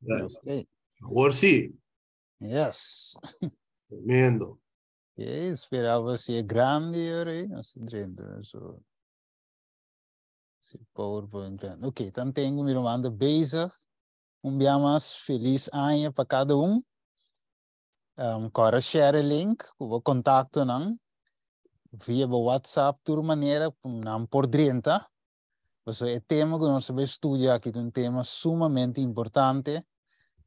por Orsi. Yes. Tremendo. Eu esperava ser grande, ora eh, não se rende, så. Ser powerpoint grande. Ok, então tenho me mandando bezig. Um dia mais feliz ano para cada um. Um, Cora share link, o contato não. Via WhatsApp, de maneira, não por dentro. Pues eh, el tema que no se estudiar aquí es un tema sumamente importante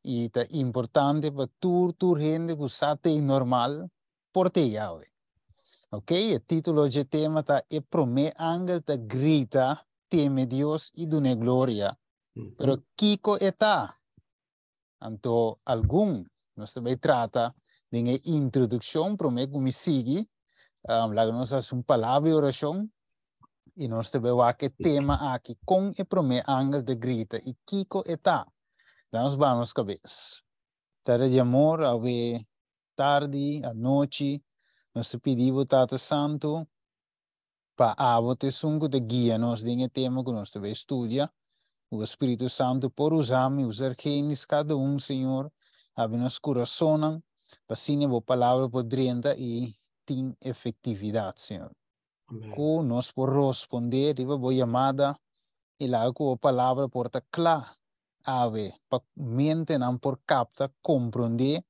y importante para pues, toda la gente que usa y normal por te hoy. Ok, el título del tema es El primer ángel te grita, teme Dios y dune gloria. Pero Kiko está, anto algún, nos se trata de una introducción, promete que me sigue, um, la que nos un palabra y oración, e nós nos te que tema com e el o ângulo de grita e Kiko está. Nos vamos cabeza. tarde de amor, a ver, tarde, a noite nós pedimos, Tata Santo, para te sungo de guia nós de tema que temos te estudia. O Espírito Santo por usar-me, usar cada um, Senhor, abre nos coração, para assim a palavra podrenta e tem efetividade, Senhor que nós podemos responder e vou chamada e lá com a palavra porta clara ave para mente não por capta compreender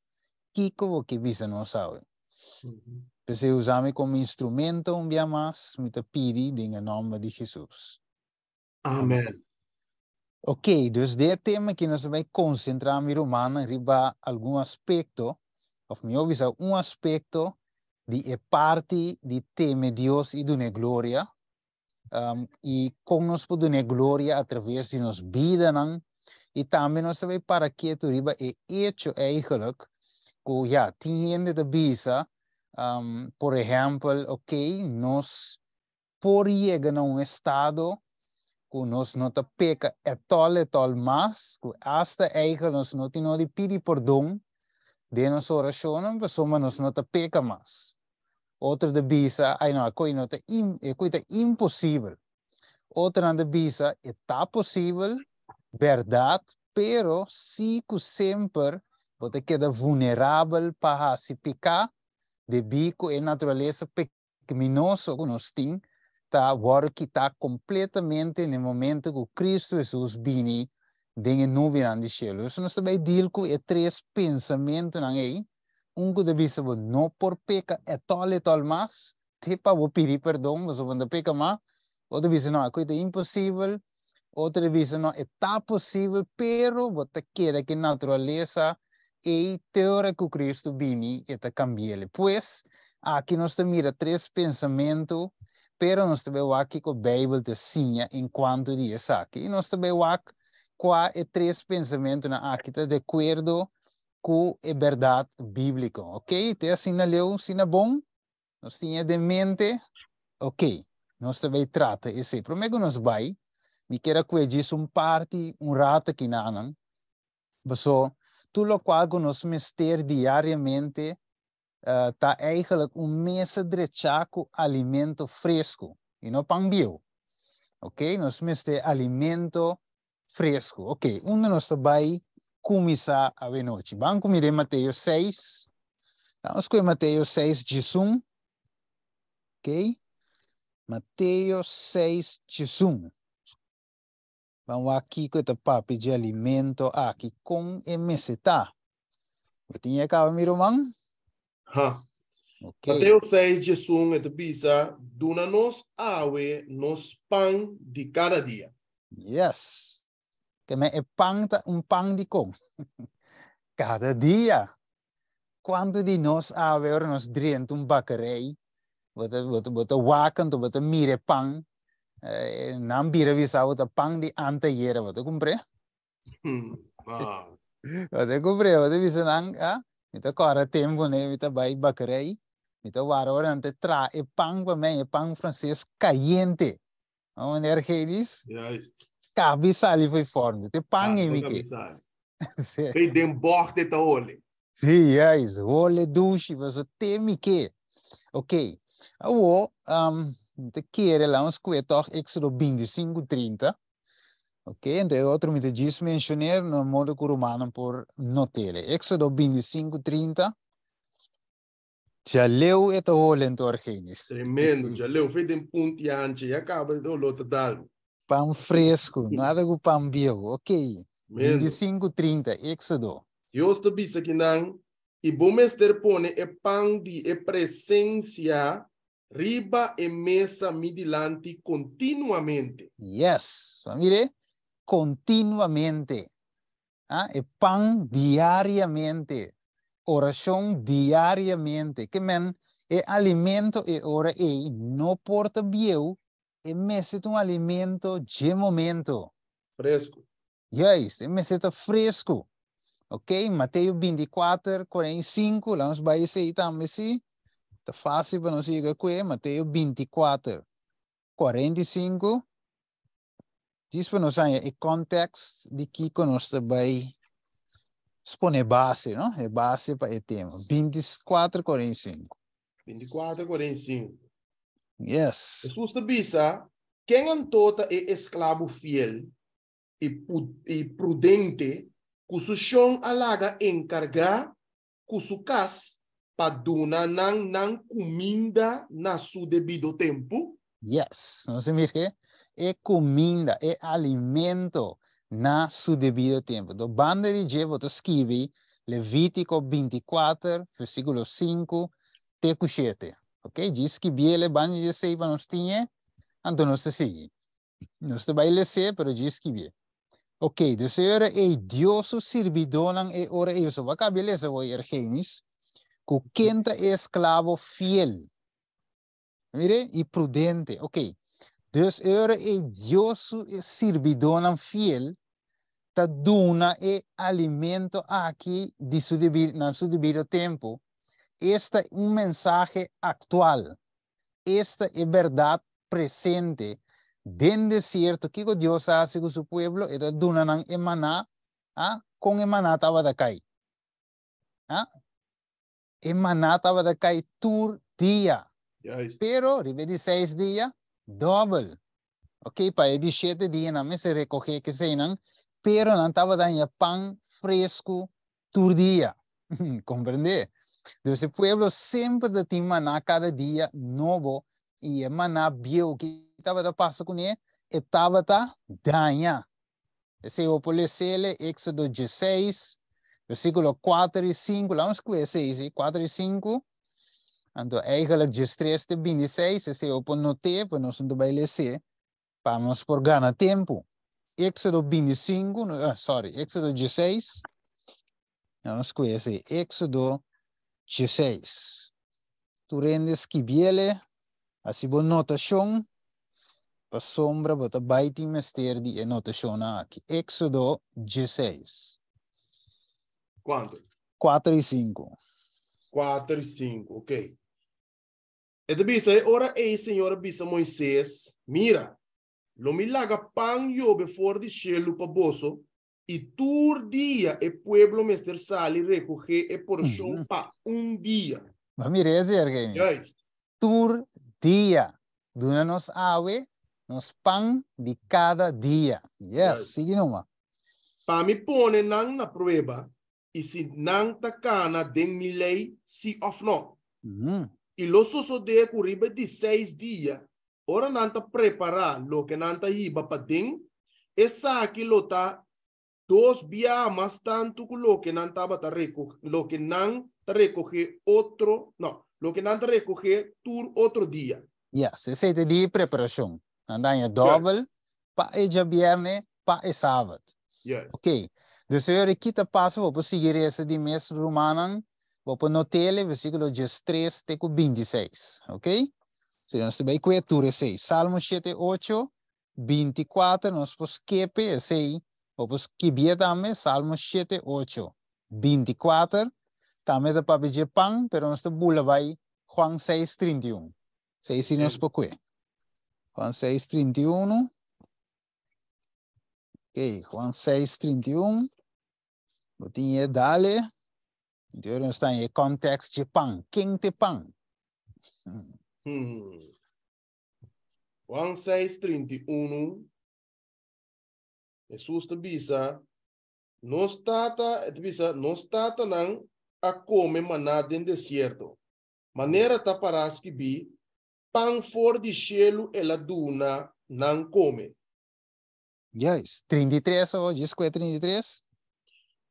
que como que visa não sabe pensei usar como instrumento um dia mais me te pedi em nome de Jesus amém ok dos de tema que nós vamos concentrar me romana riba algum aspecto ou melhor visa um aspecto de è parte de teme Deus e de glória Um, e como ehm, nos podemos glória através de nos vida E também nós sabemos para que tu riba é hecho eigenlijk. Co, ja, tiende de visa, um, por exemplo, ok, nós por chegar a um estado que nós não peca etol tal mais, que hasta eigenlijk nós não temos de pedir perdão dinosaurasjonen besommanus nota pekamas. Outra de bisa, ai não, a coisa nota é coisa impossível. Outra de bisa, está possível, verdade, pero que sempre você queda vulnerável para se picar de bico e natureza pecaminosa que nós temos, tá, agora que está completamente no momento que Cristo Jesus vini dengan nubinan di cielo. Se nós também três pensamentos na aí, um que deve ser não por peca é tal e tal mas, tepa vou pedir perdão, mas o banda peca má, outro deve não, a é impossível, outro deve não, é tá possível, pero vou te queda que natureza e teora que Cristo bini e te cambiele. Pois, aqui nós te mira três pensamentos, pero nós também aqui que o Bible te ensina enquanto diz aqui, e nós temos aqui quatro, é três pensamento na acta de acordo com a verdade bíblica, ok? Até assim na leu, assim na bom, nós tinha de mente, ok, nós também trata esse. Primeiro nós vai, me queira que um parte, um rato aqui na anan, Baso, tudo qual nós mester diariamente está eh, uh, eigenlijk um mesa de com alimento fresco, e não pão bio, ok? Nós mester alimento fresco. Ok, um de nós vai começar a noite? Vamos comer Mateus 6. Vamos com Mateus 6, 1. Ok? Mateus 6, 1. Vamos aqui com esta papo de alimento aqui com MSTA. Eu tinha cá, meu irmão? Huh. Okay. Mateus 6, 1, Jesus, ele diz, dona-nos água, nos pão de cada dia. Yes que me espanta um pão de com Cada dia Quando de nós haver nos drinken um bakkerij, wat een wakend, wat een mierenpan, eh, não bieren wie zou het de die aan te jeren, wat ik comprei? Mm, wat ik comprei, wat ik zei, ah, met een tempo, né? met vai bacarei. bakkerij, met een waarhoor tra, e pão para mij, e pão francês caliente. Vamos ver que eles cabeçalho foi formed. Te pangue, mi que. Pe den borte é isso o yes. Ole dunshi, vaso te mi que. Ok. Awo, um, te querer lá uns cuetor exodo 25, 30. Ok, entre é outros, me diz mencionar no modo curumano por notele. Éxodo 25, 30. Já leu e tá olhando Tremendo, já leu. Fez um ponto e antes e acaba de outra dalmo. Pão fresco, nada com pão bio. Ok. 25,30, exodo. É Eu estou pensando que não. E bom mestre pone é pão de é presença riba e mesa midilante continuamente. Yes. mire, continuamente. Ah, é pão diariamente. Oração diariamente. Que men é alimento e ora e não porta bio me necessito um alimento de momento. Fresco. Yes, eu necessito fresco. Ok? Mateus 24, 45, lá nos países aí também, sim. Está fácil para nós chegar aqui. Mateus 24, 45. Diz para nós aí o contexto de que nós também expõe base, não? É base para o tema. 24, 45. 24, 45. Yes. Jesus te bisa, quem tota é esclavo fiel e, e prudente, cujo chão alaga encargar, cujo cas paduna nan nan comida na su debido tempo. Yes. Não se mire, é comida, é alimento na su debido tempo. Do bando de Jevo, tu escreve Levítico 24, versículo 5, te 7. Okay जिसकी BLA बन जैसे ही बनती não antonostasigi. então não se diz que via. Ok, dus era e é dioso servidonan e é ora e so vocabile se voi ergenis. Cu quinta é esclavo fiel. Mire, e prudente. Ok. Deus era e dioso servidonan fiel ta duna e alimento aqui chi di sudibir, na tempo Este es un mensaje actual. Esta es verdad presente. Den desierto, que Dios hace con su pueblo, era dunanan emaná, ¿ah? con emaná tabadakai. ¿Ah? Emaná tabadakai tur día. Pero, de seis días, doble. Ok, para el 17 días, me se recoge que enan, pero no estaba dando pan fresco tur día. ¿Comprende? Entonces el povo sempre de maná cada dia novo. e maná viu que estava da passa com ele, estava da danha. Se eu policiei Éxodo 16, versículo 4 e 5, lá uns conheceis, 4 e 5. Então, é eigenlijk 13 e 26, se eu por notar, para nós não bailecer, para nós por ganhar tempo. Éxodo 25, uh, ah, sorry, Éxodo 16, nós conhecemos Éxodo G6. Tu rendes que biele, assim boa notação, para sombra, bota baita mester de anotação aqui. Éxodo G6. Quanto? 4 e 5. 4 e 5, ok. E de bisa, ora ei, senhora bisa Moisés, mira, lo milaga pan yobe for de chelo pa boso, Y tur día el pueblo mister sale y recoge el eh, porción para un día. Mas mire ese, Argenio. Tur día. Duna nos ave, nos pan de cada día. Yes, sigue nomás. Para mí pone nan na prueba y si nan cana de mi ley, si of no. Y los osos de curribe de seis días. Ahora nanta prepara lo que nanta iba para ding Esa aquí lo está dos via más tanto lo que no estaba lo que no recoger otro, no, lo que no recoger tur otro día. Ya, yes, ese es de preparación. Andan je dobbel, yeah. pa e jabierne, pa e sabat. Yes. Ok. Dus eu requita passo, vou seguir esse de mestre romano vou para notele, versículo 13, teco 26. Ok? Se não nós bem que é 6. Salmo 7, 8, 24, nós vamos esquecer esse aí. Opus kibie dame Salmo 7, 8. 24, tame da pabe pan pero nos bula vai Juan 6, 31. Se isi nos pokue. Juan 6, 31. Ok, Juan 6, 31. Botinha dale. Então, nós estamos em contexto de pan. Quem te pan? Hum. 1631 Jesus te bisa nos tata te bisa nos tata nang a come maná den deserto maneira ta paras que bi pão for de gelo ela duna não come yes 33 ou oh, disco é 33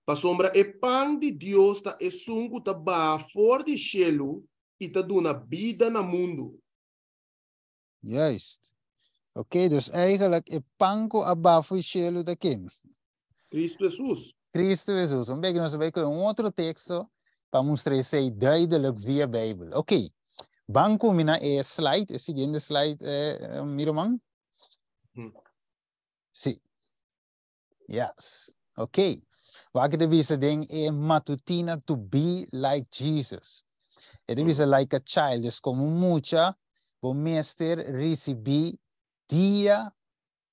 pa sombra e pão de Deus ta esungu ta ba for de gelo e ta duna vida na mundo yes Oké, dus eigenlijk Epanko abafu cielo de quem? Cristo Jesus. Cristo Jesus. Um bem, nós een um tekst texto para mostrar isso aí duidelijk via Bijbel. Oké. Banco mina é e slide, a seguinte slide eh, eh Miroman. Sim. Hm. Sí. Yes. Oké. Waar ik de wijze ding is eh, matutina to be like Jesus. Het eh, is hm. like a child, dus como mucha, o meester recebi dia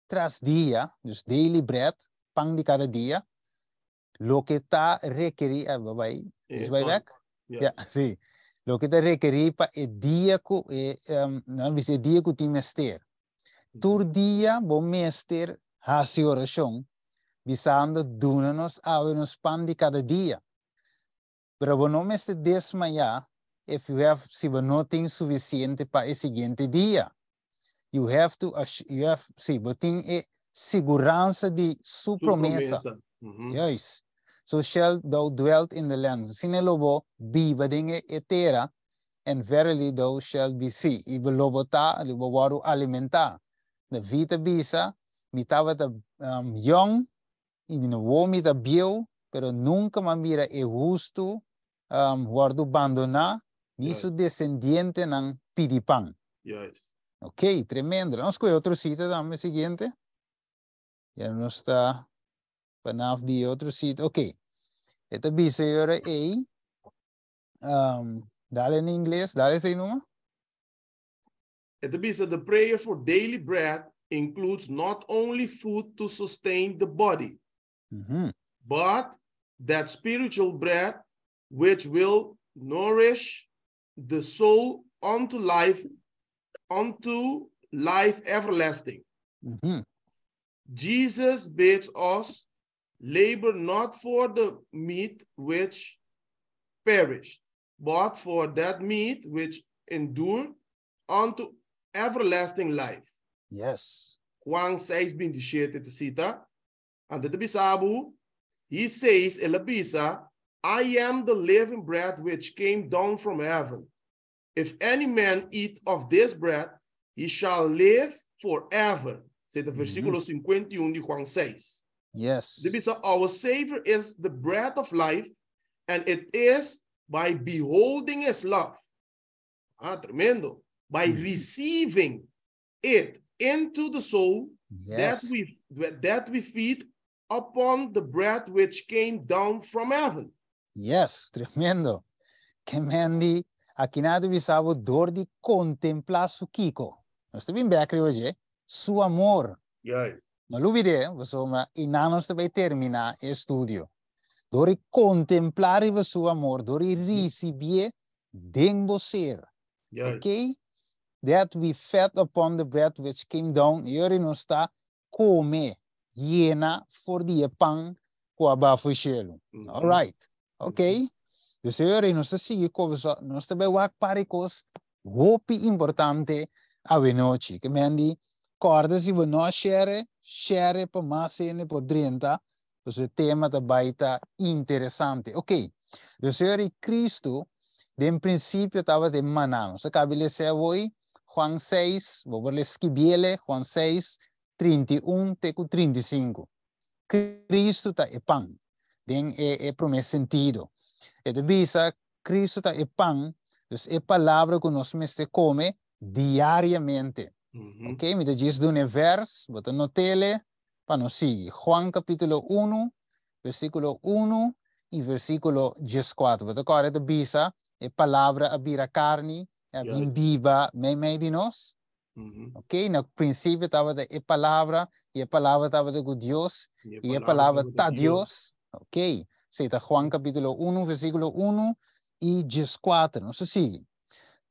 tras dia, dus daily bread, pão de cada dia, lo que está requerido, eh, vai, isso vai back? Eh, yeah. Yeah, sim. Lo que está requerido o eh, dia que, é, um, não, é dia que tem mestre. Tur dia, bom mestre, hace oração, visando dunanos avenos pão de cada dia. Pero bom não mestre desmaiar, if you have, se você não tem suficiente para o seguinte dia. You have to, you have, sim, você tem é, segurança de sua, promessa. promessa. Uhum. Yes. É so shall thou dwell in the land. Sine lobo biba dinge etera, and verily thou shall be see. Iba lobo ta, tá, libo waru alimenta. Na vita bisa, mitava da um, young, e no homem da bio, pero nunca mamira é justo, um, guardo abandonar, nisso yes. descendente nan pidipan. Yes. Ok, tremendo. Vamos con otro sitio, dame el siguiente. Ya no está vanaf die otro sitio. Ok, esta biseyore A. Um, dale en inglés, dale ese número. Esta bisa, the prayer for daily bread includes not only food to sustain the body, mm -hmm. but that spiritual bread which will nourish the soul unto life unto life everlasting. Mm-hmm. Jesus bids us labor not for the meat which perished, but for that meat which endure unto everlasting life. Yes. Juan 6, 27. And the Bisabu, he says, Elabisa, I am the living bread which came down from heaven. If any man eat of this bread, he shall live forever. Say the mm-hmm. versículo mm 51 de Juan 6. Yes. De our Savior is the bread of life, and it is by beholding his love. Ah, tremendo. By mm -hmm. receiving it into the soul yes. that we that we feed upon the bread which came down from heaven. Yes, tremendo. Que Mandy Akinato Bissau dor de contemplar Sukiko. Nós também bem hoje, seu amor. Yeah. Não olvide, você e não vai terminar o estudo. Dor de contemplar o seu amor, dor de receber de você. Ok? That we fed upon the bread which came down. E ele nós está comer, hiena, for the pan, com a bafo All right. Ok? De señores, no sé si cosa, no se ve wak pare cos, gopi importante a venochi, que me han di, corda si bueno share, share por más en por 30, entonces el tema da baita interesante. Ok, de señores, Cristo, de en principio estaba de manano, se cabile se hoy, Juan 6, vou ler esquibiele, Juan 6, 31 até 35. Cristo está é pão, tem é, é promessa sentido de bisa Cristo epang. Dus é palavra que nós mestre come diariamente. Ok? Me diz de um verso, bota no tele, para nós seguir. Juan capítulo 1, versículo 1 e versículo 14. Bota agora de bisa é palavra abira carne, abim viva, mei mei de nós. Ok? No princípio estava a palavra, e a palavra estava com Deus, e a palavra está Deus. Deus. Ok? cita Juan capítulo 1, versículo 1 e 14, não se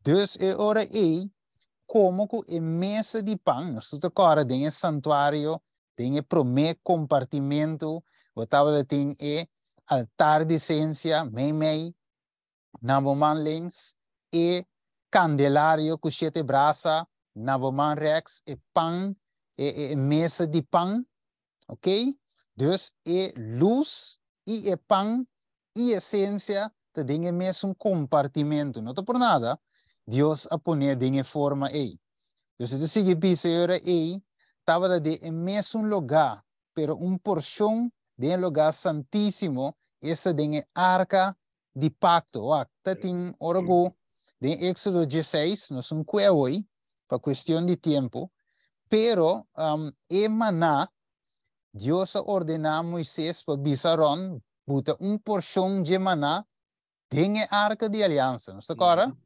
Deus é ora e como que a mesa de pão, nós tudo agora tem é santuário, tem é promê compartimento, o tábua tem é altar de essência, mei mei, naboman lens, e candelário com sete braças, naboman rex, e pão, e, e mesa de pão, ok? Deus é luz, e é pão e essência também é mesmo um compartimento. Não está por nada. Deus a pôr em forma aí. Deus te sigue piso era aí, da de em mesmo lugar, pero um porção de um lugar santíssimo, essa de arca de pacto. a ah, tá tem orgo de Éxodo 16, não são que hoje, para questão de tempo, pero um, emanar Deus ordena a Moisés para Bissaron botar um porção de maná dentro arca de aliança, não está claro?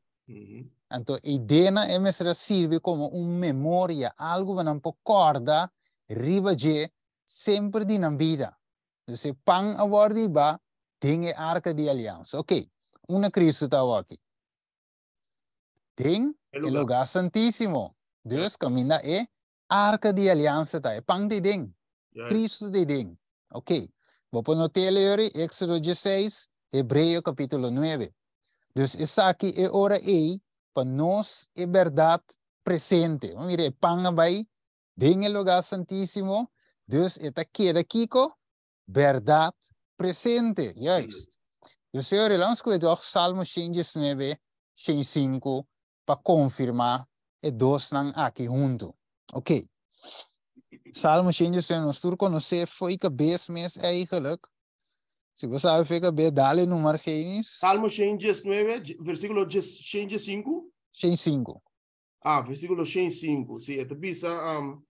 Então, a ideia é mestre serve como uma memória, algo que não pode corda, riba de sempre de na vida. Então, pan a de ba, tem a arca de aliança. Ok, uma Cristo está aqui. Tem o lugar santíssimo. Deus caminha e arca de aliança está. Pão de dentro. Cristo-dedinho. Ok. Vou pôr no telheiro, Éxodo 16, Hebreu capítulo 9. Então, isso aqui é hora aí, para nós é verdade presente. Vamos Mire, panga vai, bem no lugar santíssimo. Deus está aqui, aqui, verdade presente. Juist. Dus senhor, relance que toch Salmo 109, 105, para confirmar, e dois não aqui junto. Ok. Psalmos en ons toer kon ons sê vir beesmens eigenlijk. Se você sabe, fica bem, dá-lhe no marquês. Salmo 119, versículo 105? 5. Ah, versículo 5. Sim, é bisa um,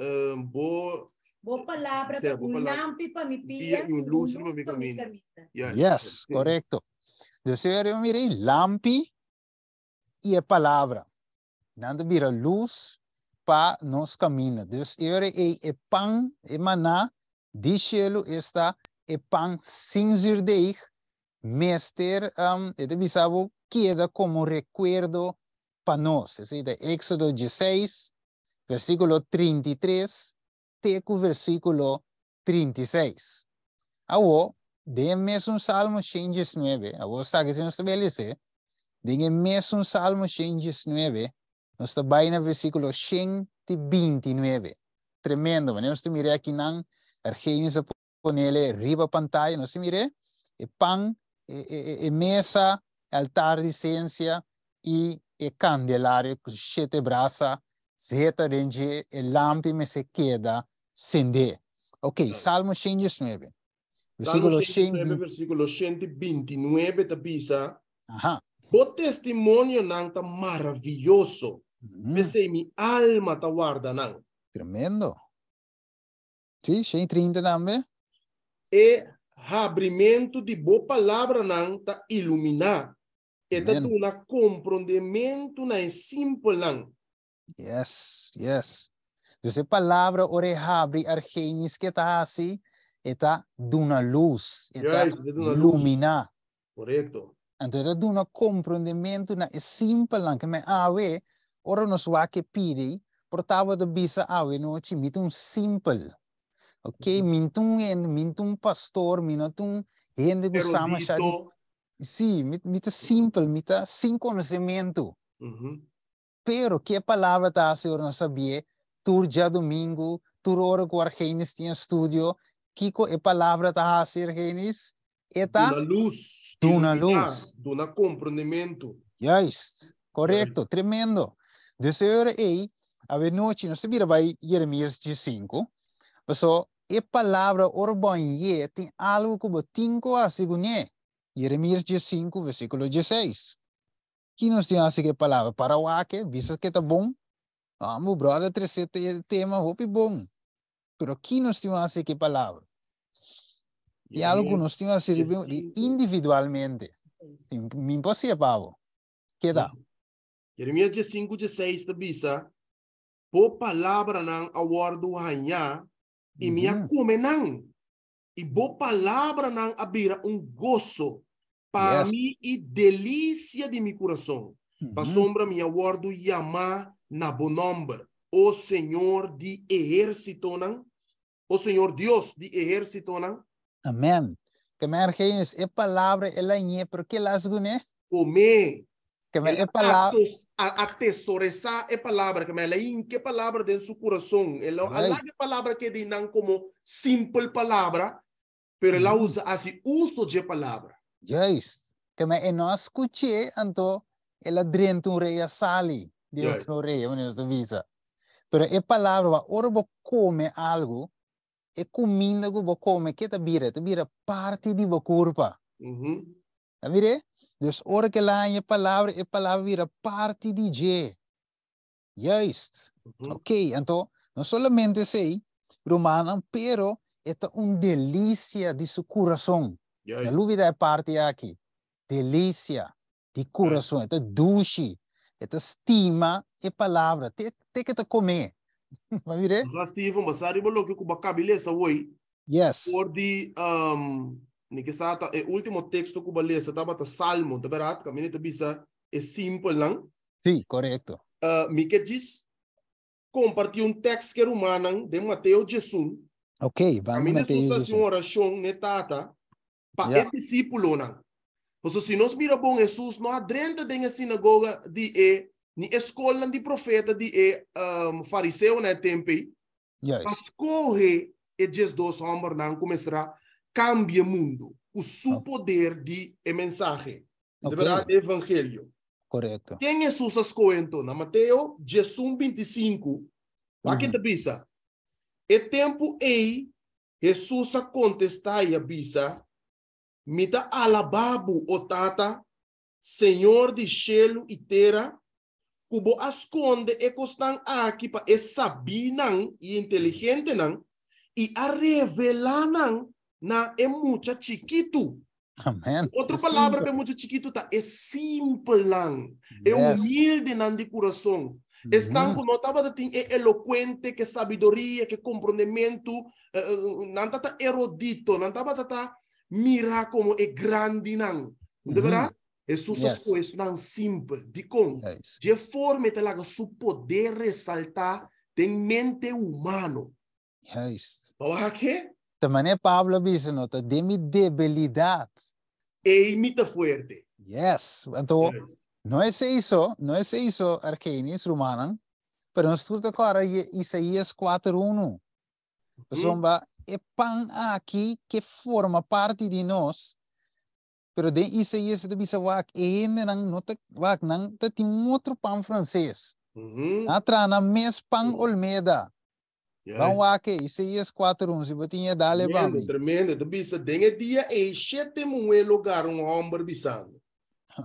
um, bo Boa palavra, Sim, boa palavra. um lampi para mim pia e um luz para mim caminha. Yes, yes é. correto. Deus eu mirei lampi e a palavra. Nando vira luz para nos caminhar. Deus era e pão emaná, de cielo está e pão cinzir de ich, mester, um, e de bisabo, queda como recuerdo para nós. É de Éxodo 16, versículo 33, até o versículo 36. Agora, de mesmo Salmo 119, agora está que se nos estabelece, de mesmo Salmo 119, nós estamos bem no versículo 129. Tremendo, mas Nós estamos mirando aqui na Argência, ele eh, riba pantalla, nós mirando e pan, e, eh, e, eh, e mesa, altar de ciência e, e candelário com sete brasas, zeta denge, e lampi me se queda, sende. Ok, Salmo 119. Versículo 129, versículo 129, está pisa. Aham. O testemunho não maravilhoso. Uhum. Pensei, mi alma está guardando. Tremendo. Sim, sim, trinta também. E abrimento de boa palavra não está iluminar. E está um compreendimento não é simples não. Yes, yes. Então, a palavra orehabri argenis que está assim, está dando luz, está yes, iluminar. Correto então Antara comprendimento na simple lang kami awe ora nos wa ke pidi portava de bisa awe no chimita um simple. Ok, um mhm. end, en um pastor minatum gente que sama chadi. Sim, mita simple, mita sem conhecimento. Uhum. Pero que palavra tá se ora não sabia tur já domingo, tur ora com argenis tinha estúdio, Kiko e palavra tá a ser genis, eta de una luz, de una luz, de un comprendimiento. Ya yes. correcto, tremendo. De senhor ei, a noite nós vira vai Jeremias 5. Pessoal, e palavra orbanhe tem algo como 5 a segunhe. Jeremias 5, versículo 16. Que nos tem a que palavra para o aque, visas que está bom. Ah, meu brother, 300 tema, hope bom. Pero que nos tem a que palavra? E alguns tinham servido individualmente. Me impossível, Pavo. Que dá? Jeremias 15, 16, da bisa. Por palavra não awardo hanha e minha come não. E boa palavra não abira um gozo para yes. mim e delícia de meu coração. Uhum. Para sombra minha awardo yamá na bom nombre. O oh Senhor de exército não. O oh Senhor Deus de exército não. Amém. me reis, é palavra ela é porque las gune. Comer. Camer é palavra. Atesourar é palavra que ela in que palavra dentro do coração. Ela right. a palavra que de não como simples palavra, pero ela mm. usa assim uso de palavra. Yes. Camer é eh, não escutei anto ela dentro um rei sali dentro um rei, um visa. Pero é palavra, ora come algo e comida que você como, que tá vira, tá vira parte de sua corpo. Uhum. Mm-hmm. Tá vira? Dus ora que lá em palavra, mm-hmm. e palavra vira parte de você. Juist. Uhum. Ok, então, não somente sei romano, pero é uma delícia de seu coração. A dúvida é parte aqui. Delícia de coração, é douche, é estima e palavra, tem que comer. Mamire? Sa Steven, basari que o cabile sa woi. Yes. Por di um nike sa ta e último texto eu le sa ta bata salmo, ta berat kamine ta bisa é simple lang. Sí, correcto. Uh, mi que compartiu um texto que era humano de Mateus Jesus. Ok, vamos Mateus Jesus. A minha senhora oração, ne tata, para yeah. esse discípulo, não. Porque se nós miramos Jesus, nós adrenta da sinagoga de e ni escola de profeta de e eh, um, fariseu né tempi yes. mas corre e dias dos homens não começará cambia mundo o su poder de e mensagem de verdade evangelho correto quem é Jesus escolhe então na Mateus 11 25 aqui te bisa e tempo ei Jesus a contestar e bisa mita alababo o tata Senhor de Shelo e terra kubo asconde e costan aqui pa e sabi nan e inteligente nan e a revelar nan na é muito chiquito. Amém. Outra é palavra para é muito chiquito tá é simples nan, yes. é humilde nan de coração. Estão com notava de é eloquente, que sabedoria, que compreendimento, uh, eh, eh, não está erudito, não estava tá mirar como é grande não, de mm-hmm. verdade? Essas yes. coisas não sempre de Yes. De forma que ela poder ressaltar tem mente humano. Yes. Para quê? Também é Pablo disse, nota, de minha debilidade. E imita forte. Yes. Então, yes. não é isso, não é isso, arcanis romana, mas nós tudo agora Isaías 4.1. Uhum. Somba, é pan aqui que forma parte de nós, Pero de Isaías de bisawak eme nang notak wak nang ta timotro pan francês. Uhum. Mm-hmm. Atra na mes pan mm-hmm. Olmeda. Yes. Bang wake Isaías 4:11 botinha dale bam. Tremendo, tremendo. tu bisa um dia e sete mué lugar um homem bisando.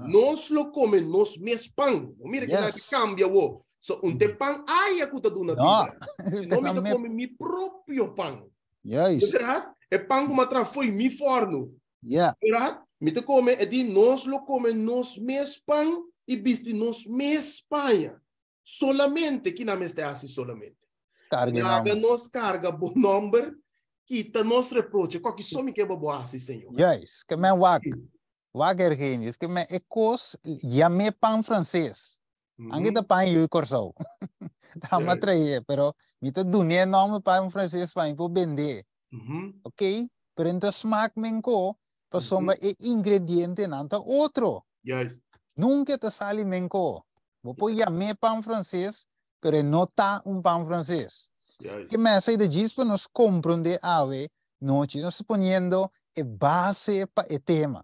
Nós lo come nós mes pam. Oh, mira que yes. cambia o. So um mm-hmm. de pan ai acuta do na vida. Não me de come mi próprio pan Yes. Verdade? É pan como atra foi mi forno. Yeah. Verdade? Mita come é de nós lo come nos mes pão e viste nos mes panha. Solamente que na mesta assim solamente. Carga Naga nos carga bom número que tá nos reproche. Qual que some que é bobo assim, Senhor? Yes, que me wag. Wag ergenis, que me ecos me pan francês. Mhm. Angue da pan eu corsou. Tá uma traia, pero mita dunia nome pan francês pan por vender. Mhm. Ok? Pero então smack menko तो सो में ingrediente नाम था então outro. Yes. Nunca te sale menco. Vou pôr a me pão francês, pero não tá um pão francês. Yes. Que me sai de diz para nos compreender a ver, nós nos suponendo a é base para o é tema.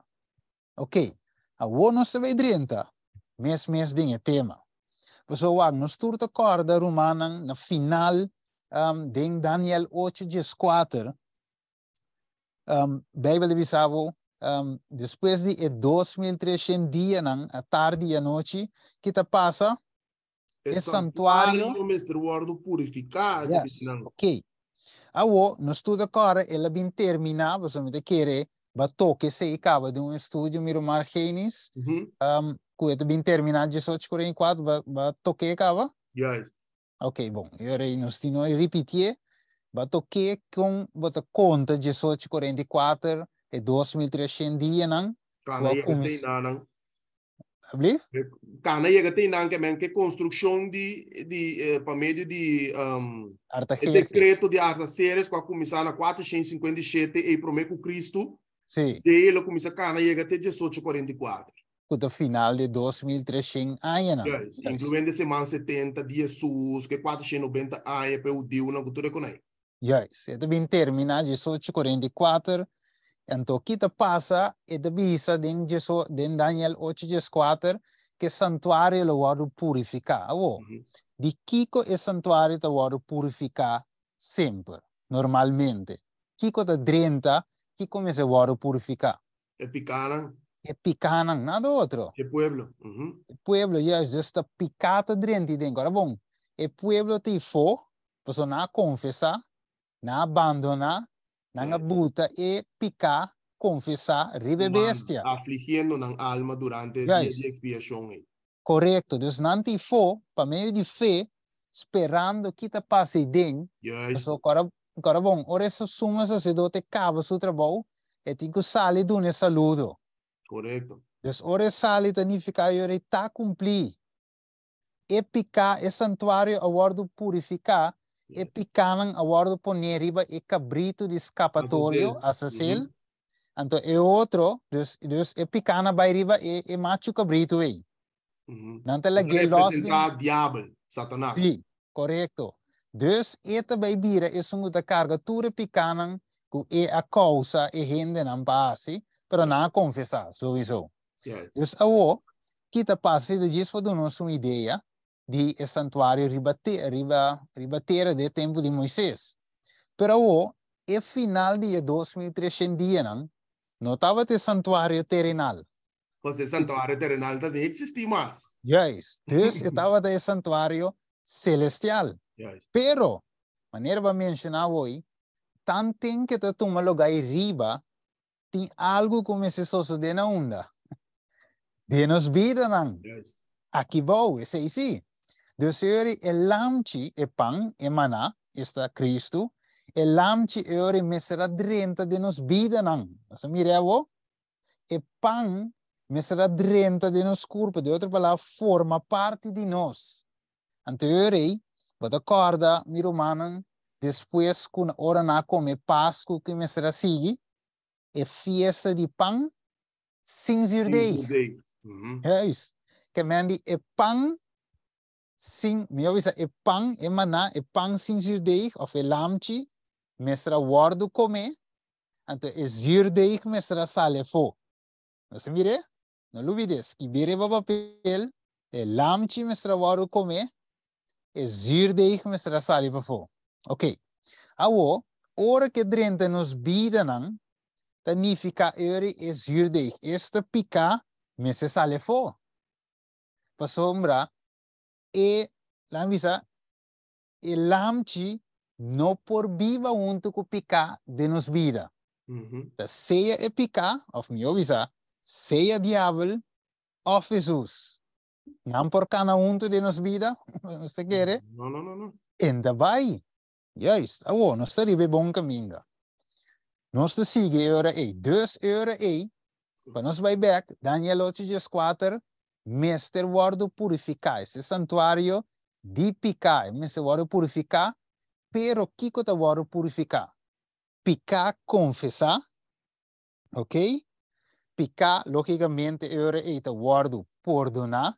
Ok. A wo não se vai drinta, mes mes din é o tema. Pessoal, wag nos turta corda romana na final um, din Daniel 8, 14, um, Bible sabe um, depois de 2300 dias, não, à tarde e a noite, que está passa é santuário, santuário mestre Wardo purificado. Yes. Ok. Agora, no estudo agora, ela bem termina, você me quer, batou que se acaba de um estudo, Miromar Heinis, uhum. um, que bem terminar 1844, batou que acaba? Yes. Ok, bom, eu repeti. estou a Bato que com bato conta de 1844 e 2300 e Kana tem kati nan. Abli? Kana ye tem não que men que construção de de uh, para meio de um, decreto de Artaxerxes com a começar na 457 e prometo Cristo. Sim. De ele começa kana ye kati 1844 com o final de 2300 anos. Yes, incluindo esse man 70 de Jesus, que 490 anos para o Dio na cultura econômica. Yes, e bine termina Jesus 44, então kita passa e bisa din Jesus din Daniel 8:4 que santuário lo vado purificar. Oh. Mm -hmm. De Kiko e santuário lo vado purificar sempre, normalmente. Kiko da drenta, Kiko me se vado purificar. É picana. É picana, nada outro. É pueblo. Uh -huh. É pueblo, yes, justa picata drenta e agora bom. É pueblo te for, posso na confessar na abandona na abuta e pica confessar, rebebestia. Afligindo na alma durante a expiação. Correto, Deus não te for, para meio de fé, esperando que te passe bem. Yes. Agora, bom, ora essa suma sacerdote cava seu trabalho e tem que sair do né saludo. Correto. Deus ora sale danificar e ora está cumprir. E picar e santuário a ordem purificar epikanang awardo riba e cabrito de escapatório asasil. Uhum. Então é outro, e dos epicana riba e, e macho cabrito aí. Uhum. Nanta la gelos de diabo, Satanás. Sim, correto. Dus eta bai bira e sungu da carga ture picanang ku e a causa e rende não base para na confessar, sowieso. Yes. Dus awo, kita passe do dispo do nosso ideia, de santuário ribateira, riba, ribateira de tempo de Moisés. Pero o final de 2300 notava te santuário terrenal. Pois o santuário terrenal tá de existir mais. Yes, Deus estava de santuário celestial. Yes. Pero, maneira vai mencionar hoje, tanto que te toma lugar riba, tem algo como esse sucede na onda. De nos vida, não. Yes. Aqui vou, esse aí sim senhor e pan e emana está Cristo, e elamci me será drenta de nos vida não bidanan. e pan me será drenta de nos corpo, de outra palavra, forma parte de nós. vou acorda corda, miromanan, depois kun ora na come Páscoa que me será sigi, e festa de pan, cinzir dei. Uhum. É isso. Que mandi epan sin, meu isa epang emana epang sin zirdeig of elamchi mestra wardu come anto e zirdeig mestra sale fo. No se mire, no lo ki bere baba pel elamchi mestra wardu come e zirdeig mestra sale fo. Ok. Awo, ora que drente nos bidenan, tanifica eri e zirdeig. pika pica mestra sale fo. Pasombra, e visa e lamci no por viva unto cu pica de nos vida. Mm -hmm. Seja e pica, of mio visa, seia diabol, of Jesus. Não por cana unto de nos vida, não se quer. Não, não, não, não. Ainda vai. Ja, isso. Ah, bom, nós estaríamos bom caminho. Nós te sigue ora, e, dois ora, e, para nós vai back, Daniel 8, 4, Mestre wardo purificar esse santuário de picar. Mestre wardo purificar, pero Kiko da wardo purificar. Picar, confessar, ok? Picar, logicamente, eu eita Wordo perdonar,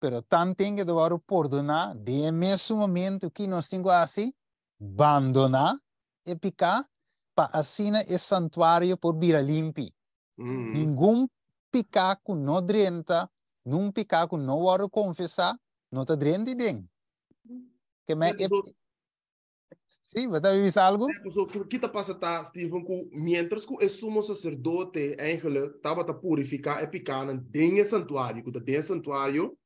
pero tem que wardo perdonar, de mesmo momento que nós temos assim, abandonar e picar, para assim esse santuário por vir limpi. Mm -hmm. Nenhum picaco não drenta num picaco não hora confessar, não está dentro de Que me é... Sim, você está vivendo algo? É, pessoal, porque está passando, tá, Steven, que mientras que o sumo sacerdote, Angela, estava a purificar e picar dentro dengue santuário, que dentro do santuário,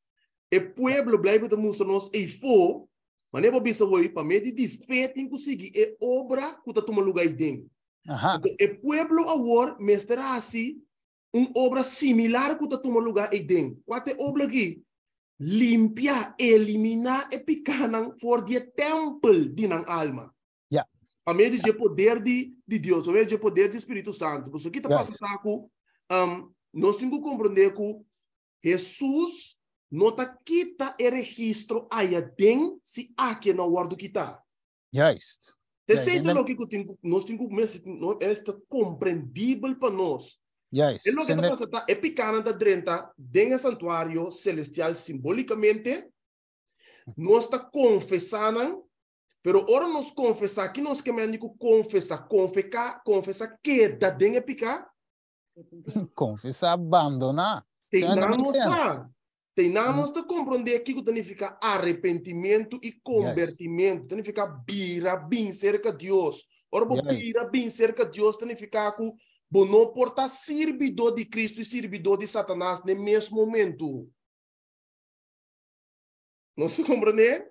e o povo blijft te mostrar-nos e for, mas não é para para meio de fé tem que seguir, é obra que está tomando lugar dengue, Aham. Então, e o povo agora, mestre assim, uma obra similar que está tomando lugar Qual é a obra aqui? Limpar, eliminar e picar for de templo de alma. Yeah. A medida de poder de, de Deus, a medida de poder do Espírito Santo. Por isso que está passando yes. um, nós temos que compreender que Jesus nota quita e registro aí dentro se aqui não guardo quitar. Yes. Te yeah, sei que nós temos que começar, compreendível para nós. Yes. É lo que está passando. É picante drenta, den santuário celestial simbolicamente. Nós está confessando, pero ora nós confessar que nós queremos digo confessar, confessar, confessar que da den é picar. Confessar, abandonar. Tem nada nos Tem mm. nada nos compreender aqui que significa arrependimento e convertimento. Significa bira bem cerca de Deus. Ora, yes. bira bem cerca de Deus significa que Bom, não porta tá servidor de Cristo e servidor de Satanás no mesmo momento. Não se compreende? Né?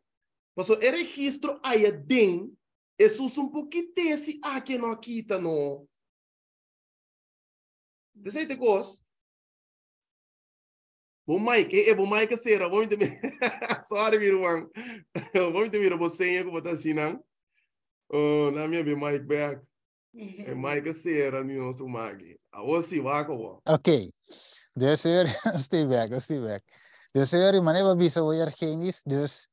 Mas o registro aí tem, é Jesus um pouquinho desse aqui não quita, não. Dezessete coisas. Bom, Mike, eh, é eh, bom, Mike, será? Vamos me Sorry, meu irmão. Vamos ter, meu irmão, você vou como está assim, não? Oh, na minha, Mike, back. É mais não sou Mike A você vai com o. Ok, deus weer, stay back, stay back. Dus weer, maar even bij weer geen is. Deus,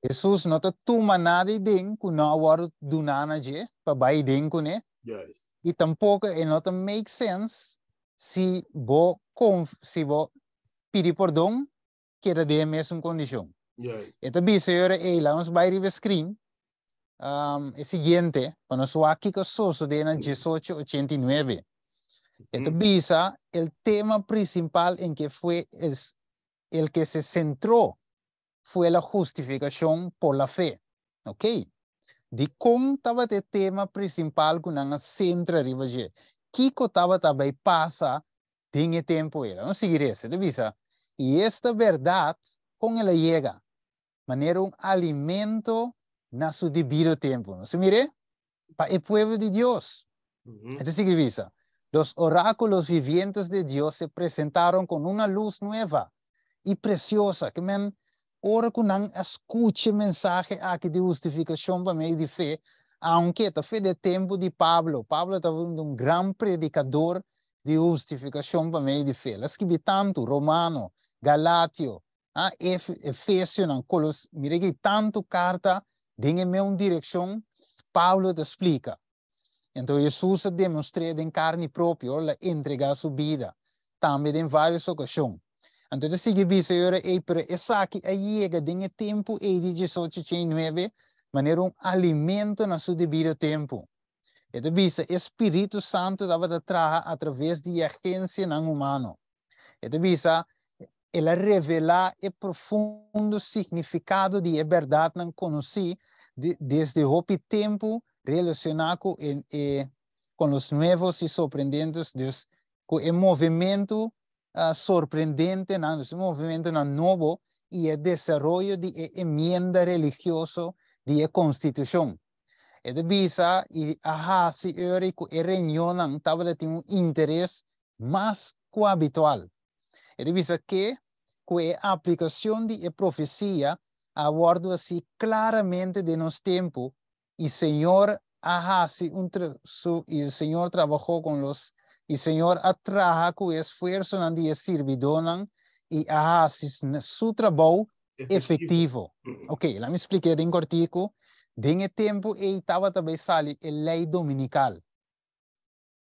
Jesus not a tu manadi ding kuna waru dunana je, pabai ding né? Yes. E tampouco it eh, not make sense se bo conf, se bo pedir perdão que era de mesma condição. Yes. Então, bem, senhora, ela nos vai ver screen, el siguiente, cuando su aquí se en 1889. visa, el tema principal en que fue es, el que se centró fue la justificación por la fe. ¿Ok? De cómo estaba el tema principal que nos centra arriba de ¿Qué estaba también pasa en el tiempo era? No seguir ese, te visa. Y esta verdad con ella llega, manera un alimento na su debido tempo. Se mire, para el pueblo de Dios. Entonces, ¿qué dice? Los oráculos vivientes de Dios se presentaron con una luz nueva y preciosa que ah, me ora que não escute mensagem aqui de justificação para meio de fé, aunque esta fé de tempo de Pablo. Pablo estava um grande predicador de justificação para meio de fé. escrevi tanto Romano, Galatio, ah, Efésio, Colos, mire que tanto carta Díganme uma direção, Paulo te explica. Então, Jesus demonstrou em carne própria a entrega a sua vida, também em várias ocasiões. Então, eu sigo visto agora, e para Isaac, a chega o tempo, e de 18, 19, maneira um alimento na sua devido tempo. E de vista, Espírito Santo estava atrás através de agência não humano. E de vista, ela revela o profundo significado de a verdade não conheci de, desde o tempo relacionado com, com os novos e surpreendentes Deus, com o movimento uh, ah, surpreendente, não, o movimento não novo e o é desenvolvimento de emenda religiosa de Constituição. E de visa e a se eurico e reunião talvez tem um interesse mais que habitual. Ele diz que que aplicación de profecía aguardo así claramente de nuestro tiempo el Senhor y el Señor trabajó con los, y el Señor atrajo con esfuerzo en el servidonan y hace su trabajo efectivo. Ok, la me expliqué de un cortico. De en el tiempo, estaba también sale la ley dominical.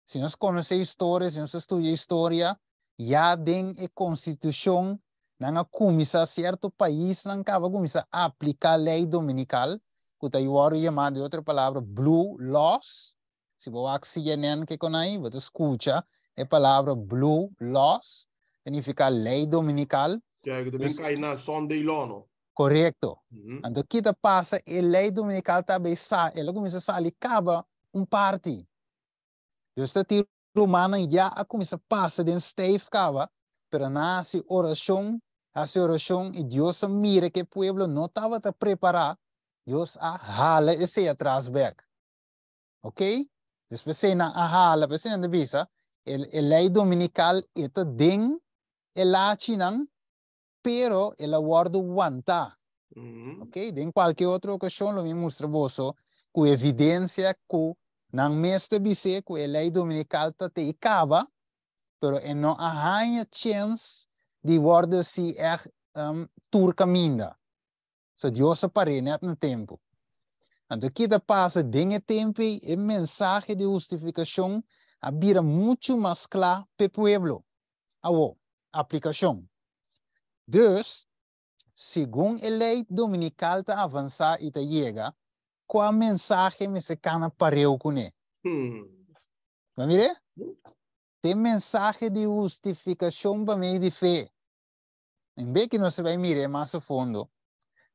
Si nos conoce historia, si nos estudia historia, ya den la eh, constitución nanga começa certo país nancava começa a aplica lei dominical que tá iwaro chamado de outra palavra blue laws se vou accidenten que conai vou escuta é palavra blue laws significa lei dominical que é também cai na Sunday law no correto uhum. então que tá passa a lei dominical também sa ela começa a cava um parte Deus está tirando romana já começa passa passar dentro de cava pero nace oración, hace oración y Dios mira que el pueblo no estaba preparado, Dios a ese atrás back. ¿Ok? Después se la a jala, visa, el, ley dominical está ding, el achinan, pero el aguardo guanta. Mm. ¿Ok? De en cualquier otra ocasión lo mismo muestra vos, oh, con evidencia que en este bise, que el ley dominical te caba pero não arranha chance de guarda er, se é um, turca minda. So Deus aparece net no tempo. Então aqui da passa dinge tempo e mensagem de justificação abira muito mais claro para o povo. Awo, ah, aplicação. Dus, segundo a lei dominical tá avançar e te chega, qual a mensagem me se cana pareu com ele? Hmm. Vamos ver? Hmm tem mensagem de justificação para mim de fé. Em vez que nós vai mirar mais a fundo.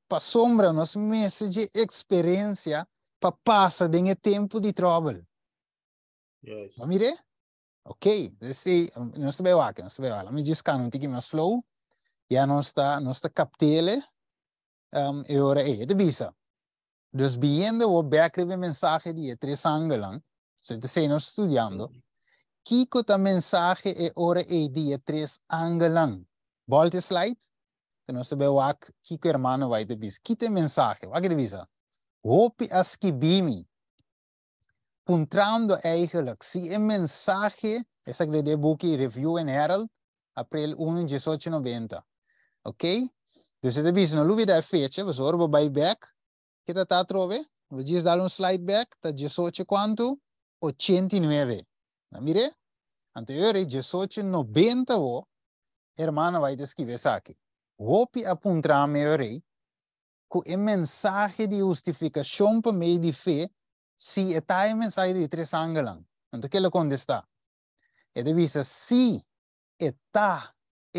Para sombra, nós meses de experiência para passar em tempo de trabalho. Yes. mirar? Ok, se não se beva aqui, não se beva. Me diz que não tem mais flow, já não está, não está captele, um, e ora é, de bisa. desviando o back bekrive mensagem de três ângulos, se você está estudando. Mm -hmm. ta mensaje e ore e día tres angelang. Volte slide. Tenemos que wak Kiko hermano vai bis. Kite mensaje. Wak e visa. Hopi askibimi. Puntrando eigenlijk. Si een mensaje. Esa que de buki review en Herald. April 1 1890. Ok? Dus het is een lubida e, e fecha. We zorgen bij back. Kita ta trove. We gis un slide back. Ta 18 quanto? 89. Mire, anteriore Jesochi nobenta o hermana vai descrever aqui. apontar a minha rei com a mensagem de justificação para meio de fé se é a mensagem de três ângulos Então, que ele contesta? Ele diz, se é a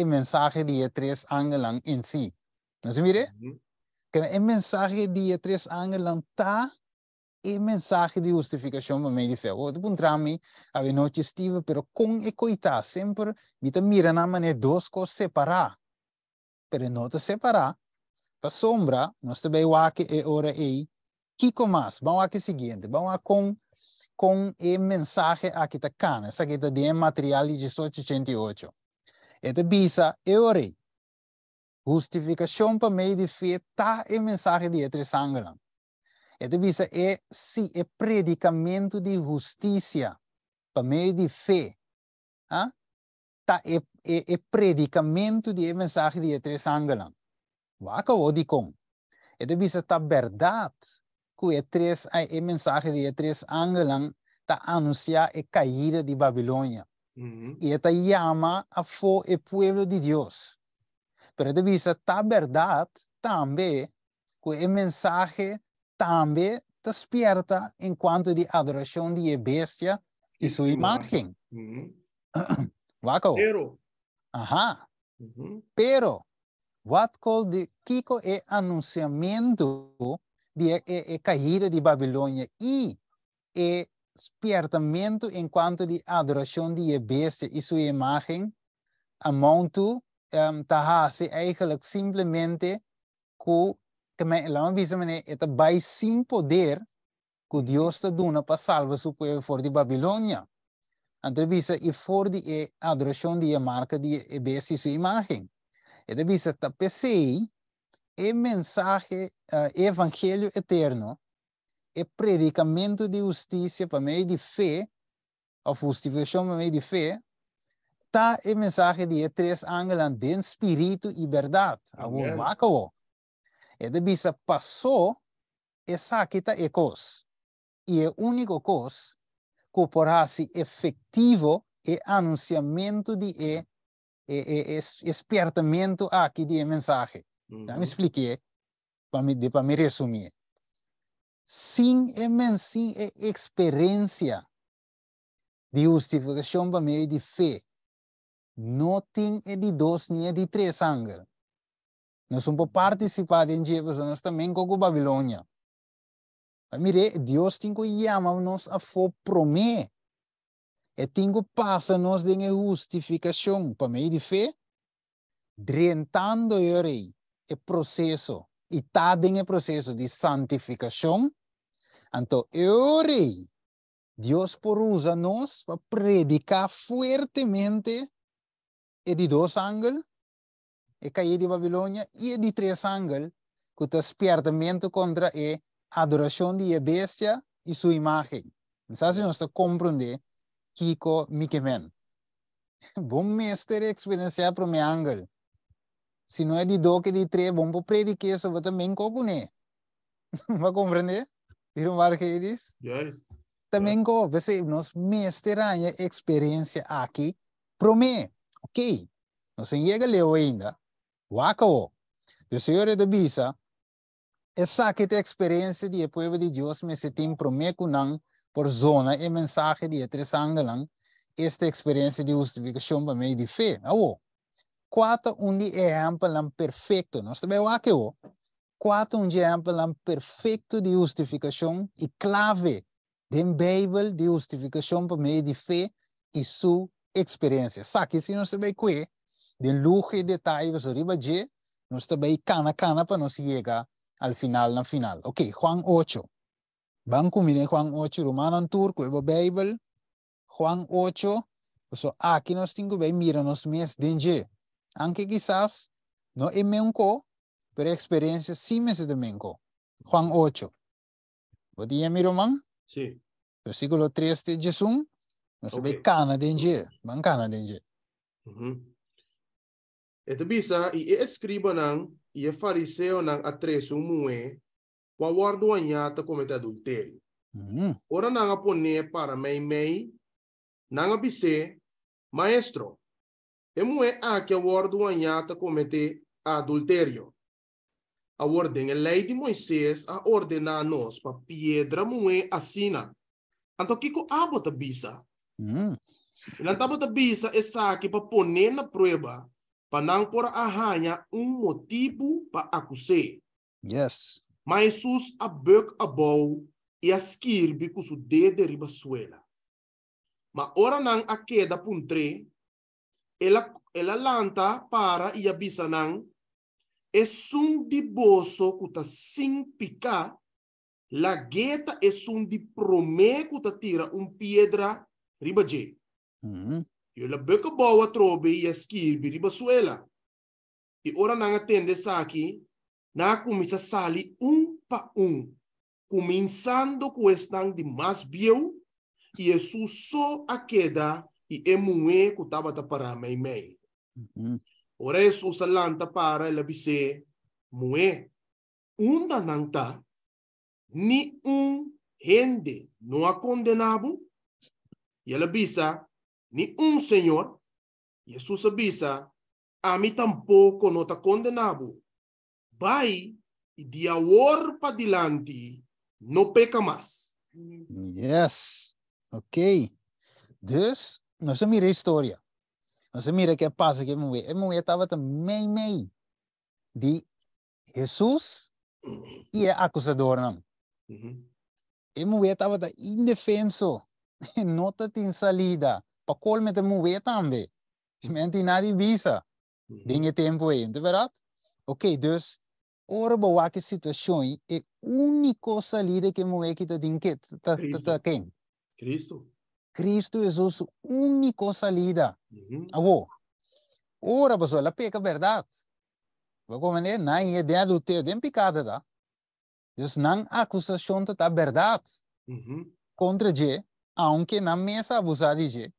mensagem de três ângulos em si. Não se mire? Que a mensagem de três ângulos está e mensagem de justificação para mim de fé. O encontramos a ver noite estiva, pero com e sempre vita mira na maneira duas coisas separar. Pero não te separar. Para sombra, nós também o que é hora aí. Kiko mais, vamos aqui seguinte, vamos com com e mensagem aqui da cana, essa aqui da DM material de 1888. Esta bisa, e orei. Justificação para mim de fé tá a mensagem de entre sangram e é devisa é, sim, é predicamento de justiça, por meio de fé. Ah? Tá, é, é, é predicamento de mensagem de três ângulos. Vaca ou de com. E é devisa tá verdade que é três, é mensagem de três ângulos tá anunciar a caída de Babilônia. Uhum. E esta chama tá a for o povo de Deus. mas é devisa tá verdade também que é mensagem também despierta enquanto de adoração de bestia e sua imagem. Uhum. Waco. Pero. Ajá. Uhum. Pero, Watco de Kiko é anunciamento de a é, é caída de Babilônia e é despertamento enquanto de adoração de bestia e sua imagem a monto um, ehm, tahase tá eigenlijk simplesmente com la misma manera, que by sin poder que mm-hmm. Deus está dando para salvar su pueblo fuera de Babilonia. que y fora de a adoración de la marca de la su imagen. Entonces, está PCI, el mensaje, uh, eh, evangelho eterno, o predicamento de justiça para meio de fé, a justificação para meio de fé, está el mensagem de três ángeles de espíritu y verdad. Amén. Amén. E é de visar passou saquita e cos. E é único cos que porá se efetivo e é anunciamento de e, é, e, e espertamento aqui de mensagem. Uhum. Então, me expliquei para me, de, para me resumir. Sim, é mensagem sim, é experiência de justificação para meio de fé. Não tem é de dois nem é de três ângulos. Nós somos participados em Jesus, nós também com a Babilônia. Mas mire, Deus tem que chamar nós a for E tem que passar nós de justificação para meio de fé, orientando ele o processo. E está em processo de santificação. Então, eu rei. Deus por usa nós para predicar fortemente e de dois ângulos e caí de Babilônia e de três ângulos que te espiardamento contra a adoração de bestia e sua imagem. Então, nós está compreender Kiko Mikemen. Bom mestre experienciar para o meu ângulo. Se não é de dois, que de três, bom para predicar sobre também cocuné. Vai compreender? Viram o que ele diz? Yes. Também como você nos mestrará a experiência aqui, para mim, ok? Nós não chega leu ainda, Uacao, O Senhor de Bisa, essa que a experiência de povo de Deus, mas se tem prometido não por zona e mensagem de três angelang, esta experiência de justificação para meio de fé. Aô. Quatro um exemplo perfeito, nós também o quatro um exemplo perfeito de justificação e clave da Bíblia de justificação para meio de fé e sua experiência. Sabe se nós também conhecemos de lujo y detalle, pues, arriba allí, no está bien cana, cana, para pues, no se llega al final, al final. Ok, Juan 8. Banco, mire Juan 8, Romano Turco, Evo Babel. Juan 8. Pues, aquí nos tengo, bien, mira, nos mes de Aunque quizás no es menco, pero experiencia sí me de menco. Juan 8. ¿Podía mi romano? Sí. Versículo 3 de Jesús. Nos ve cana de Van cana de Ito bisa, i-escriba ng i-fariseo ng atreso o wawarduan niya ta comete adulterio. Hum. Ora nga po niya para may may, nga bise, maestro, e muwe a que awarduan niya ta comete adulterio. A ordem é lei de Moisés a ordenar a nós para pedra muwe assina. Anto kiko abo ta bisa. Mm. Hum. Ilan tabo ta bisa é saque para poner na prova a hanya um motivo para acusar. Yes. Mas sus a bök a bou e a skirbi kusu de deriba suela. Ma ora nang a queda puntre, ela, ela lanta para e abisa nang, é sum de boso kuta sim pica, la gueta é sum de prome kuta tira um piedra riba Mm -hmm. Yo la beke bawa trobe ya skir biri basuela. E ora nang atende saqui, na começa sali um pa um, começando com questão de mais bio, e isso só a queda e emue que estava a mei mei. Mm-hmm. Ora isso salanta para ela bise, mue, unda não tá, ni um rende não a condenado, e ela bisa, ni um Senhor, Jesus avisa, a mim tampouco não está condenado. Vai e de agora para diante não peca mais. Yes, ok. Dus, nós temos a história. Nós temos que passa que a mulher, a mulher estava também meio de Jesus e é acusador. Não? A mulher estava indefenso, não tem salida pakolme mhm. mhm. te mu weertaande. Die mensen die naar die visa, dingen tempo aí, entendeu? Ok, então, okay, dus oor bewaken situatie é única salida que moe que te dinket, te te ken. Cristo. Cristo é a única salida. Uhum. Avô, ora pessoal, ela peca verdade. Vai compreender? Não é ideia do teu, dentro picada, tá? Dus não acusação tá verdade. Uhum. Contra G, aunque não mesa abusar de G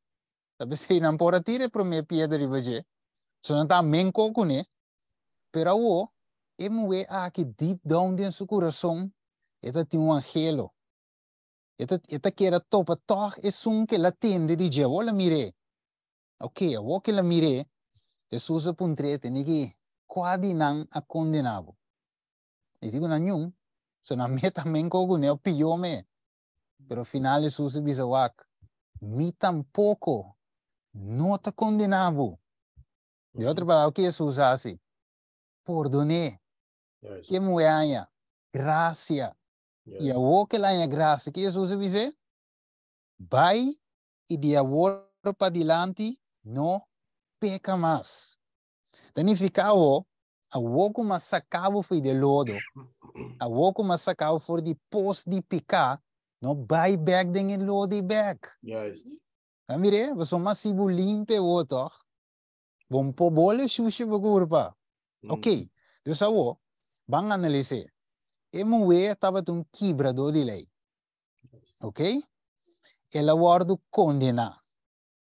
não Tapos promia piedra rivaje. Sonata menko kune. Pero emue a que deep down dentro do seu coração, ela tem um angelo. Ela, ela era topa toch e sum que ela tende de dizer, olha mire. Ok, o que ele mire, Jesus apontrete, nigi, quadi não a condenavo. E digo nanyum, se na meta men koguneo piome. Pero final Jesus bisawak, mi tampoco no está condenado. De outra mhm. palavra, o que Jesus hace? Perdone. Que me haya graça. E a o que la haya graça, que Jesus diz? Vai e de agora para diante não peca mais. o a o que mas sacava foi de lodo. A o que mas sacava foi de pós de picar. Não vai back, den lodo e back. Yes. Ah, mire, somos sibu limpe o tor. Bom po bole shushi bagurpa. Mm. Ok. Dessa o, bang analise. Emue tava tum quebra de lei, Ok? Ele Ela guardo condena.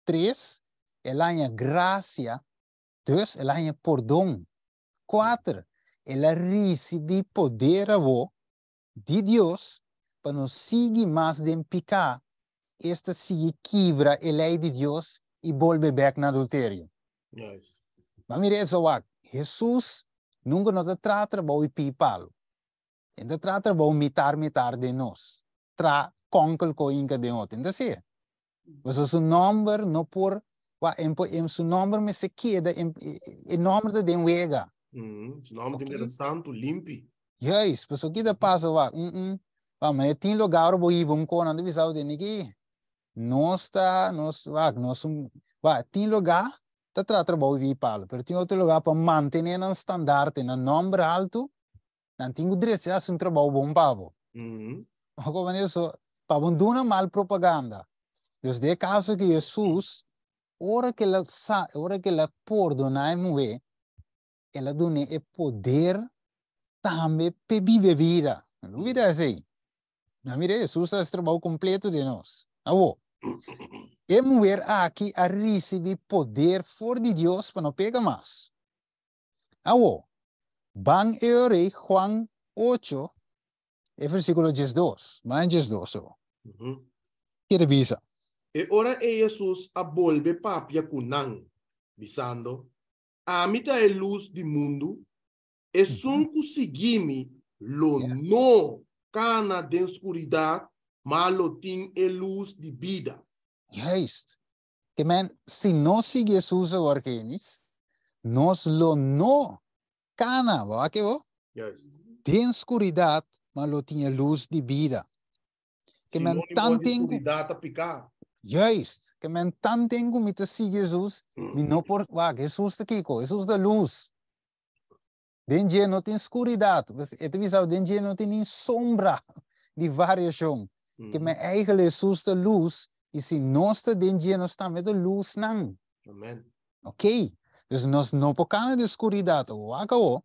Três, ela ganha graça. Dois, ela ganha perdão. Quatro, ele ela recebe poder a de Deus para não seguir mais de picar este se quebra a lei de Deus e volve back na adultério. Nice. Mas mire isso, Jesus nunca nos trata de people. Ele trata de mitar, mitar de nós. Tra conkel o inca de outro. Então, sim. Mas o seu número não por... O seu número me se queda, o número de enwega. O número de santo, limpo. Yes, mas o que passa? Uh -uh. Vamos, mm, mm. tem lugar para ir, o quando eu visava de ninguém nós está nós ah, nós vai tem lugar tá trabalhar bom vi para tem outro lugar para manter um estandarte um nome alto não tem o direito de um ah, trabalho bom para uhum. agora isso pavo mm-hmm. duna mal propaganda Deus de caso que Jesus ora que ele sa ora que ele por donar moe ela dune é poder também pebi vida não vida assim não mire Jesus faz trabalho completo de nós avô e mulher aqui a receber poder for de Deus para não pegar mais. Agora, van e orei Juan 8, é versículo 12, mais 12. Uhum. Que te visa? E ora e Jesus abolve papia cunan, dizendo, a mita é luz do mundo, e uhum. sun conseguime lo uhum. no cana de escuridade, Malotim mm. é luz de vida. Juist. Que men, se nós Jesus os evangelhos, nós lo não cana, vá que va? Yes. Tem escuridade, mas lo tinha luz de vida. Que men tanting escuridade a picar. Juist. Que men tanting como te sigue Jesus, me não por va, Jesus te kiko, Jesus da luz. Denje não tem escuridade, mas é te visão não tem nem sombra de variação. Mm. Que men eigenlijk zoals de luz e se ons te denken, ons staan met de luz nang. Amen. Oké. Okay. Dus nos no pocana de escuridad, o acabo.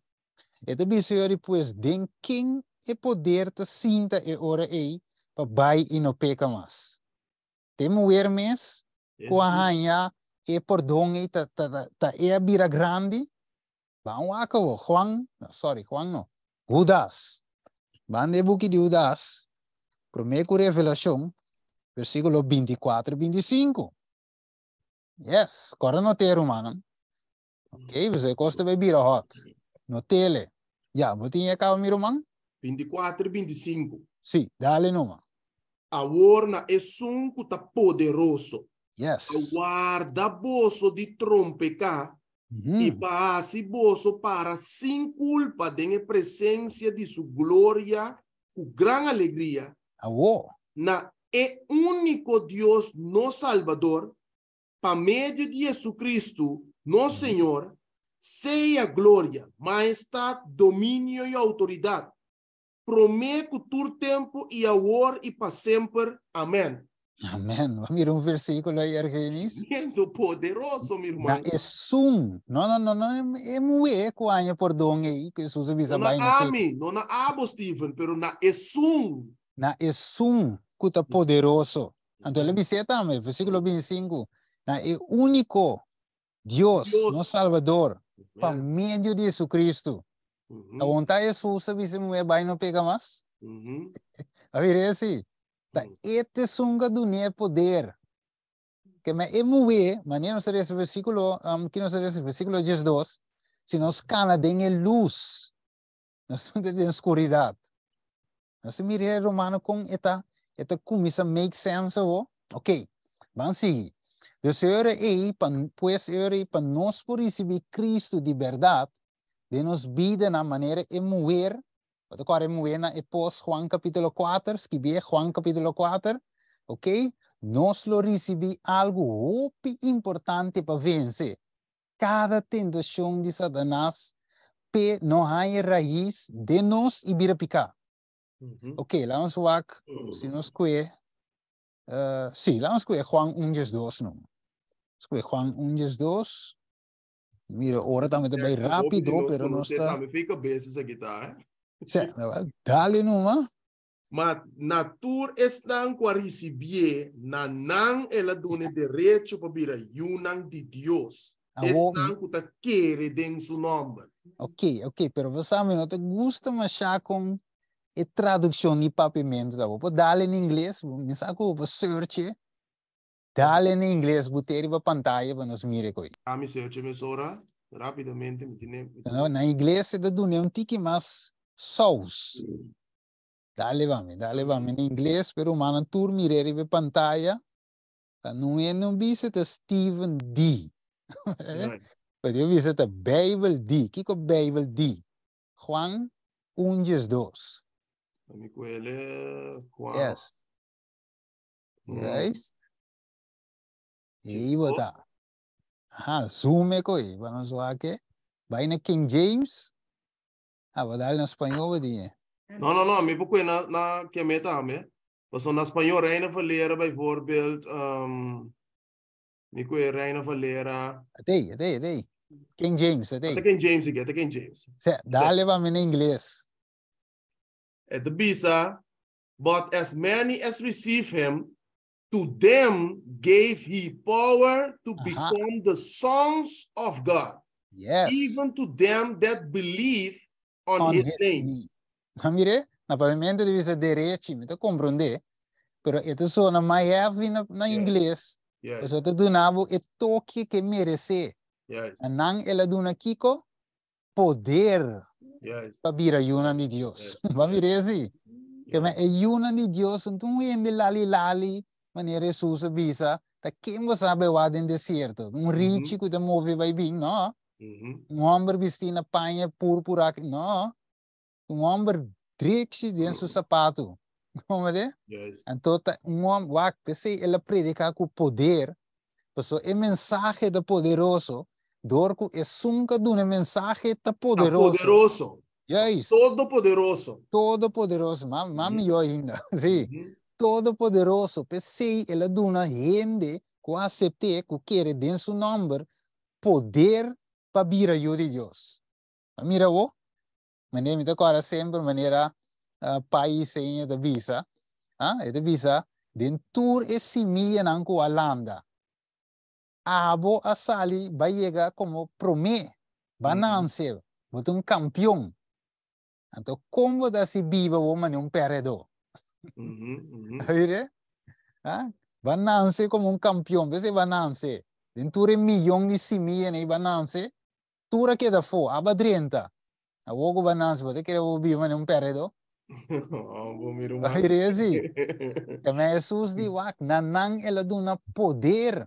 Este bisori pues denking e poder te sinta e ora ei pa bai inopeca mas. Temo weer mes, yes. kuahanya e pordon e ta ta ta, ta e abira grande. Vamos acabo, Juan, no, sorry, Juan no. Judas. Bande buki de Judas. Primeira Revelação, versículo 24 e 25. Yes, agora notei, mano. Ok, você mm. gosta de beber hot. Notele. Já, botinha cá que meu mano. 24 e 25. Sim, sí, dale numa. A urna é sunco tá poderoso. Yes. Guarda bolso de trompeca cá. e passe bolso para sem culpa, tem a presença de sua glória, com grande alegria a war. Na é único Deus, no Salvador, para meio de Jesus Cristo, no uhum. Senhor, seja glória, majestade, domínio e autoridade. Prometo todo tempo e a agora e para sempre. Amém. Amém. Mira um versículo aí, Argenis. Muito poderoso, meu irmão. na É sum. Não, não, não, não. É muito com a perdão aí, que Jesus avisa bem. Não na ame, não na abo, Stephen, pero na é sum na esum kuta poderoso. Então, ele diz também, versículo 25, na é único Deus, Deus. nosso Salvador, para meio de Jesus Cristo. Uhum. A vontade de Jesus, você não vai não pegar mais? Uhum. A ver é assim. Tá, este sunga do ne poder. Que me é mué, maneira não seria esse versículo, um, que não seria esse versículo 12, se nos cala, tem luz. Nós estamos em escuridão. Sumiriya Romano com esta, esta começa a make sense. Ó. Ok, vamos seguir. De senhora é e pan, pois senhora é pan nós por receber Cristo de verdade, de nos vida na maneira e moer, wat ook al na Moena é Epos, Juan capítulo 4, escrevia Juan capítulo 4, ok? Nós lo recebi algo importante para vencer. Cada tentação de Satanás pe não há raiz de nos e vira picar. Ok, hmm Okay, laat ons wak, mm-hmm. sien ons kwee. Uh, eh, sí, laat ons kwee Juan Unges dos noem. Ons kwee Juan Unges dos. Mira, ora também também rápido, pero não está. Também fica bem essa guitarra. ¿eh? Certo, dá-lhe numa. Mas natur estão com a na na não ela dona direito para vir a yunan de Deus. Estão com a querer em su nome. Ok, ok, pero você não te gusta machar e tradução de papimento da bobo. Dá-lhe em inglês, me saco, vou search. Dá-lhe em inglês, botei para pantalla para nos mirar coi. Ah, me search, me sora, rapidamente, me tiene. Não, na inglês é da dunia um tique mais sous. Dá-lhe vamos, dá-lhe vamos em inglês, pero mano, tur mirere para pantalla. Não é não bisa da Stephen D. Pero eu é da Bible D. Que que Bible D? Juan 1, 2. Miguel, wow. É yes. Right? यही बता हाँ zoom में कोई vamos lá que. भाई ने King James. ah, vou dar-lhe na espanhol, Badinha. Não, não, não, me procurei na, na que meta a mim. Passou na espanhol, Reina Valera, por exemplo. me procurei Reina Valera. Até aí, até aí, até aí. Ken James, até aí. Até Ken James, aqui, até King James. Dá-lhe para mim em inglês. at the Bisa, but as many as receive him, to them gave he power to uh -huh. become the sons of God. Yes. Even to them that believe on, on his, his name. Namire, provavelmente devi vedere ci mi comprende, però e tu sono mai na, na yes. inglês. Yes. Eso te dunavo e toque que merece. Yes. Anang ela kiko poder Sabira ayunan ni Dios. Vamirezi. que ayunan ni Dios untung hindi lali-lali não susa bisa ta kimbo sabe wadin desierto. Un mm-hmm. richi ku mm-hmm. mm. te move vai bing, no? Um hombre vestindo panha púrpura, no? Um hombre drixi dentro do sapato. Como é? Então, um homem, o ele predica com poder, a mensagem do poderoso, Dorco é sunca de uma mensagem tá poderoso. Tá poderoso. É isso. Todo poderoso. Todo poderoso, mas uhum. melhor ainda. Sim. Uhum. Todo poderoso. Pensei, ela dá uma gente que aceite, que quer dentro seu nome, poder para vir ajuda de Deus. Mira, o, maneira, então, agora sempre maneira, uh, ah, país ainda da visa, ah, é da visa, dentro esse milha na Holanda abo a Sali va a llegar como promé, van a ser un campeón. Entonces, ¿cómo da si viva o un perdedor? Uhum, uhum. Ah, como um campeão, você vai nascer. Dentro de milhão de sementes, né? vai nascer. Tudo que dá for, abadrienta. A ogo vai nascer, você quer ouvir, mas não perde. Aí, assim. Também Jesus diz, nanang ela dá poder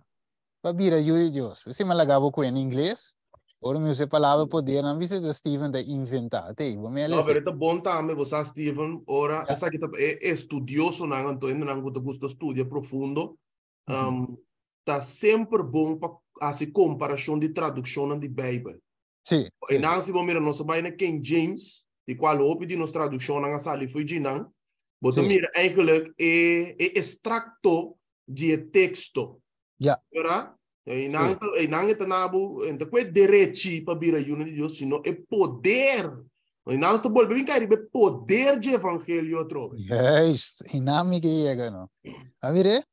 Babira Yuri Dios. Você me lagava com em inglês? Ora, me você palavra poder, não viste o Steven da inventar, te ibo me Não, pero tá bom também, você Steven, ora, essa aqui tá é estudioso, não, então ainda não de estudia profundo. Um, mhm. ehm, sempre bom para ah, fazer comparação de tradução de Bíblia. Sim. E não se vão mirar nossa baina King James, de qual o pedi nossa tradução na sala foi de não. Botamira, eigenlijk, é extracto de texto. Yeah. E nang e nang e tanabu ente kwe derechi pa bira yuno de Deus, sino é poder. E nang to bol bem cari, é poder de evangelho outro. Yes, e nami que chega não. A ver,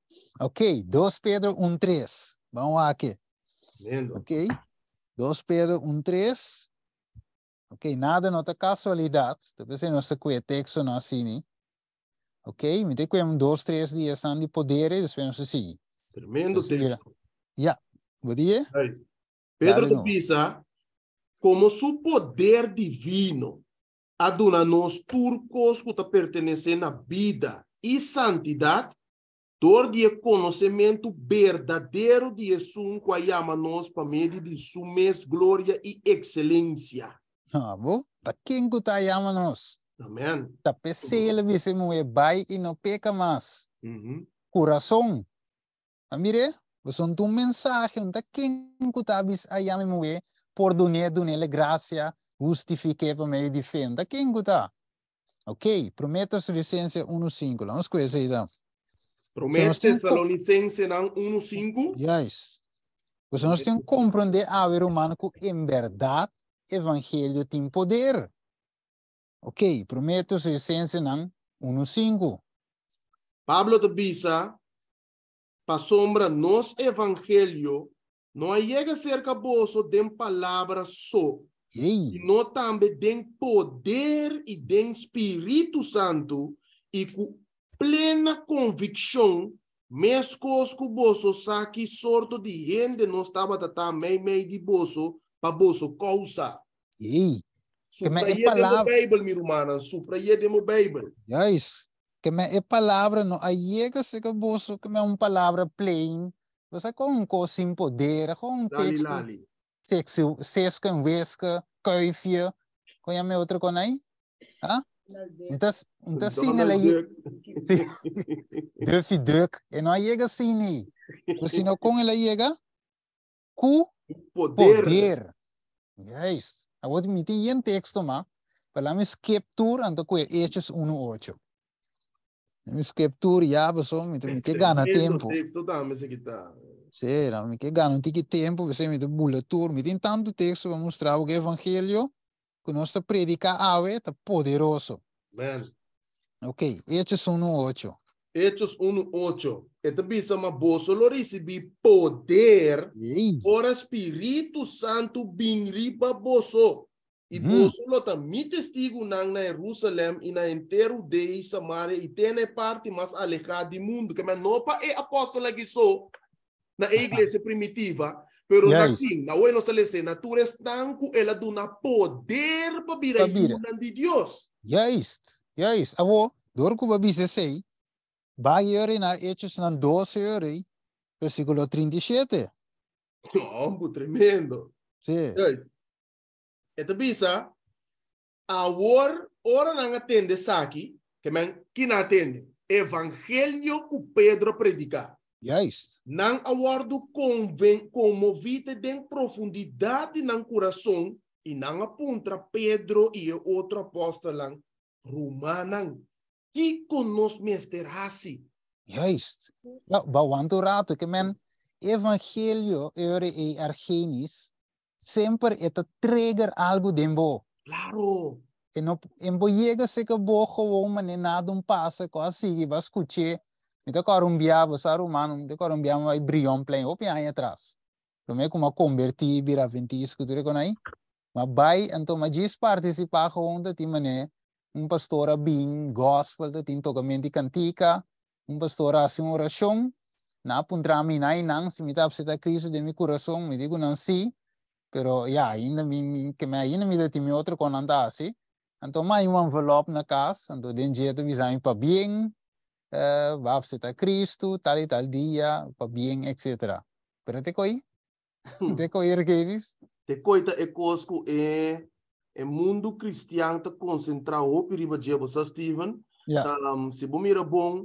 ok, 2 Pedro 1:3. Vamos aqui. Lendo. Ok. 2 Pedro 1:3. Ok, nada nota casualidade. Talvez não se kwe texto não assim, Ok, me tem que um 2 3 dias ande poderes, espero se sim. Tremendo texto. Yeah. Podia? Pedro de Pisa, como seu poder divino, aduna nos turcos que pertencem à vida e santidade, dor de conhecimento verdadeiro de Jesus, que chama nos para meio de sua mes glória e excelência. Ah, bom. Para quem que está chama nos? Amém. Tá pensando, você não é bai e não peca mais. Coração. Amire, sunt un mensaje, un quem cutabis a yame muge, por dune dunele gracia, justifique por meio de fé, da quem cuta. Ok, prometo prometas licença 1.5, vamos com isso então. Prometes Tessalonicense 1-5? Yes. Você nós tem que compreender a ver humano que, em verdade, evangelho tem poder. Ok, prometo prometes licença 1-5. Pablo de bisa, para sombra nos evangelho não chega a ser caboso de palavra só e não também de poder e de Espírito Santo e com plena convicção mescos com boso saque sorto de gente não estava também meio meio de boso para boso causa e supra é palavra Bible minha irmã supra Bible yes que me, é palavra, não, a chega se que você, que é uma palavra plain, você com um coisa sem poder, com um texto, sexo, sesca, vesca, coifia, com a minha outra com aí, ah? Então, então sim, ela ia... Duff Duck, e não chega assim aí. Você não com ela chega cu poder. poder. Yes. Eu vou admitir em texto, mas, para lá me skip tour, então, este é 1.8 mis captura ya so mi mi que gana tempo texto da mas aqui tá será mi que gana um tique tempo você mi bula tour mi tem tanto texto para mostrar o evangelho que nós está predicar ave tá poderoso Amém. ok Hechos 1:8 Hechos 1:8 Esta bisa ma boso lo recebi poder ora Espírito Santo bin riba boso e hum. Bússola também testigo não na Jerusalém e na inteiro de Samaria e tem parte mais alejada do mundo, que não é apóstolo que sou na igreja primitiva, pero yes. nakin, na bueno sa lese, na turestan ko ela do na poder pa birayunan di Dios. Yes, yes. Amo, dor ko babise say, bayere na Hechos ng 12 ore, versículo 37. No, tremendo. Sí. Yes. Ito bisa, a war ora nang atende saki, que men kina atende, evangelho o Pedro predicar. Yes. Nang awardo como comovite den profundidade nang coração e nang apunta Pedro e outro apóstolo rumanang que conos mesterasi. Juist. Nou, bawando rato, que men evangelho ere e argenis sempre está trigger algo dentro. Claro. E não, embo chega se que bojo ou uma nem nada um passa com assim e vai escutar. Então Colombia, você humano, de Colombia vai brilhar plane ou bem aí atrás. Primeiro como a convertir vira 20 escutar com aí. Mas vai então mas diz participar com ti mané um pastor bem gospel da tim tocamento cantica, um pastor assim oração. Na puntra minai nang, se me tá a Cristo de meu coração, me digo não sim. Pero ja, in de min ke me in de mi dat mi otro kon anda asi. En to mai um envelope na casa, en do den jeto vi zijn pa bien, eh vap sita Cristo, tal y tal dia, pa bien, etc. Pero mm. te coi? te coi ergeris? Te coi ta ecosco e e mundo cristiano te concentrar o periba jebo sa Steven. Ja. Um, ehm, se bom ira bom,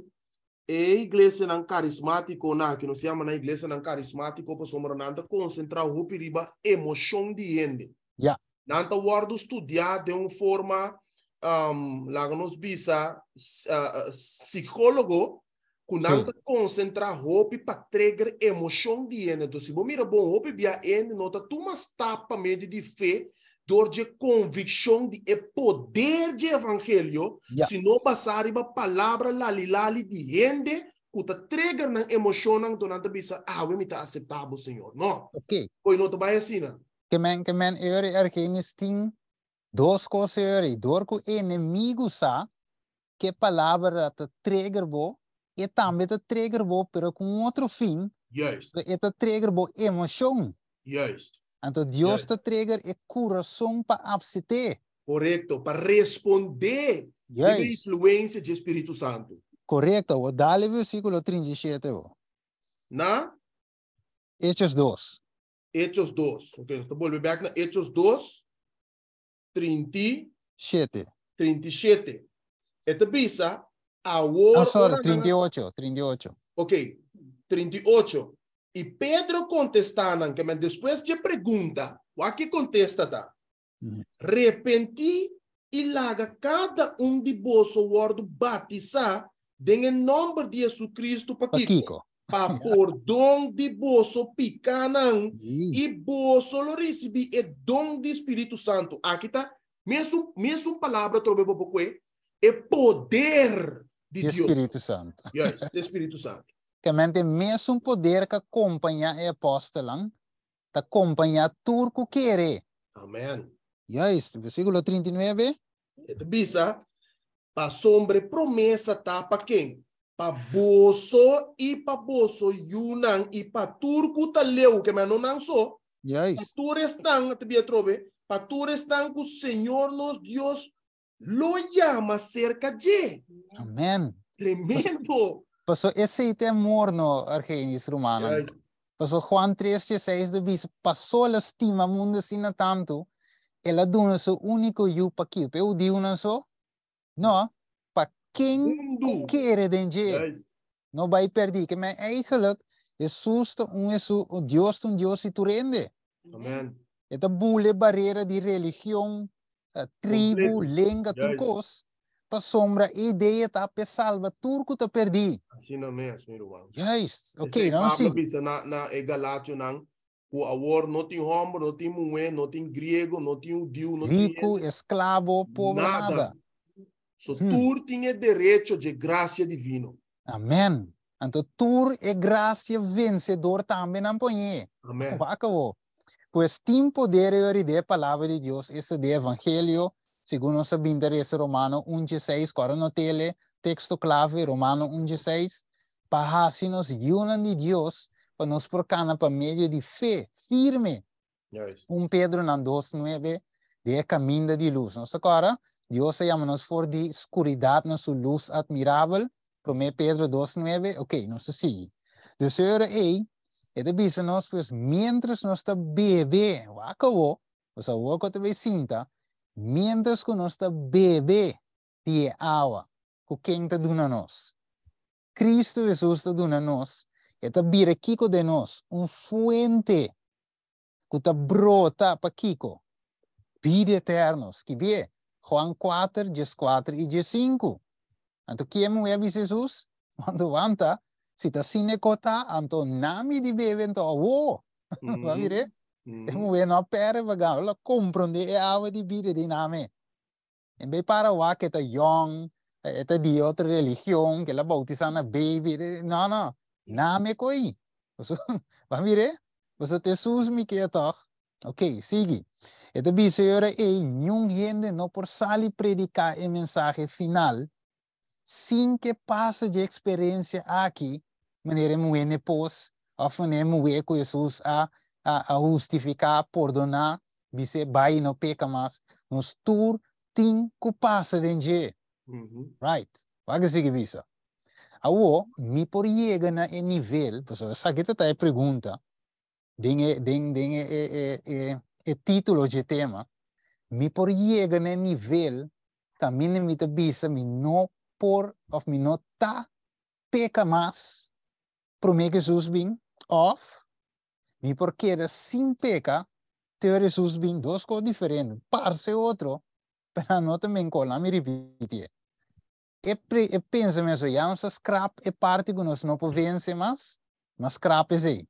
e igreja não carismático na que nos chama na igreja não carismático para somar nanta concentrar o piriba emoção de ende yeah. nanta wardo estudar de uma forma um, lá nos bisa uh, ah, ah, psicólogo com nanta sí. concentrar hopi para trigger emoção de ende então se bom mira bom hopi bia ende nota tu mas tapa medo de fé dor de convicção de poder de evangelho yeah. se não passar uma palavra lali lali de rende que tá trigger na emoção na donante bisa ah eu me tá aceitável senhor não ok foi não também assim né que men que men eu erkenis ting dois coisas eu dor que inimigo sa que palavra tá trigger bo e também tá trigger bo pero com outro fim yes e tá trigger bo emoção yes Entonces Dios te trae el corazón para aceptar. Correcto, para responder yes. a la influencia del Espíritu Santo. Correcto, o dar versículo 37. Vou. Na? Hechos 2. Hechos 2. Ok, volvemos a back na Hechos 2, 37. 37. Esta pisa, a ah, sorry, 38, 38. Ok, 38. E Pedro que, mas depois de pergunta, o que contesta tá? Hum. Repenti oh oh oh e larga cada um de vós o ordo batizar em nome de Jesus Cristo para Patico. Para dom de vosso picanão e vosso lo recebi e dom do Espírito Santo. Aqui tá, mesmo, mesmo palavra trovei pouco é, poder de Espírito Deus. Espírito Santo. Yes, Espírito Santo. Realmente é mesmo poder que acompanha o aposta que acompanha turco querer. Amém. E é isso, versículo 39. Bisa, para sobre promessa tá para quem? Para bosso e para bosso yunan e para turco taleu, que mas não sou. E é isso. Para turestan, te trove, para turestan que o Senhor nos Deus lo llama cerca de. Amém. Tremendo pa esse esejte morno argenis romanum. Yes. Pa Juan 3:16 de bis, passou a stima mundo sina tanto, ela dona seu único you para aqui. Eu di una so, não para quem quer denje. Yes. vai perder que men eigenlijk Jesus un Jesus, un oh, Dios Deus Dios y tu rende. Amen. Esta bule barreira de religião tribo eh, tribu, língua, yes sombra e deita pe é salva turco te perdi. Assim não é, senhor irmão. Yes, ok, não sim. Pisa na na Galatio não. O amor não tem homem, não tem mulher, não tem grego, não tem diu não tem rico, escravo, pobre, nada. só hmm. tur tinha direito de graça divina. Amém. Então, tur é graça vencedor também não põe. Amém. Vaca, Pois tem poder e a palavra de Deus, esse é evangelho, Segundo o sob interesse Romano 1,16, agora no tele, texto clave Romano 1,16, para assim nos unam de Deus, para nos procana para meio de fé firme. Yes. 1 Pedro 2,9, de caminho de luz. Nós agora, Deus chama-nos for de escuridade, nossa luz admirável. 1 Pedro 2,9, ok, não se sigue. De senhora ei, e de bisa nós, pois, mientras nós está bebê, o acabou, o seu oco também sinta, Mientras que nós está bebê de água, que quem está dando nós. Cristo Jesus está dando nós. E está vir aqui de nós, um fuente que está brota para Kiko. Vida eternos, que vê Juan 4, 14 e 15. Então, quem é Jesus? Quando anta, se está sinecota, então nami de bebe, então, uou, vai ver? uwe no pere waga la compron de e awe di bide di name en be para wa que ta é yong eta eh, é di otra religión que é la bautizan a baby no no name koi so va mire so te sus mi que ta ok sigue eta bi señora e nyung gente no por salir predicar el mensaje final sin que passe de experiência aqui, maneira moene pos, of maneira moe com Jesus a a, a justificar, perdonar, você vai não peca mais. Nos tur tem que passar de uhum. Right? Vai que sigue isso. Awo, me por chega na nível, pessoal, essa que está a pergunta, tem eh, den den é é é título de tema, me por chega na nível, também me te bisa, me não por, of me não tá peca mais, para que Jesus bem, of Y porque eres sin peca, te eres sus dos cosas diferentes. Parse otro, pero no te vinculan, me repite. E, e pensa mesmo, já não se scrap é parte que nós não podemos mais, mas scrap é assim.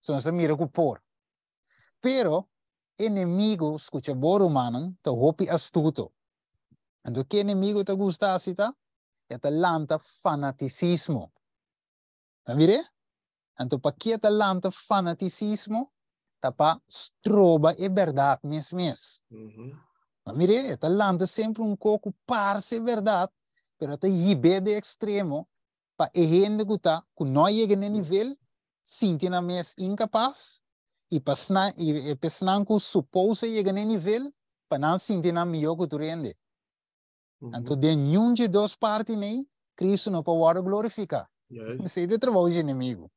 Só se mira com por. Pero, inimigo, escuta, bom humano, tá hopi astuto. Então, que inimigo te gusta assim, tá? É talanta lanta fanaticismo. Tá vendo? Antropaquia talanta fanaticismo, tapa stroba e verdade mesmo mês. Uhum. Mas mire, talanta sempre um coco parse verdade, pero tá ibe de extremo, para errende guta, que não chega no nível, sinti na mês incapaz, e pa snan, e, e que supousa chega no nível, para não sinti na melhor que tu rende. Uhum. Então, de nenhum de duas partes, Cristo não pode glorificar. Yes. Isso é de trabalho de inimigo.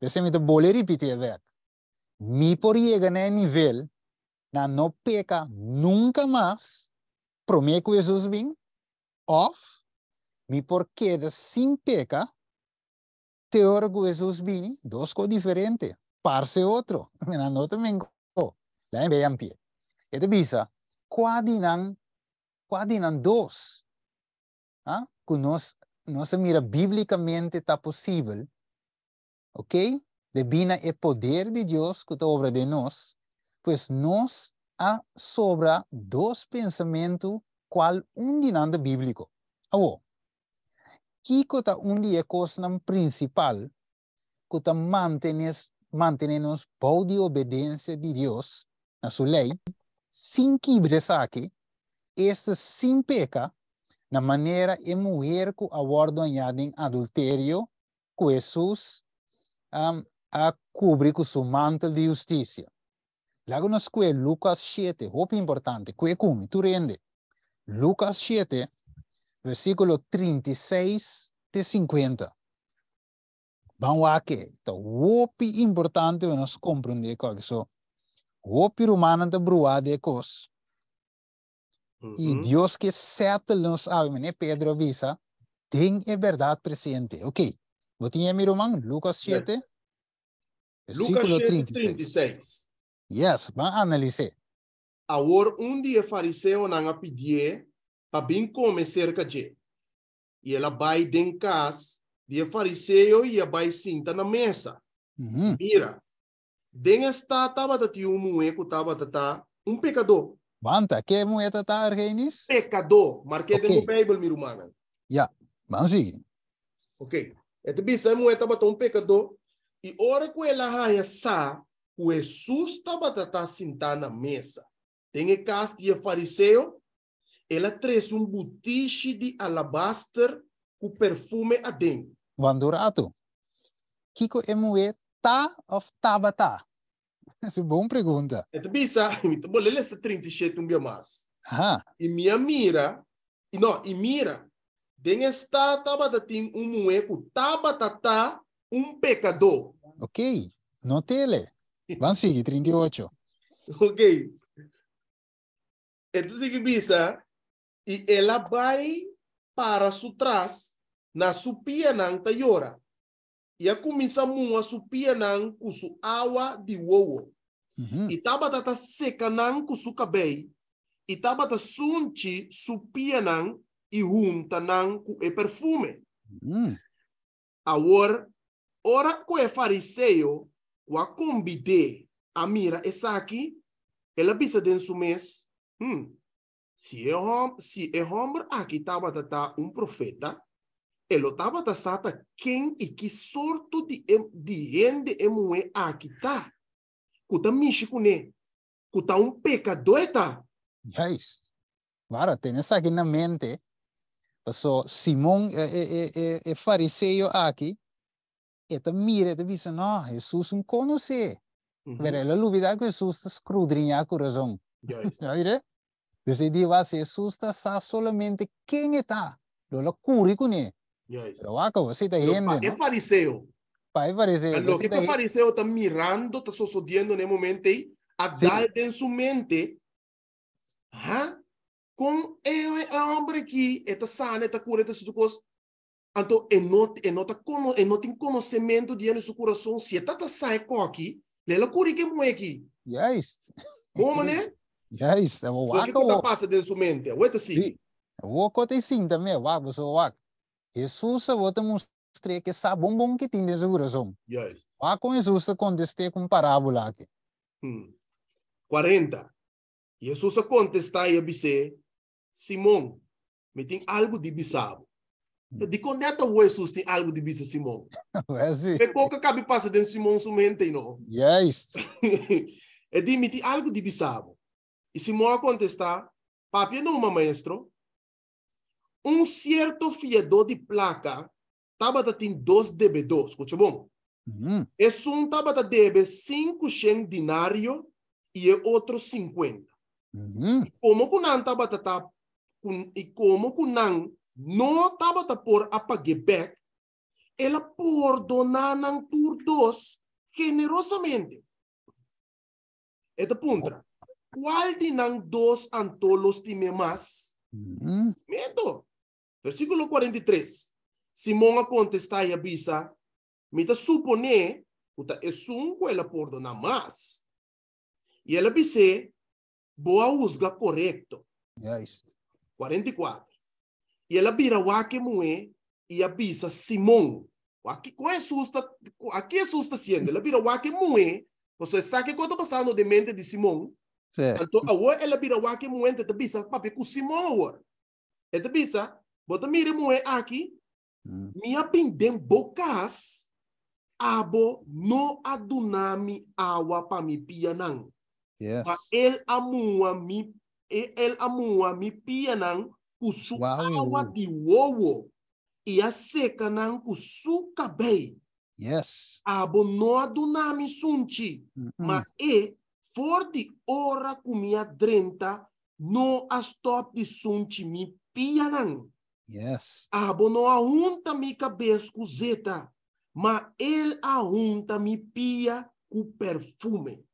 Dessa me bole repetir vec. Mi por llegar nível na não peca nunca mais promete Jesus vim, off mi por queda sem peca teor Jesus vim, dois co diferente parse outro na não também co lá em bem ampie e te bisa quadinan dinan dos ah que nós nós mira biblicamente tá possível ok? Divina é poder de Deus que obra de nós, pois nós há sobra dois pensamentos qual um dinando bíblico. Agora, Kiko está um dia coisa principal que está mantendo-nos de obediência de Deus na sua lei, sem quebre saque, este sem peca, na maneira e mulher que a ordem em adultério, com Jesus um, a cobrir com seu mantel de justiça. Luego nos que Lucas 7, muy importante, que come, Tu rende. Lucas 7, versículo 36 de 50. Vamos lá que, é muy importante que nos comprender con eso. o humano de bruar de mm-hmm. Uh -huh. E Deus que sete nos alma, né? Pedro avisa, tem a verdade presente. Ok, Botinha-me, miruman, Lucas 7, yes. versículo Lucas 7, 36. 36. Yes, vamos analisar. Agora, um dia fariseu não pediu para vir comer cerca de E ela vai de casa, dia fariseu e ela vai na mesa. Uhum. Mira, den está tabata ti um mueco tabata tá um pecador. Banta, que mueta tá argenis? Pecador, marquei okay. de Bible, minha irmã. Yeah, vamos seguir. Ok. É de bisa mo eta batom pecador e ora com ela raia sa o Jesus tá batata sentar na mesa. Tem e casti e fariseu ela traz um butiche de alabaster com perfume adentro. Vandurato. Kiko emue tá of tabata? Essa é uma boa pergunta. É de bisa, então bolele se 37 um biomas. mais. Ah. E minha mira, e não, e mira Bem está Tabata tá, tim um mueco, Tabata tá, tá um pecador. Ok, notele. Vamos seguir, 38. ok. Então, que e ela vai para su trás, na sua pia tayora. E a começa a sua pia não com sua água de ovo. E Tabata tá seca não com sua cabelo. E Tabata sunte sua pia não Hum, e um tananco é perfume. Hum. Mm. Agora, ora o fariseu, o a a mira essa aqui, ela pisa dentro do mês, hum, se é homem, se é homem aqui estava tá um profeta, ele estava tá quem e que sorto de de gente é moe aqui tá, cuta michi kune, cuta um pecador tá. Yes. Claro, tem essa aqui na mente. so Simón fariseo eh, eh, eh, y eh, eh, este este dice, no, mira, ele diz, no Jesus não conhece. Uhum. que Jesús escudriña o corazón. Não é? Entonces, ele Jesús Jesús sabe solamente quién está, lo é con né? Pero acá você está el fariseo. fariseo. fariseo fariseo. Lo que fariseo fariseo está mirando, está en el momento, a dar en su mente, Ajá. ¿ah? com é hambre aqui, esta sana, esta cura, esta sucos. Então, é nota, é nota, é nota em conhecimento de ano coração, se é tata sai coque, lela cura que é aqui. Yes. Como, né? Yes, é o waco. O que tá passa dentro da sua mente? O que assim? O que tem sim também, o waco, o waco. Jesus, eu vou te mostrar que sabe um bom que tem dentro do coração. Yes. com Jesus contestei com parábola aqui. Hmm. 40. Jesus contestou e disse, Simão, me tem algo de bizarro. Hum. De quando é que o Jesus tem algo de bizarro, Simão? É assim. Pecou que cabe passar dentro Simão somente, não? Yes. e é de me tem algo de bizarro. E Simão a contestar, papi não, maestro, um certo fiador de placa da tem dois devedores, escute bom? Uhum. Esse um Tabata deve 500 dinário e o outro 50. Uhum. Como que não da está Y como kunan no tabata por apagebek, ela por donanan turdos generosamente. esta puntra. ¿Cuál dinan dos antolos time más? Mm-hmm. Versículo 43. Simón a contestar y avisa, mita supone, que es un cuela por donar más. Y él dice, boa usga correcto. 44. E ela vira o Akemuê e avisa Simão. Aqui, qual é aqui susta sendo. Ela vira o Você sabe quanto passando de mente de simon Então, agora ela vira o Akemuê e avisa, papi, com simon agora. E te avisa, bota mire moe aqui. Mm. Minha pendem bocas. Abo no adunami awa pa mi pianang. Yes. Pa el amua mi e el amua mi pia nan kusu awa di wowo e a seca nan kusu kabei. Yes. Abo noadu nami sunchi, mm ma e for di ora kumia drenta no a stop di sunchi mi pia nan. Yes. Abo no ahunta mi cabesco zeta, ma el ahunta mi pia cu perfume.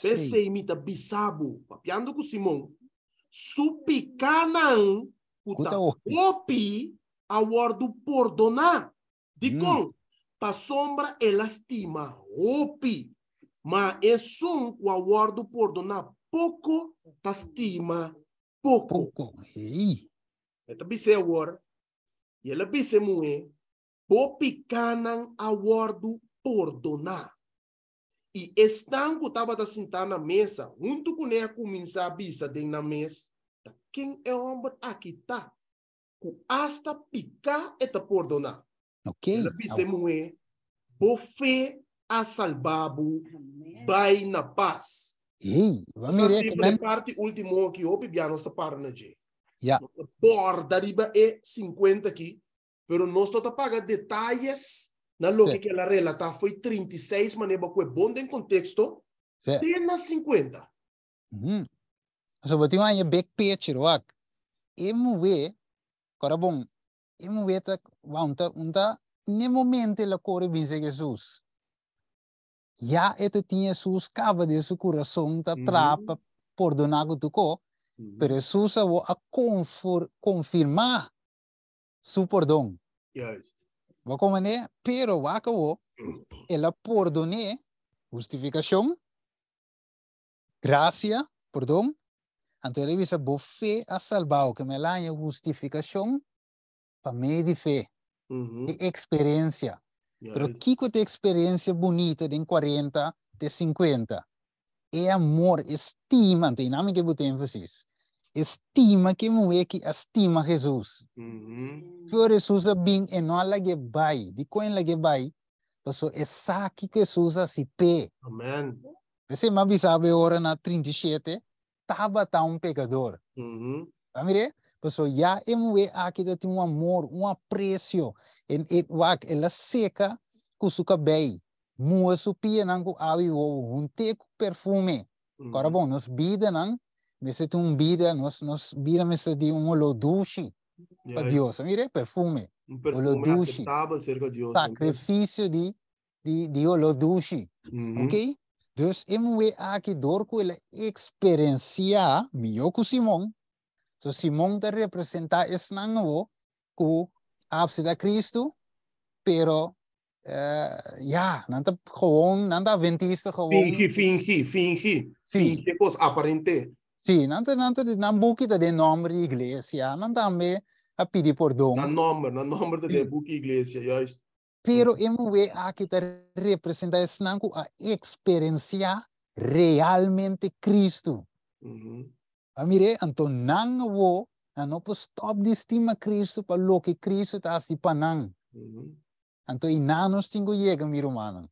Pesei imita bisabo papiando com Simão. Supicanaan, puta, opi, a do pordonar. Dicon, hum. pa sombra e lastima, opi. Mas é sum o awardo pordonar pouco, tastima pouco. Pouco, ei. Eta bise awar, e ela bise mué, opi canan awardo pordonar. E estanco estava a sentar na mesa, junto com ele começar a bisa dentro da mesa. Tá, quem é o homem aqui tá? Com hasta picar e te perdonar. Ok. Ele tá disse, mulher, você a salvabo, vai na paz. Ei, vamos ver aqui. a parte última que eu bebi a nossa parna de. Yeah. Borda riba é 50 aqui, pero nós estamos tá pagando detalhes na lo que ela relata foi 36, mas não é bom em contexto, tem na 50. Uhum. So, but you are big picture, wak. Emwe, kora bom, emwe tá wanta, unta, ne momento la core vince Jesus. Já ele tinha Jesus cava de seu coração tá trapa, donar o tuco, mas Jesus a confirmar seu perdão. Yes. Wakomane, pero wakawo, mm. ela perdone, justificação, graça, perdão. Então ele diz, a fé a salvar, que me lá é justificação, para meio de fé, uhum. de experiência. Mas Pero que que tem experiência bonita de 40, de 50? É amor, estima, não nome que botar ênfase estima que mulher que estima Jesus. Uhum. Por Jesus bem e não alague bai, de quem alague bai, então é saque que Jesus se pé. Amém. Você mais sabe agora na 37, tava tá um pecador. Uhum. Tá mire? Então já é mulher aqui tem um amor, um apreço, e ela seca com sua cabelo. Mua supia nangu awi wo, um teco perfume. Agora uhum. bom, nos vida nangu tu um vida, nós, nós vida precisa de um olodushi yeah. para Deus. Mire, perfume. Um perfume olodushi. cerca de Sacrifício de, de, de olodushi. Mm -hmm. Ok? Dus imwe aki dorku ele experiencia miyoku Simon. So Simon te representa esnango ku absida Cristo, pero uh, eh, ja, nanta gewoon, nanta ventiste gewoon. Fingi, fingi, fingi. Sí. Fingi, cos aparente. Sim, não tem não tá, não boquita de nome de igreja, não tem também a pedir perdão. Na nome, na nome de boquita igreja, já eu Pero MW mm. aqui está representando snanco a experienciar realmente Cristo. Uhum. A mire, então não vou, não posso stop de estima Cristo para o que Cristo está assim para não. Mm-hmm. Uhum. Então, e não nos tenho chega, meu irmão.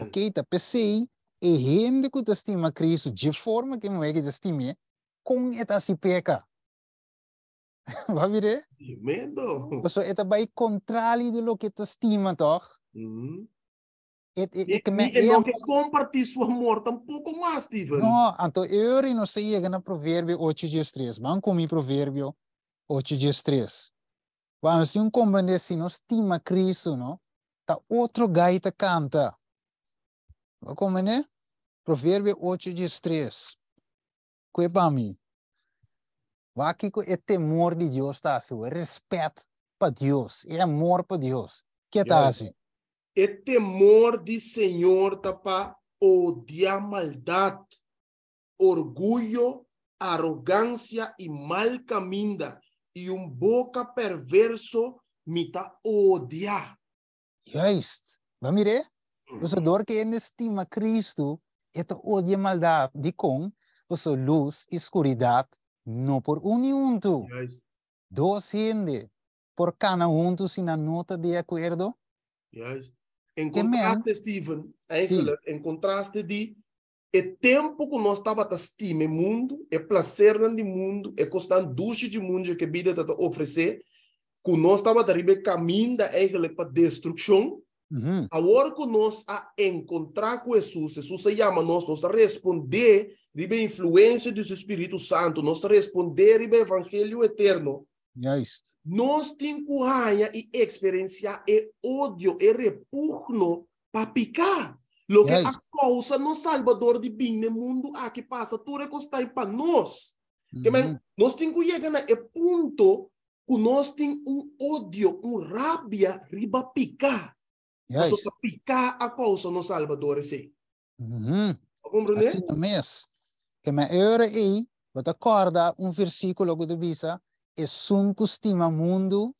Ok, tá pensei, rende que te estima Cristo de forma que me te estime, com esta se peca. Vai ver? Eh? Tremendo. Mas esta vai contrário de lo que te estima, toch? Mm uhum. -hmm. É, et, é, et, e, é me, e, e não quer compartilhar seu amor tampouco mais, Steven. Não, então eu não sei chega na provérbio 8 dias 3. Vamos comigo provérbio 8 dias 3. Quando se um compreender se não estima Cristo, não? Tá outro gaita canta. Como é? Né? Provérbio 8 diz 3. Que para mim. aqui que é temor de Deus está assim, é respeito para Deus, é amor para Deus. Que está assim? É temor de Senhor está para odiar maldade, orgulho, arrogância e mal caminda e um boca perverso me está odiar. Juist. Vamos ver? Hum. Então, dor que ele estima Cristo, então odia maldade de com, então luz e escuridade, não por um e um tu. Yes. Dos gente, por cada um tu se na nota de acordo. Yes. Em contraste, Amen. Steven, sí. em contraste de é tempo que nós estava a estima mundo, é prazer de mundo, é costando duche de mundo que a vida está a oferecer, que nós estava a caminho da para destruição, Agora que nós a encontrar com Jesus, Jesus se chama nós, nós responder de influência do Espírito Santo, nós responder do Evangelho Eterno. Nós temos coragem e experienciar e ódio e repugno para picar. Lo que a causa no Salvador de bem no mundo ah, a que passa tudo costa para nós. Uhum. Que, nós temos que chegar a ponto que nós temos um ódio, uma rabia riba picar. Yes. Nós para picar a no Salvador, sim. Mm-hmm. Uhum. Compreende? Assim no mês. Que me hora e você acorda um versículo que tu visa e sunco estima mundo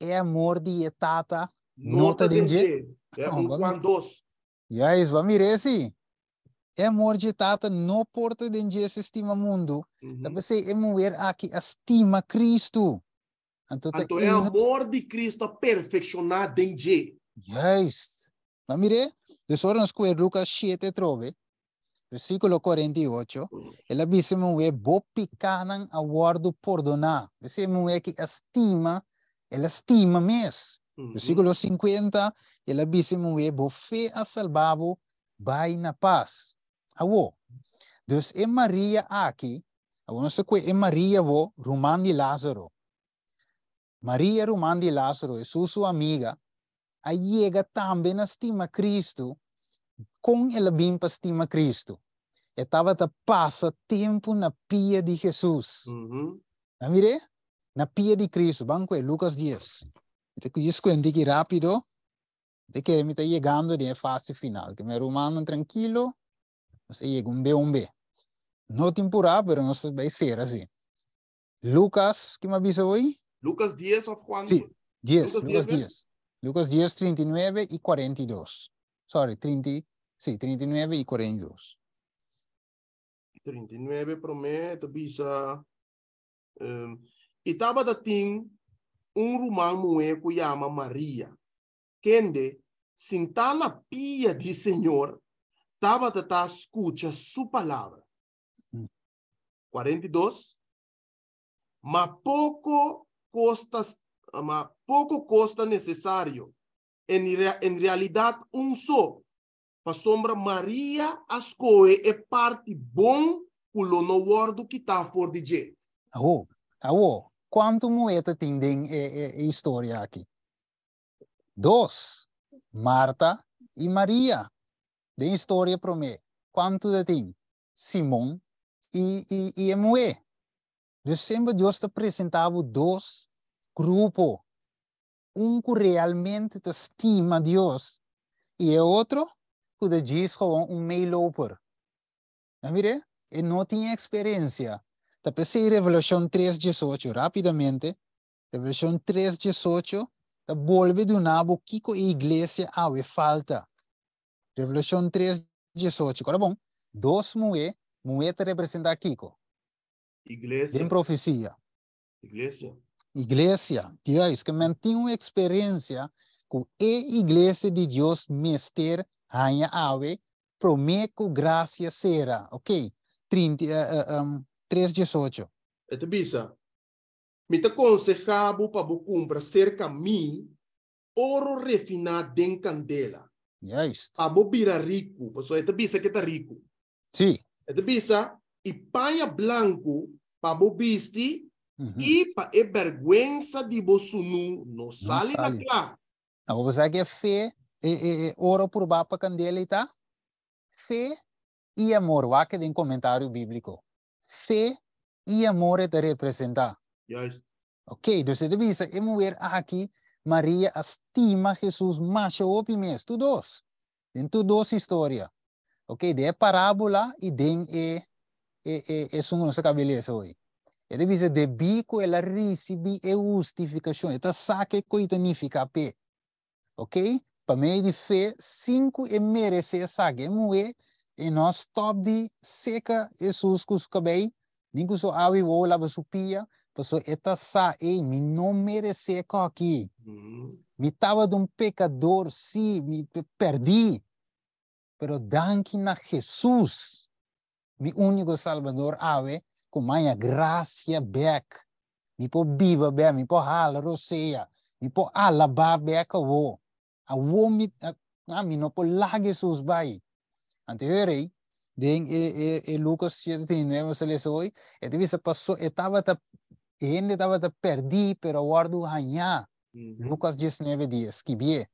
é amor de etata nota de dinje. É um quantos. Yes, vamos ver assim. É amor de tata no porta de dinje se estima mundo. Então, você é mulher aqui estima Cristo. Então, é amor de Cristo perfeccionado em dinje. Juist. Nou mire, dus orans kwe Lucas 7 trove, versículo 48, mm. ela disse mulher bopicanan awardo pordona. Essa mulher que estima, ela estima mes. Mm-hmm. Versículo 50, ela disse mulher bo fe a salvabo vai na paz. Awo. Dus e Maria aqui, awo se que e Maria vo Romani Lázaro. Maria Romani Lázaro, é sua amiga, a chega também na estima Cristo, com ela bem para estima Cristo. Estava a passa tempo na pia de Jesus. Uhum. Amire? Ah, na pia de Cristo, banco é Lucas 10. Te descuente aqui rápido, de que me está chegando de fase final, que me arrumando tranquilo, mas você chega um B, um B. Não tem por A, mas não vai ser assim. Lucas, que me avisa hoje? Lucas 10 ou Juan? Sim, 10, Lucas, Lucas 10. 10. Lucas 10, 39 e 42. Sorry, 30, sí, 39 e 42. 39 prometo bisa um, ehm, itaba dating um romano mueco llama Maria se está na pia de Senhor taba tata escuta sua palavra 42 mm. mas pouco costas mas pouco custa necessário. Em, em realidade, um só. Para sombra, Maria Ascoe é parte bom o no ordo que está fora de G. Oh, oh, quanto moeda tem a, eh, a, eh, eh, história aqui? Dois, Marta e Maria. Tem história para mim. Quanto tem? Simão e, e, e Moé. Deus sempre Deus te apresentava dois grupo. Um que realmente estima Deus e o outro que diz como um meio-loper. Mire, ele não tinha experiência. pensei em Revelação 3, 18, rapidamente, Revelação 3, 18. 3.18, volve de um abo que a igreja awe falta. Revelação 3, 18. agora bom, dois mulheres, mulher representa Kiko. Igreja. Em profecia. Igreja iglesia. Dios que mantém uma experiência com a igreja de Deus mestre hanya awe promeco graça será. Ok? 318. uh, um, 318. bisa. Me te aconsejabo para bo cumpra cerca mim ouro refinado em candela. Yes. A bobira rico, é de bisa que está rico. Sim. Sí. de bisa e paia branco para bobisti Uhum. para a é vergonha de Bolsonaro não, não sai daqui. Então, você que é fé, é, e, é, é, oro por bapa candela tá? Fé e amor, vá que tem comentário bíblico. Fé e amor é te representar. Yes. Ok, então você deve dizer, mulher ah, aqui, Maria estima Jesus mais ou menos, tu dois. Tem tu dois histórias. Ok, de parábola e tem é, é, é, é, é, é, é, é, é, é, e devi de debi cu el risibi e justificação. Ta tá, saque che coi tanifica pe. Ok? Para me de fé, cinco e mere se sa che mue e nós top de seca e sus cus cabei. o so avi vola lá supia. Pa so eta sa e mi não merece aqui. Me mm-hmm. tava de um pecador, sim, me perdi. Pero danke na Jesus, mi único salvador ave, comaya gracia bek mi po biva be mi po hala rosea me pô alaba ba wo a wo mi a mi no po lage sus bai ante den e e e Lucas 17 você lê hoje e te visa passou estava da, ainda tava ta perdi pero guardo hanya mhm. Lucas 19 dias que bie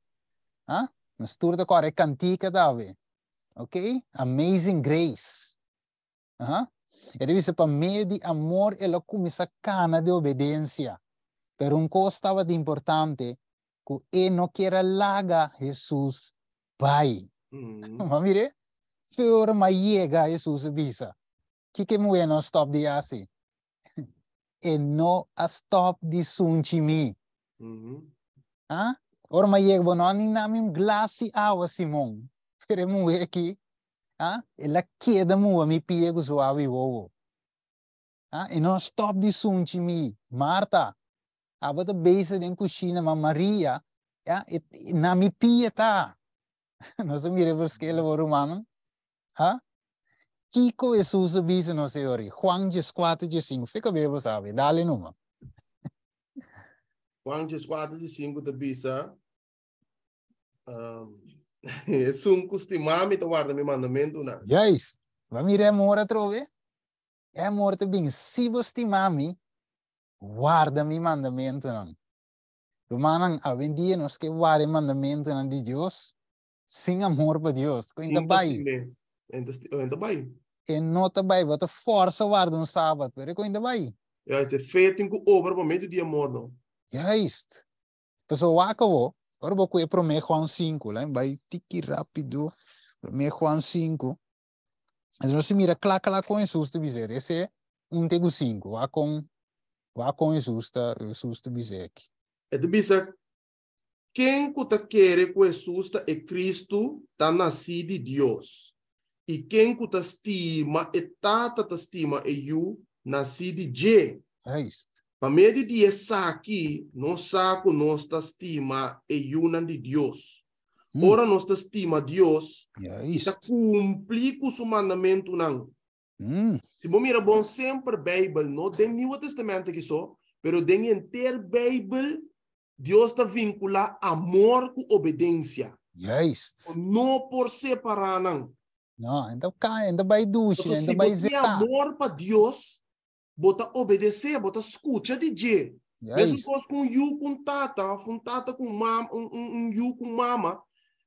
ah mas tudo é cantica dave ok amazing grace ah uh -huh. Ele disse para meio de amor, e começa a cana de obediência. Pero um coisa estava de importante, que ele não queria larga Jesus, Pai. Mm -hmm. Mas mire, fora mas chega Jesus visa. Que que mulher não stop de assim? e não a stop de sunchimi. Mm -hmm. Ah? Ora mas chega, não nem na minha glace água, Simão. queremos mulher aqui, ah, elakkedam wa mi piego e ovo. ah não stop di sunchi mi marta abata base den kushina ma maria ah it na mi pieta no so mi reverse o wo romanum ah Kiko Jesus bisa no senhor Juan de 4 de 5 fica bem você sabe dá-lhe numa Juan de 4 de 5 da bisa um, sun custimami to guarda mi mandamento na. Yes. Va mire amor trove. É amor te bem se você mami guarda mi mandamento não. Romanang avendia nos que guarda mandamento não de Deus sem amor para Deus. Então vai. Então vai. E nota vai, bota força guarda no sábado, pero ainda vai. Eu acho feito com obra para meio de amor não. É isto. Pessoal, acabou. Agora vou correr para o meio Juan 5, lá vai tiki rápido, para o meio Juan 5. Mas você mira, claca lá com Jesus, te dizer, esse é um tego 5, vá com, vá com Jesus, tá, Jesus te dizer aqui. É de dizer, quem que quer com Jesus é Cristo, está nascido de Deus. E quem que estima, é tata estima, é eu, nascido de É isso. Para medir di essa aqui, nós saco nossa estima e união de Deus. Ora, nossa estima Deus, está cumprir com o mandamento não. Hum. Se você mira bom sempre a Bíblia, não tem Novo Testamento que só, pero tem inteira Bíblia, Deus está vincula amor com obediência. Yes. Não por separar não. então cá, ainda vai ducha, ainda vai zetar. Se você amor para Deus, bota obedecer, bota escuta é DJ. Yes. É Mesmo coisa com you com tata, com tata com mama, um, um, um you com mama.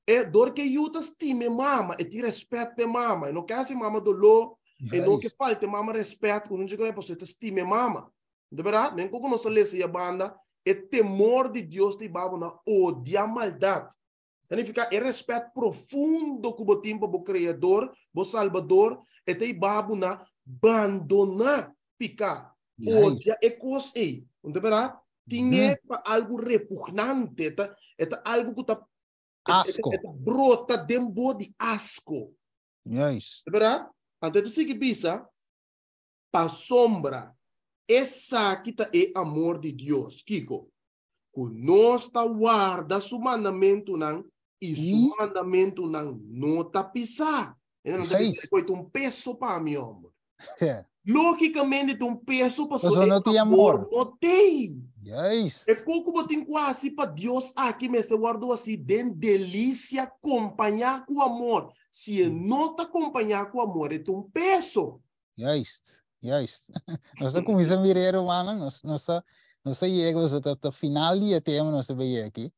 É dor que you tá estime é mama, e te respeita pe mama. E não quer ser mama do lo, yes. e não que falte mama respeito, quando digo é você tá estime mama. De verdade, nem como nós lemos a banda, é temor de Deus te babo na odia maldade. Significa é respeito profundo que o tempo o Criador, o Salvador, e te babo na abandonar picar odia e coisa aí. Onde verá? Tinha algo repugnante, tá? É algo que tá asco. brota dentro de asco. Yes. Verá? Então, sei que pensa, para sombra, essa que tá é amor de Deus, Kiko. Que nós tá guarda seu mandamento não e seu mandamento não não tá pisar. Ele não tem um peso para mim, homem. Yeah. Logicamente, tem um peso para só não tem amor. Não tem. Yes. É como tenho quase assim para Deus ah, aqui, me guardou assim, tem delícia acompanhar com amor. Se hum. não está acompanhar com amor, é um peso. Yes, yes. Nós como a mirar humana, nós nós nós chegamos até o final do tema, nós veio aqui.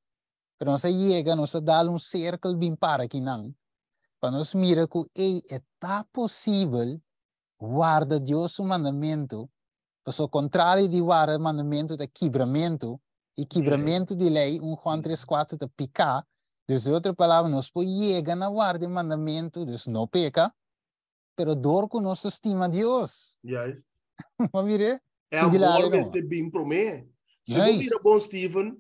Mas nós chegamos, nós dar um cerco bem para aqui não. Para nós com que é tá possível guarda Deus o mandamento, mas o contrário de guardar o mandamento de quebramento, e quebramento de lei, 1 Juan 3,4, de Deus, em outra palavra, nós podemos chegar na guarda o mandamento, Deus não peca, pero dor com nossa estima Deus. Yes. Vamos ver? É amor que de bem promê. Se yes. mira bom, Stephen,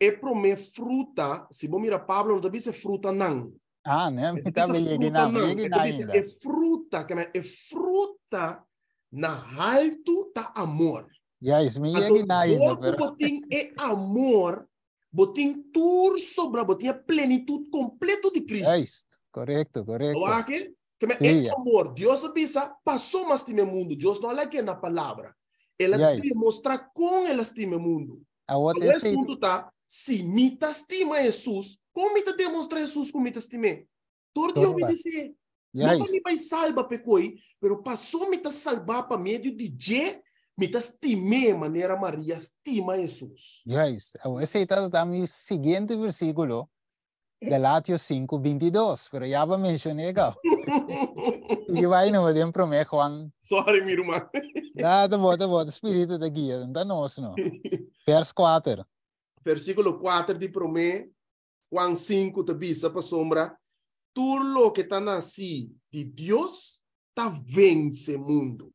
é promê fruta, se vira mira Pablo, não deve ser fruta não. Ah, né? Essa fruta, não. É, é fruta, é fruta na alto da amor. Ja, isso mi yegi na ainda. Corpo é amor, botin tur sobra, botin a plenitude completo de Cristo. É isso. correto, correto. O aqui, que me é amor. Deus pensa, passou mais time mundo. Deus não é que na palavra. Ela yes. É mostrar com ela time mundo. A outra é assim. tá se me estima Jesus, como mita demonstra Jesus como me estima? Todo dia obedecer. Não me vai salva pecoi, mas passou me salvar para meio de je, me estima maneira Maria estima Jesus. Yes. Esse é o seguinte versículo. Galátios 5, 22, pero já vou mencionar. e vai não podemos prometer, Juan. Sorry, minha irmã. Ah, tá bom, tá bom, o espírito da guia, não tá nosso, não. Verso 4 versículo 4 de Promé, Juan 5 te visa para sombra, tudo que está nascido de Deus está vence mundo.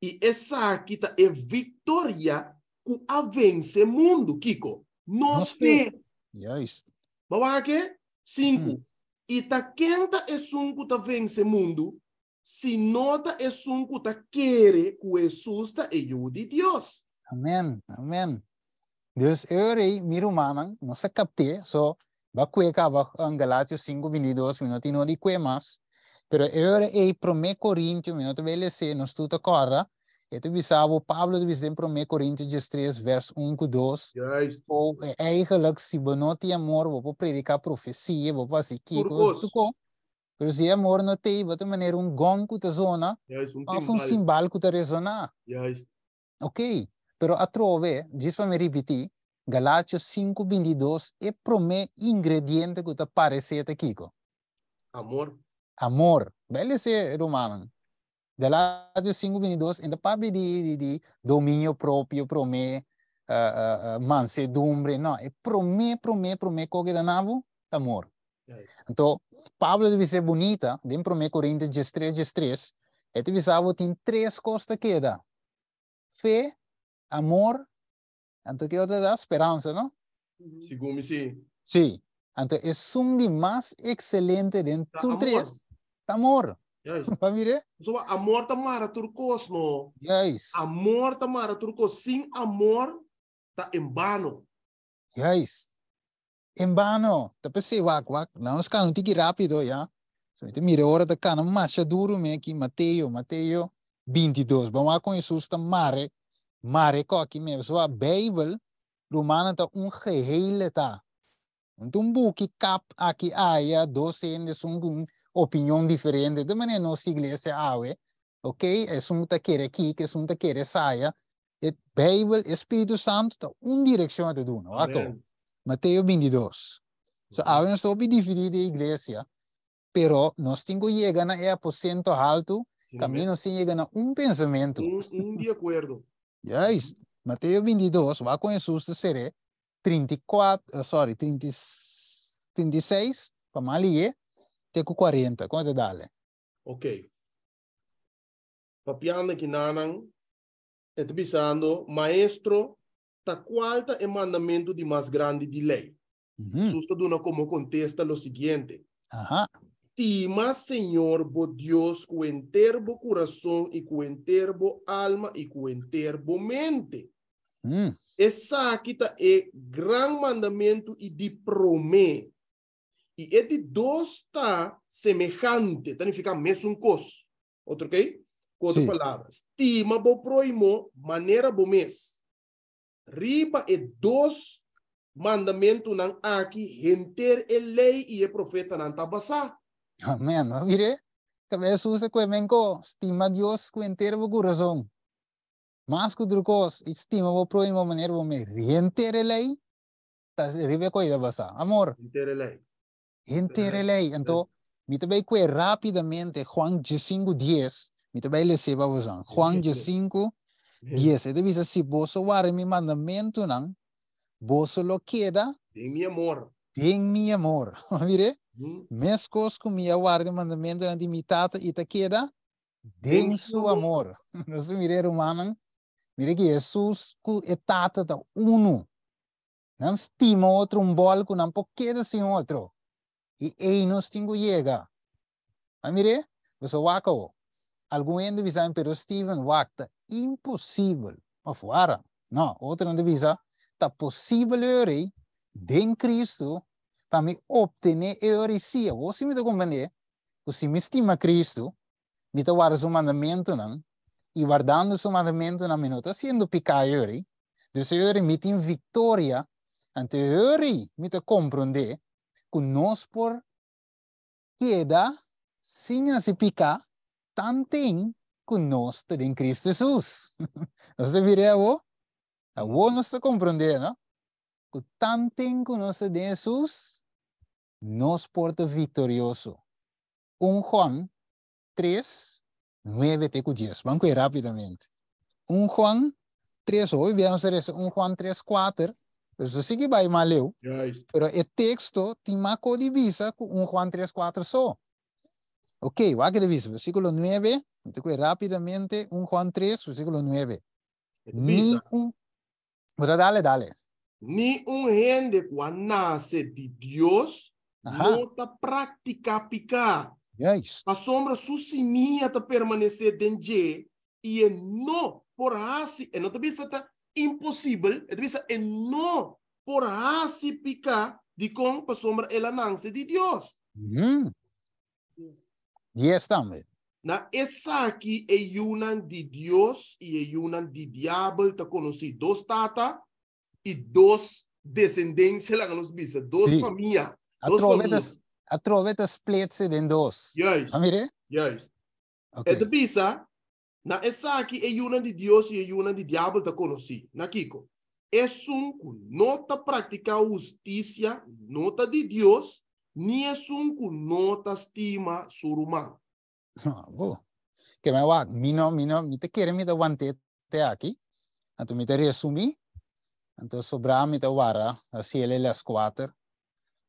E essa aqui tá é vitória que a vence mundo, Kiko. Nos fé. Yes. Bawa que? cinco. Hmm. E tá quenta é um que tá vence mundo, se nota é um que tá quere que Jesus tá é de Deus. Amém, amém. Deus, eu orei, me rumanan, não se captei, só vai cueca, vai em Galátios 5, 22, minuto, não de cueca mais. Pero eu orei para me Coríntio, minuto, se não estuda corra, e tu bisavo, Pablo, tu bisem para me Coríntio, 3 verso 1, 2. Juist. Ou, eigenlijk, se bonoti amor, vou predicar profecia, vou fazer kiko, tu com. Pero se amor não tem, vou te maneira um gong com a zona, ou um simbal com a resonar. Juist. Ok. Pero atrove, dispa me repetir, Galátios 5, 22 é prome ingrediente que está parecendo aqui. Amor. Amor. Beleza, ser romano. Galátios 5, 22 ainda para pedir de, de domínio próprio, prome uh, uh, mansedumbre. Não, é prome, prome, prome, coque da navo, amor. Yes. Então, Pablo deve ser bonita, de 1 Coríntios 13, 13, ele deve saber que tem três coisas que dá. Fé, amor, então que te dá esperança, não? Segundo, sim. Sim. Então, é um de mais excelente dentro de três. Amor. Yes. ver? So, amor tamara turcos, no? Yes. Amor tamara turcos. Sem amor tá em bano. Yes. Em bano. Tapi se wak wak. Não, os caras não rápido, já. So, então, mire, hora da cana, macha duro, me aqui, Mateio, Mateio 22. Vamos lá com Jesus, tamare. Maar ik ook me so Bijbel Romanata um gehele tá. Então buki cap aqui aia doce ende sungun opinião diferente de maneira nossa igreja awe, ok? É sunta querer aqui, que sunta querer saia. E Bijbel, Espírito Santo tá um direção te doen, ok? Mateus 22. So awe nós obi divididos a igreja, pero nós temos chega na é por cento alto, também nós temos chega na um pensamento. Um, um de acordo. Yes, Mateus 22, vá com Jesus de Seré, 34, uh, sorry, 30, 36, para ali, até eh? com 40, quanto dá? Ok. Papiana Kinanang, está pensando, maestro, tá qual é o mandamento de mais grande de lei? Uhum. Susto Duna como contesta o seguinte. Aham. Uh -huh estima Senhor, bo Deus, com enterbo coração e com enterbo alma e com enterbo mente. Hum. Essa aqui tá é grande mandamento e de promê. E é de dois tá semelhante, tá significa mesmo cos, Outro ok? Com outras Sim. palavra. Estima bo proimo, maneira bo mês. Riba é dois mandamento não aqui, renter é lei e é profeta não tá passar. Amén. ¿no? Mire, que Jesús se cuemenco, estima a Dios con entero corazón. Más que otra cosa, estima vos prójimo manera vos me rientere ley, tas ribe coida basa. Amor. Entere lei. Entere lei. Entonces, me te que rápidamente Juan 5, 10, Me te le seba vos. Juan 5, 10. Ele diz se vos guarda mi mandamento, não, vos lo queda. Tem mi amor. Tem mi amor. Mire. Mas como a guarda o mandamento na limitata e taqueda, tem seu amor. Nós mire romano, mire que Jesus com etata da uno. Não estima outro um bolco, não queda sem outro. E aí nós temos chega. A mire, você waka o. Algum ainda em pero Steven waka impossível. Mas fora, não, outro não visa, tá possível eu rei, de Cristo, também obtener a heresia. Você me compreende? Você eh? me estima Cristo, me está o seu mandamento, não? E guardando seu mandamento, na minuta, está sendo pecador. Deus, eu me tem vitória. Então, eu me está compreender que nós por queda, sem se picar, tanto que nós em Cristo Jesus. Você viria a A vos não está compreendendo, não? Que tanto que nós tem Jesus, nos porta victorioso. Un Juan 3, 9, te 10. Vamos a rápidamente. Un Juan 3, hoy vamos a hacer Un Juan 3, 4. Pues eso sí que vai mal Pero el texto tem codivisa com 1 Juan 3, 4 solo. Ok, va que divisa. Versículo 9, rápidamente, Un Juan 3, versículo 9. Ni un... Dale, dale. Ni un gente cuando nace de Dios Aham. nota prática pica. Yes. É a sombra susimia ta tá permanecer dentro é, e é não por assim, é não também está tá impossível, é também tá é não por assim pica de com a sombra ela nance de Deus. Mm. Uhum. Yes, também. Na essa aqui é uma de Deus e é uma de diabo, tá conheci dois tata e dois descendência lá nos bisa, dois sí. famílias atrovetes, atrovetes pletsen den dos. Juist. Amire? Juist. Okay. E pisa, ah? na esaki e una de Dios e una de diabo da conosci. Na Kiko, es nota prática justicia, nota de Dios, ni es un nota estima sur humano. Ah, boh. Que me va, mi me mi no, mi te quiere, mi te guantete aquí. Anto mi te resumi. Anto sobra mi te guarda, así ele las cuatro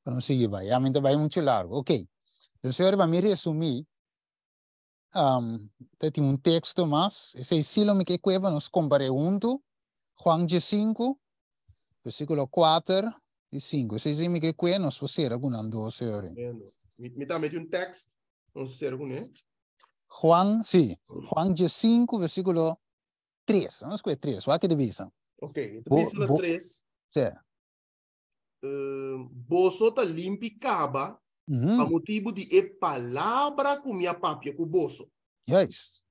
pronuncia by. I mean, the by muito largo. Ok. Então, senhora, para me resumir, um, tem um texto mais. Esse é o que cueva nos compare junto. Juan 5, versículo 4 e 5. Esse é o que cueva nos fazer algum ando, senhora. Me dá um texto, não sei algum, né? ¿eh? Juan, sim. Mm. Juan 5, versículo 3. Vamos ver 3. Olha que divisa. Ok, divisa 3. Sim uh, bosota limpicaba uhum. a motivo de e palavra com minha papia com boso. Yes.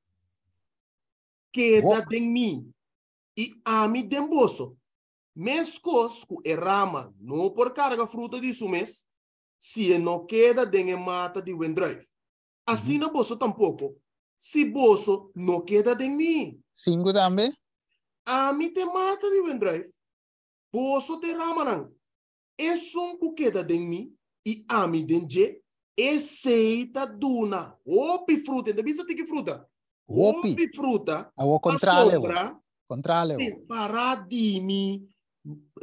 Queda de mim e ami dem boso. Mescos com e rama não por carga fruta disso mes se não queda de mata de wendrive. Assim não boso tampouco. Se boso não queda de mim. Cinco também. A mim te mata de wendrive. Boso te rama não esunku keda denmi e ami denje aceita duna hopi fruta ainda bisa tiki fruta hopi, hopi fruta ao contrário contrário separadimi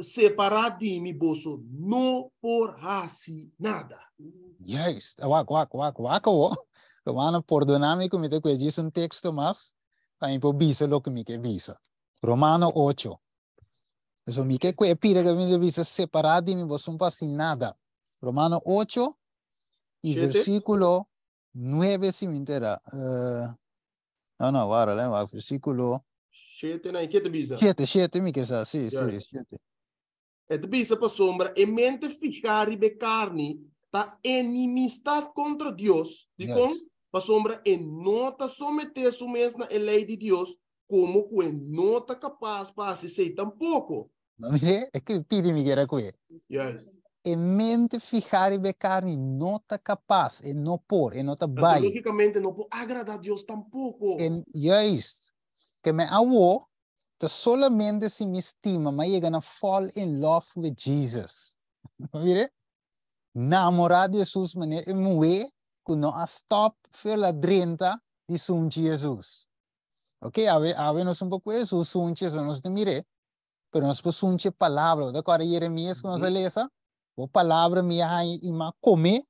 separadimi boso no por hasi nada yes awak awak awak awak o Romano por dinâmico me te que diz um texto mais para impo bisa lo que me que bisa Romano 8 Eso que epíraga viene separar de mim mi bosumpa sin nada. Romano 8 y ¿Siete? versículo 9 si me entera. Uh, eh, no, no, ahora le va versículo 7 na inquieta bisa. 7, 7 mi que sa, sí, yeah. sí, 7. Et bisa pa sombra e mente fichari becarni ta enemistad contra Dios, dicom yes. pa sombra e nota someter-se mesmo na lei de Deus como que nota capaz para se sei tampoco não me Mire, é que pide Miguel Acuê. Yes. E mente ficar e becar e não tá capaz, e não por, e não tá bai. Logicamente não pode agradar a Deus tampouco. E, yes. Que me avô, tá solamente se me estima, mas é gonna fall in love with Jesus. Não me Mire, namorar de Jesus, mané, e moe, que não a stop, pela drenta de sum Jesus. Ok, ave, ave nos um pouco Jesus, sum Jesus, Não se me mire pero nós podemos sunche palavra, da cora Jeremias que nós lesa, o palavra minha aí ima comer,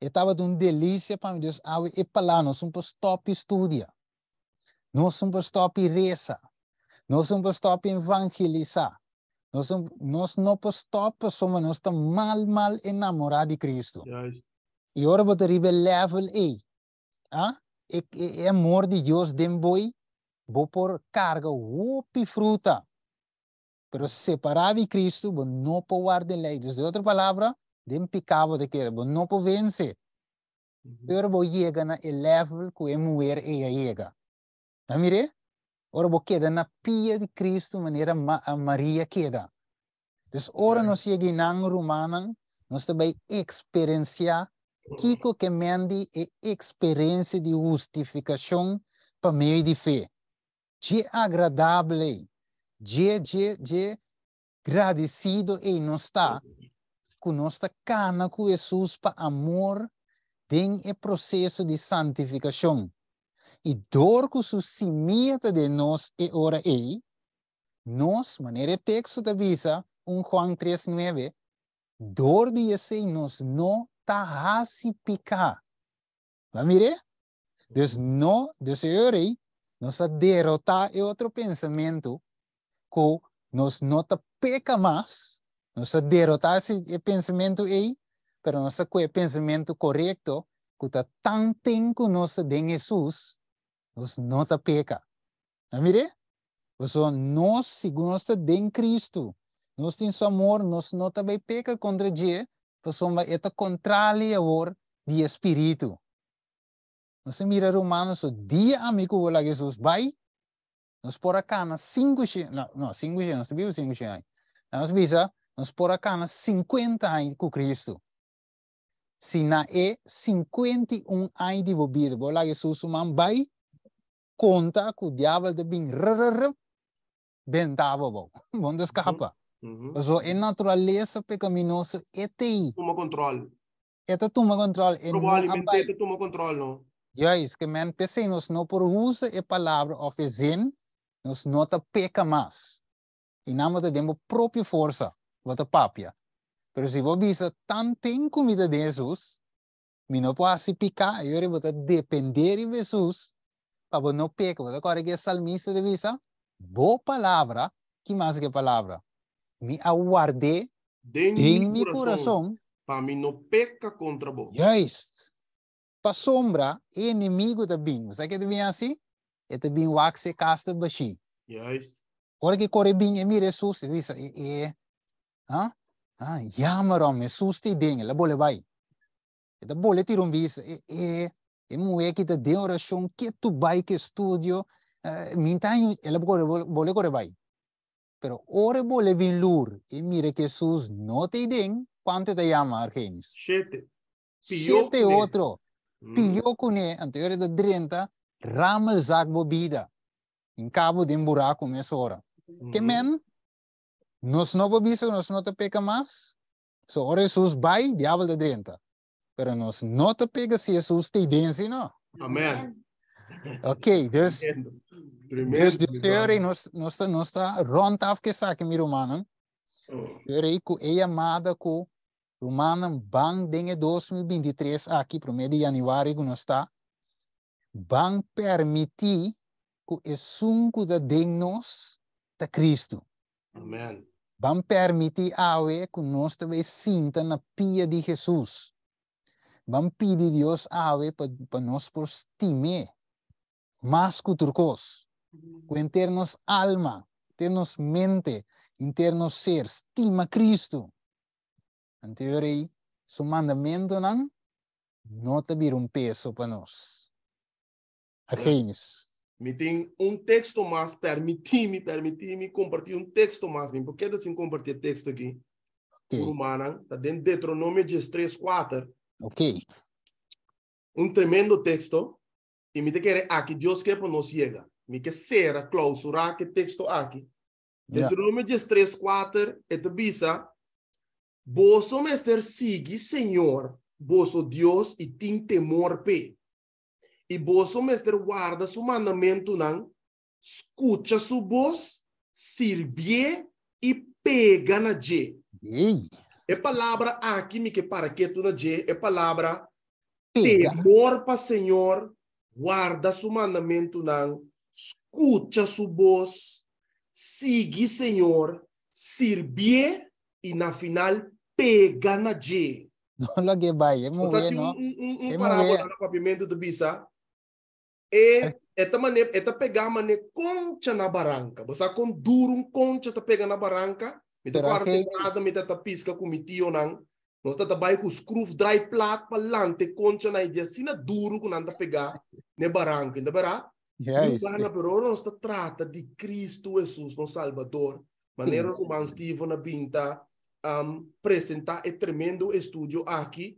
estava de um delícia para ah, Deus, ah, e palavra, nós somos stop estudia, nós somos stop reza, nós somos stop evangelizar, nós somos, nós não stop, somos nós estamos mal mal enamorados de Cristo. E agora vou ter level E, ah, é amor de Deus, dem boi, vou por carga, upi fruta, Pero separado de Cristo, vos no puede guardar ley. De otra palabra, de un pecado de que vos no puede vencer. Pero vos llega a el level que la mujer ella llega. ¿Está mire? Ahora vos queda en la pia de Cristo, manera ma María queda. Entonces, ahora okay. nos llega en Romana, nós também experienciar Kiko que mende é experiência de justificação para meio de fé. Que agradável dia, dia, dia, agradecido e não está com nossa cana com Jesus para amor tem o processo de santificação. E dor com se de nós e ora e nós, maneira texto da Bíblia, 1 João 3:9, dor de esse nós não tá a se picar. Lá mire? Deus não, Deus orei, nós a derrotar é outro pensamento que nos nota peca mais, nos derrota esse pensamento aí, pero nosso pensamento correto, que está tão tempo nos de Jesus, nos nota peca. Amire? Então, nós, segundo nós de Cristo, nós temos amor, nós não também peca contra Deus, então, é contrário ao de Espírito. Nós mira Romanos, o dia amigo de Jesus, vai, nos por acá nas 5G, não, 5 anos nós vimos 5 anos aí. Nós visa, nós por acá 50 anos com Cristo. Se na é 51 anos de bebida, vou lá Jesus man vai conta que o diabo de bem bentava bom. Bom escapa. Uhum. uhum. So, é natureza pecaminosa é tem. Toma controle. É tá toma controle. Provavelmente é toma controle, não? Já isso que men pensemos não por usa a palavra ofensin nos nota peca mais. E não temos demos própria força, vota papia. Pero se você bisa, tan tem comida de Jesus, me não pode picar, eu vou depender de Jesus, para não pecar. Agora que é salmista de visa, boa palavra, que mais que palavra? Me aguardei em meu coração. Para mim não pecar contra você. Yes. Para sombra, inimigo da bem. Sabe que devia assim? e te bin wak se kaste bashi. Juist. Ora ki kore bin e mire susti visa e e ha? Ha, jammer om e te dinge la bole vai. Ete bolle tirum visa e e e muwe ki te de ora shon ki tu bai ke studio uh, mintanyu ela bole, bolle kore vai. Pero ora bole bin lur e mire que sus no te den quanto te llama Argenis. Sete. Sete otro. Mm. Pilló con anterior de 30 ramos de água em cabo de um buraco nessa hora. Que uhum. men, nós não bebemos, nós não te pega mais. So, ora Jesus vai, diabo de dentro. Pero nós não te pega se Jesus te vence, não. Amém. Ok, Deus. Primeiro. Teori, nós nós tá nós tá ronta que saque mi romana. Teori com e amada com romana bang dengue 2023 aqui meio de janeiro nós está vão permitir que o sunco da de da Cristo. Amém. Vão permitir a que nós também sinta na pia de Jesus. Vão pedir Deus a para nós por estimar mais que turcos. Com termos alma, termos mente, internos ser, estima Cristo. Anterior aí, seu mandamento não, não te um peso para nós reis. É. Me tem um texto mais, permiti-me, permiti-me compartilhar um texto mais. Por que assim tá compartilhar texto aqui? Okay. Por humana, está dentro de Deuteronômio 3, 4. Ok. Um tremendo texto. E me tem que querer aqui, Deus quer para nós chega. Me quer ser, clausurar que texto aqui. Yeah. Deuteronômio 3, 4, é de bisa, Vosso mestre sigue, Senhor, vosso Deus, e tem oh temor P. E vos, mestre, guarda seu mandamento, não? Escuta sua voz, sirve e pega na G. É palavra aqui, me que para que tu na G, é palavra pega. temor para Senhor, guarda seu mandamento, não? Escuta sua voz, siga Senhor, sirve e na final pega na G. não é que vai, é muito bem, não? É bien, ¿no? Un, parábola pavimento do visa e é, é. esta maneira, esta pegar mane concha na barranca. Você com duro um concha tá pega na barranca. Me tá quarto nada, me tá pisca com meu tio não. Nós tá trabalhando com screw dry plat para lante concha na ideia assim na é duro com anda pegar na barranca, ainda para Yes. Mas na perora nós tá trata de Cristo Jesus, nosso Salvador. Maneira como Steve na pinta um, apresentar é tremendo estúdio aqui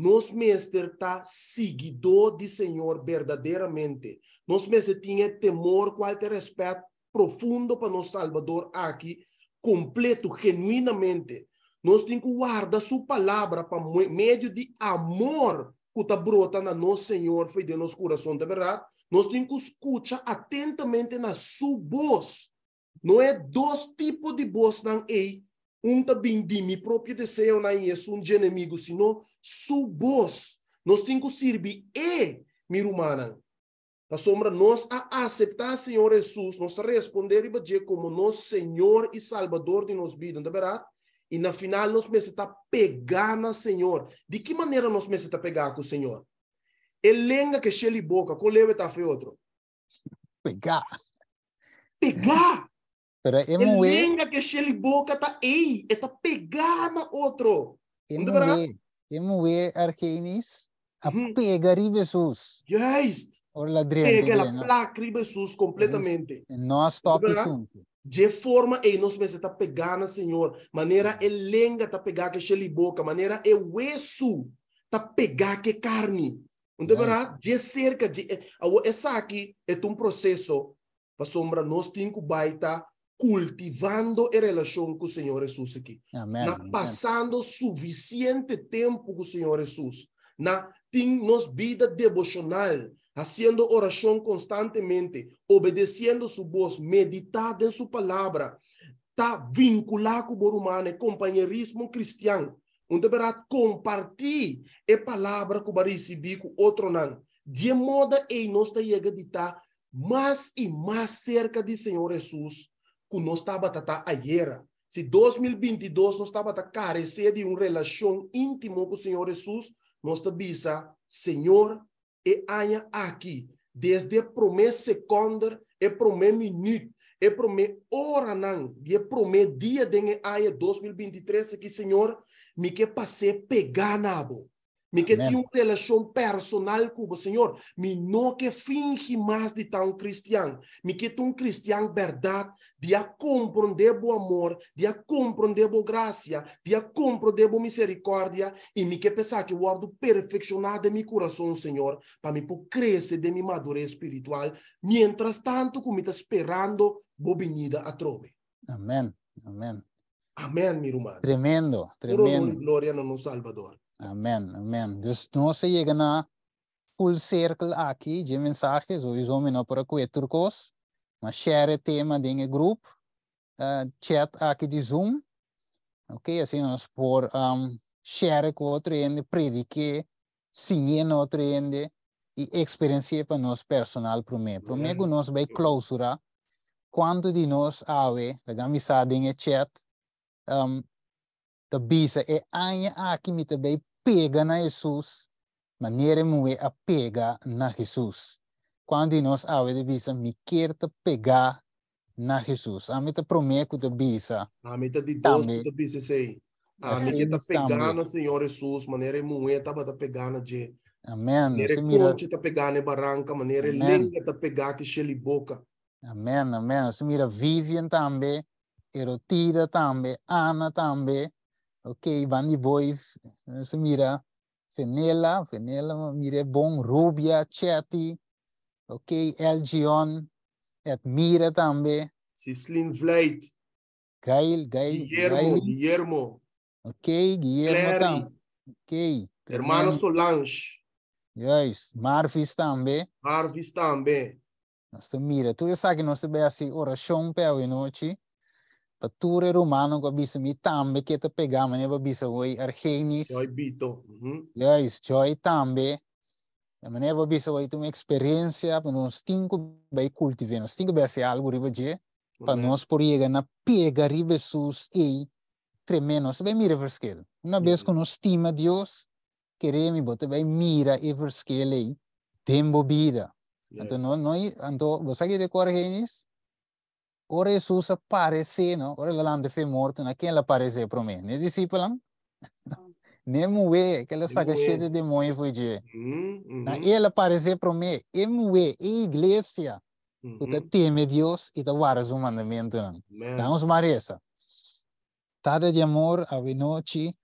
nos mestre tá seguido de Senhor verdadeiramente. Nos mestre tinha temor, qualquer respeito profundo para nosso Salvador aqui, completo, genuinamente. Nós temos que guardar sua palavra para meio de amor que está brotando a nosso Senhor, foi de nosso coração, de tá verdade? Nós temos que escutar atentamente na sua voz. Não é dois tipos de voz, não é? unta bindi mi próprio deseo na Yesu um inimigo sino su nós nos que servir e mirumana a sombra nós a aceitar Senhor Jesus nós a responder e bater como nosso Senhor e Salvador de nos vida não é e na final nós precisamos pegar na Senhor de que maneira nós precisamos pegar com o Senhor elenga que cheia boca qual e tá foi outro pegar pegar Pero emue... Elenga que sheli boca tá ei, está é pegar na outro. Emue, emue arqueinis a uhum. pega ribesus. Yes. ou la Pega la no? placa ribesus completamente. não top junto. De forma e nós mesmo está pegando, Senhor. Maneira elenga tá pegar que sheli boca, maneira e osso está pegando que carne. entendeu yes. de cerca de essa eh, aqui é um processo para sombra nós temos que baita cultivando a relação com o Senhor Jesus aqui. Amém. Na passando suficiente tempo com o Senhor Jesus. Na tem nos vida devocional, fazendo oração constantemente, obedecendo sua voz, meditando em sua palavra. Está vinculado com o humano, companheirismo cristão. Onde verá compartilhar a palavra que vai receber com outro não. De modo que nós estamos estar mais e mais cerca de Senhor Jesus que nós estávamos a era Se 2022 nós estávamos a carecer de uma relação íntima com o Senhor Jesus, nós estamos a Senhor, e anha aqui, desde a promessa secunda, e promessa minuto, e promessa hora não, e promessa dia de anha 2023, que Senhor, me que passe pegar na boca Mi que tiene una relación personal com o senhor, Mi não que finge mais de tão cristiano. Mi que um cristiano verdade, de a comprender o amor, de a comprender bu graça, de a comprender bu misericórdia. E mi que pensar que guardo perfeccionar de mi coração senhor, para me crescer de minha madurez espiritual. Mientras tanto, como está esperando vou venida a trove. Amém, amém, amém meu irmão. Tremendo, tremendo. Glória a nuestro Salvador. Amém, amém. Então, não se chega na full circle aqui de mensagens, ou isso não para quatro coisas, mas share tema de um grupo, uh, chat aqui de Zoom, ok? Assim nós por um, share com outro ende, predique, seguir outro ende, e experiência para nós personal primeiro. que nós vamos clausurar quando de nós ave, a amizade em chat, um, da bisa e anya aqui me também apega na Jesus, maneira como é apega na Jesus. Quando nós ave de visa, me quer te pegar na Jesus. A meta te prometo de bisa. A meta te Deus de bisa, sei. A meta te tá pegar na Senhor Jesus, maneira como é te tá pegar na Jesus. Amém. Maneira conte te tá pegar na né, barranca, maneira linda te pegar que chele boca. Amém, amém. Se mira Vivian também, Erotida também, Ana também, ok, Vani Boys, eh, se mira, Fenela, Fenela, mire bom, Rubia, Chati, ok, Elgion, Admira também. Cislin Vleit. Gail, Gail. Guillermo, Gail. Guillermo. Ok, Guillermo também. Ok. Hermano Solange. Yes, Marvis também. Marvis também. Nossa, mira, tu sabe que nós temos assim oração pela noite. Pature romano ko bisa mi tambe kita pegama niya bisa oi argenis. Oi bito. Uhum. Yes, joy tambe. Amanhã vou bisa oi uma experiência para nós cinco vai cultivar, nós cinco vai ser algo riba je. Para nós por na pega riba sus e tremendo, se bem mira versquele. Uma vez que nós estima Deus, queremos botar bem mira e versquele aí, tem bebida. Então, nós, anto você que decorre isso? ora Jesus aparece, não? Ora lá onde foi morto, não? Quem aparece para mim? Nem discípulo, não? Ah. Nem moe, aquela saga cheia de demônio foi de. Mm-hmm, mm-hmm. Ele aparece para mim, e moe, e igreja. Uhum. Mm-hmm. Tu teme Deus e te guardas o mandamento, não? Damos maresa. Tata de amor, a noite,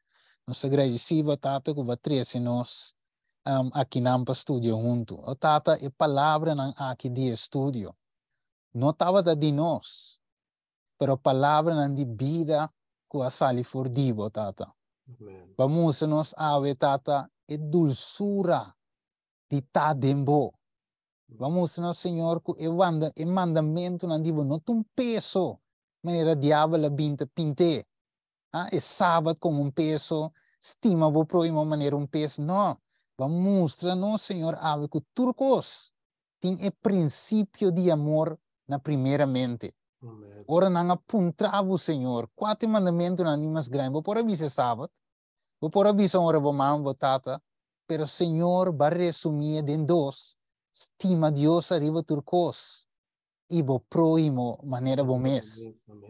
nos agradeciva, tata, que batresse nós um, aqui para estúdio junto. O tata, é palavra não aqui de estúdio não estava de nós, pero palavra de vida que a sali fordivo, tata. Vamos nos ave, tata, e dulçura de tadembo. Vamos nos, Senhor, que e e mandamento não divo, não um peso, maneira diabo binta pinte. Ah, e sábado como um peso, estima o próximo maneira um peso, não. Vamos mostrar, não, Senhor, ave, que turcos tem o princípio de amor na primeira mente. Amém. Ora, não apuntava o Senhor. Quatro mandamentos não animas grande. Vou por aviso sábado. Vou por aviso hora vou mão, vou tata. Pero Senhor vai resumir em dois. Estima Deus arriba turcos. E vou proimo maneira bom mês.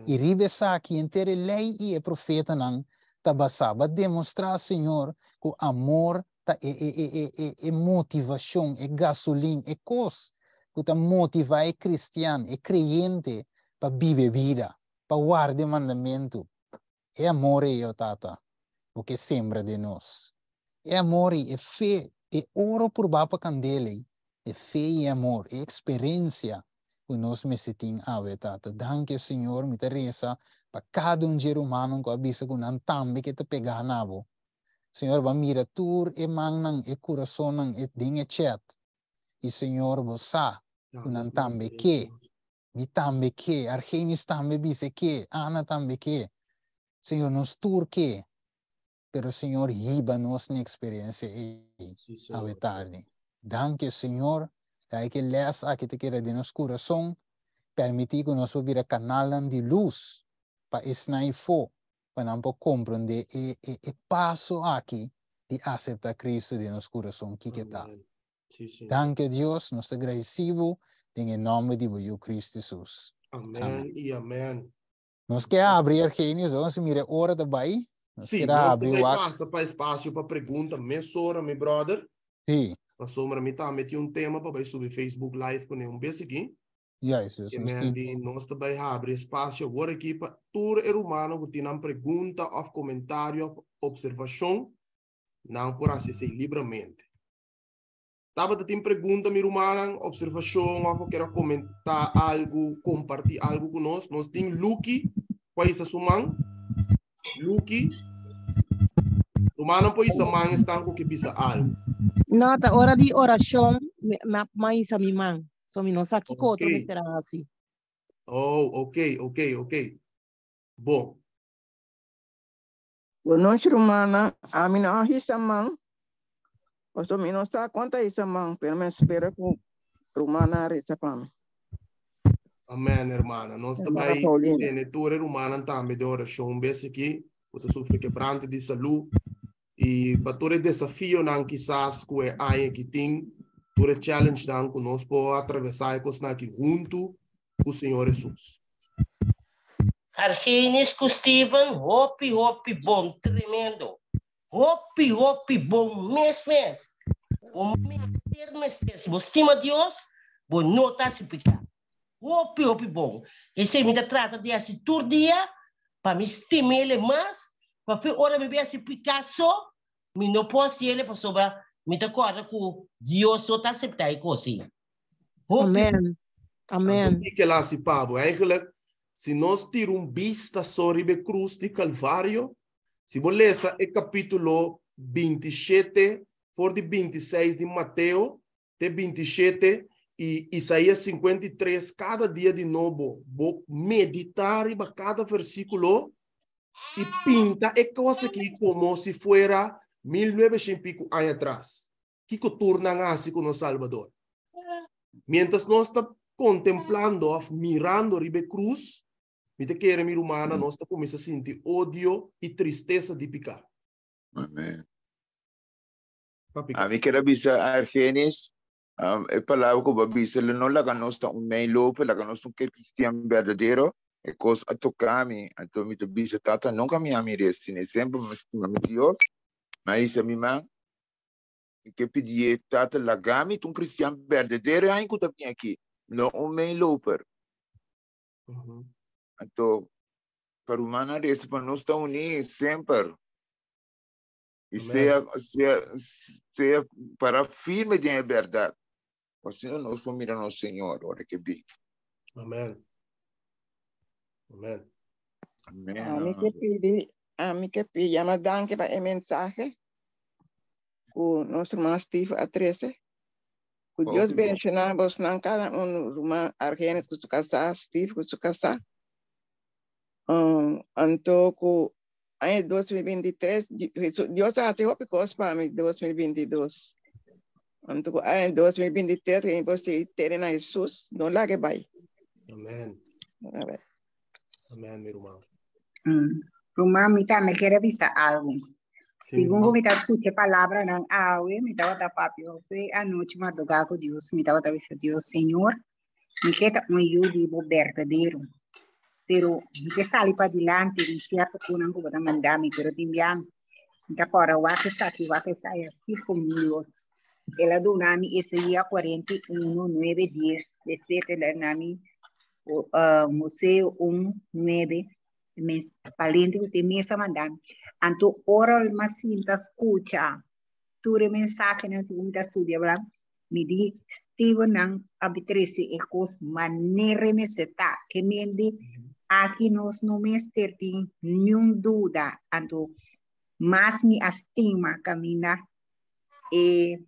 E ribesa que entre lei e profeta não tabasaba. Demonstrar, Senhor, que o amor tá, é, é, é, é, é motivação, é gasolina, é coisa que utan motiva é cristiano, é crente para viver vida, para guardar mandamento. É amor eu eh, tata, o que sembra de nós. É amor e eh, é fé, é ouro por bapa candele, eh. é fé e amor, é experiência que nós necessitamos ave ah, tata. Danke Senhor, me reza para cada um ser humano que avisa que não tambe que te pegar nabo. Senhor, vai mirar tudo, e mangnang e coração e é dinge chat. E Senhor, você Nantan beke, mitan beke, argenistan Ana anatan beke. Senhor, nos turque, pero Senhor, riba nos ne experiência e a vetarne. Danke, Senhor, daí que läsa aqui te queira de nos coração, permitir que nós vira canal de luz para esnaifo, para não compreender e, e, e passo aqui de aceitar Cristo de nos coração. Que que tal? Tá? Sim, sim. Danke Deus, nos te agradecemos em nome de Jesus Cristo Jesus. Amém, e amém. Nós quer abrir Gênesis 11, mira, hora da Bahia. Nós sim, nós abrir o passa para espaço para pergunta, mensora, meu brother. Sim. A sombra me tá meti um tema para subir Facebook Live com nenhum beijo aqui. Yes, yes, yes. Nós também abrir espaço agora aqui para todo o humano que tem pergunta, ou comentário, ou observação, não por acessar livremente. Estava te perguntando pergunta, me observação, algo que era comentar algo, compartilhar algo conosco. Nós temos Luki, sua Suman. Luki. pois a mãe está com que pisa algo. não tá hora de oração, na mais a minha mãe. Só me não sabe que outro me terá assim. Oh, ok, ok, ok. Bom. Boa noite, rumana A minha arrista, mãe. Pastor Mino está conta isso, mano. Pelo menos espera que Romana reza para mim. hermana irmã. Nós também temos toda Romana também de hora. Show um beijo aqui. Você sofre quebrante de saúde. E para todo desafio, não quizás que é aí que tem. Todo challenge não conosco atravessar e coisas aqui junto com o Senhor Jesus. Arfinis com Steven, hopi, hopi, bom, tremendo. Hopi, hopi, bom mês, mês. Bom mês, mês, mês. Vos estima Deus, vou notar se pica, Hopi, hopi, bom. E se me trata de assim todo dia, para me estimar ele mais, para que hora me veja se pica só, me não posso ele para sobra, me acorda com Deus só está aceitando coisa. Amém. Amém. Então, o que lá se pabo? É que é se nós tiramos vista sobre a cruz de Calvário, se você ler é capítulo 27, for de 26 de Mateus, de 27 e Isaías 53, cada dia de novo, vou meditar em cada versículo e pinta é coisa que como se fuera 1900 anos atrás, que torna assim com o Salvador. Mientras nós estamos contemplando, mirando a cruz, Mi te quere mi rumana, mm. nós tá começa a sentir odio e tristeza de picar. Amém. A mim quero avisar a Argenis, é ah, palavra que eu aviso, ele não larga nós tá um meio louco, un que cristiano verdadeiro, e coisa a tocar a tomar o bicho, tata, nunca me amirece, né? Sempre me meteu, mas a minha mãe, que pedia, tata, larga tu un cristiano verdadeiro, ainda que eu aqui, não um meio louco. Uhum. então para atau perumahan ada sepenuh tahun ini sempre. E seja, seja, seja para firme de verdade. Assim nós vamos mirar no Senhor, ora que bem. Amém. Amém. Amém. Amém. que pedi, amém que pedi, ama danke para a mensagem com nosso irmão Steve a 13. Que Deus bendiga vocês, cada um, irmão argentino que se casa Steve que se casar. um, Antoku, ay 2023, Dios hace hopicos para mi 2022. Antoku, ay 2023, que imposible tener a Jesús, no la que vaya. Amén. A Amén, mi hermano. Mm. Rumah mita me quiere visa algo. Según como mita escuché palabra nan awe, mita wata papi ope anoche madrugada con Dios, mita wata visa Dios, Señor, me queda muy yo de verdadero. pero che sali para adelante, di cierto con anche ah, me mandami a mandar pero da pora wa che sa che wa che sa è circo mio e la donami e se día 41 9 10 de la nami el museo 1 9 mes palente que te mesa mandami anto ahora il masinta escucha, tu mensaje en seguente studio bla me dice, Steven nan abitrisi e cos manere meseta que me indi aqui não me de nenhum duda, ando mas me estima camina e eh,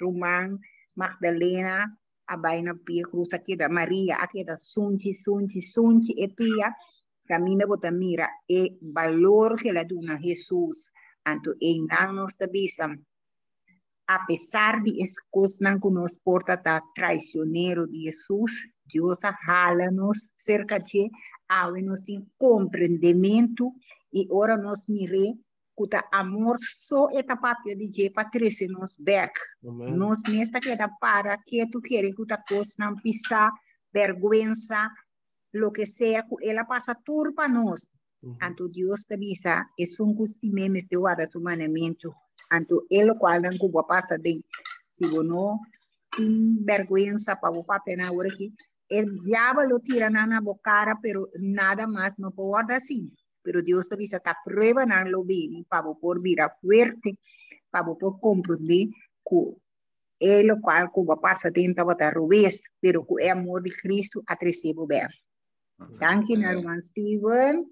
Román, Magdalena, abaina pia cruz aqui da Maria, aqui da Sunchi, Sunchi, Sunchi e pia camina botamira e valor que la duna Jesus, anto em nos da bisam. Apesar de escusar que nos porta da traicionero de Jesus, Deus rala-nos cerca de o nosso compreendimento e ora nós mire o amor só é papel de je para trazer nos back nós nesta queda para que tu queres a coisa não pisa vergonha lo que seja que ela passa tudo para nós Uhum. Anto Deus te avisa, é um custo memes de guarda humanamente. Anto ele qual não cuba passa de, se si não, tem vergonha para o papel na hora que o diabo lo tira na bocara, pero nada más no puede assim, Pero Dios avisa, está prueba na lo bien, para por a fuerte, para por compreender, que é o qual que o passa tenta botar rubês, pero que é amor de Cristo a atrecebo bem. Danke, uhum. irmão Steven,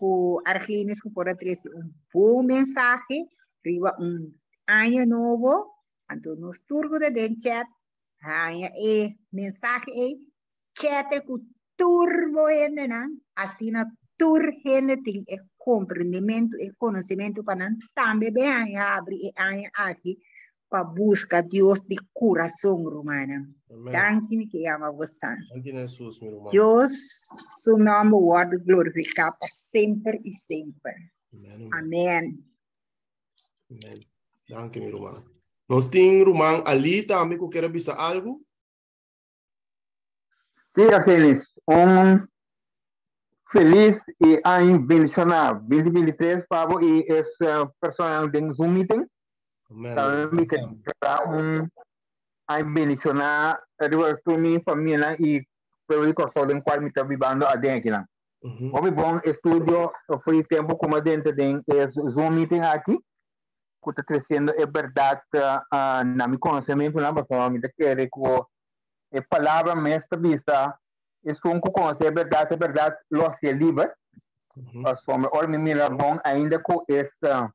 o Argenis que por atrecer um bom mensagem, riba um ano novo, então nos turgo de den chat, aí é eh, mensagem é eh, Tjete cu turbo nan, asina na ting e compreendimento e conhecimento para não também bem abre e anha aqui para busca Deus de coração romana. Danke me que ama você. Danke Jesus, meu irmão. Deus, seu nome word glorificado para sempre e sempre. Amém. Amen. Danke, meu irmão. Nós tem irmão, ali também que quer avisar algo seja feliz, um feliz e a invencionar 2023 Pablo e esse pessoal tem um meeting também que será tá, um a invencionar revolução família e pelo que eu em qual me está vivendo a dentro aqui né? uhum. Homem bom estúdio foi tempo como dentro tem zoom meeting aqui que está crescendo é verdade uh, na meu conhecimento né? mas só me quer que es Palabra mestra es é um que conhece verdade Verdad lo se libre. uhum. or me mira bom ainda com esta ah,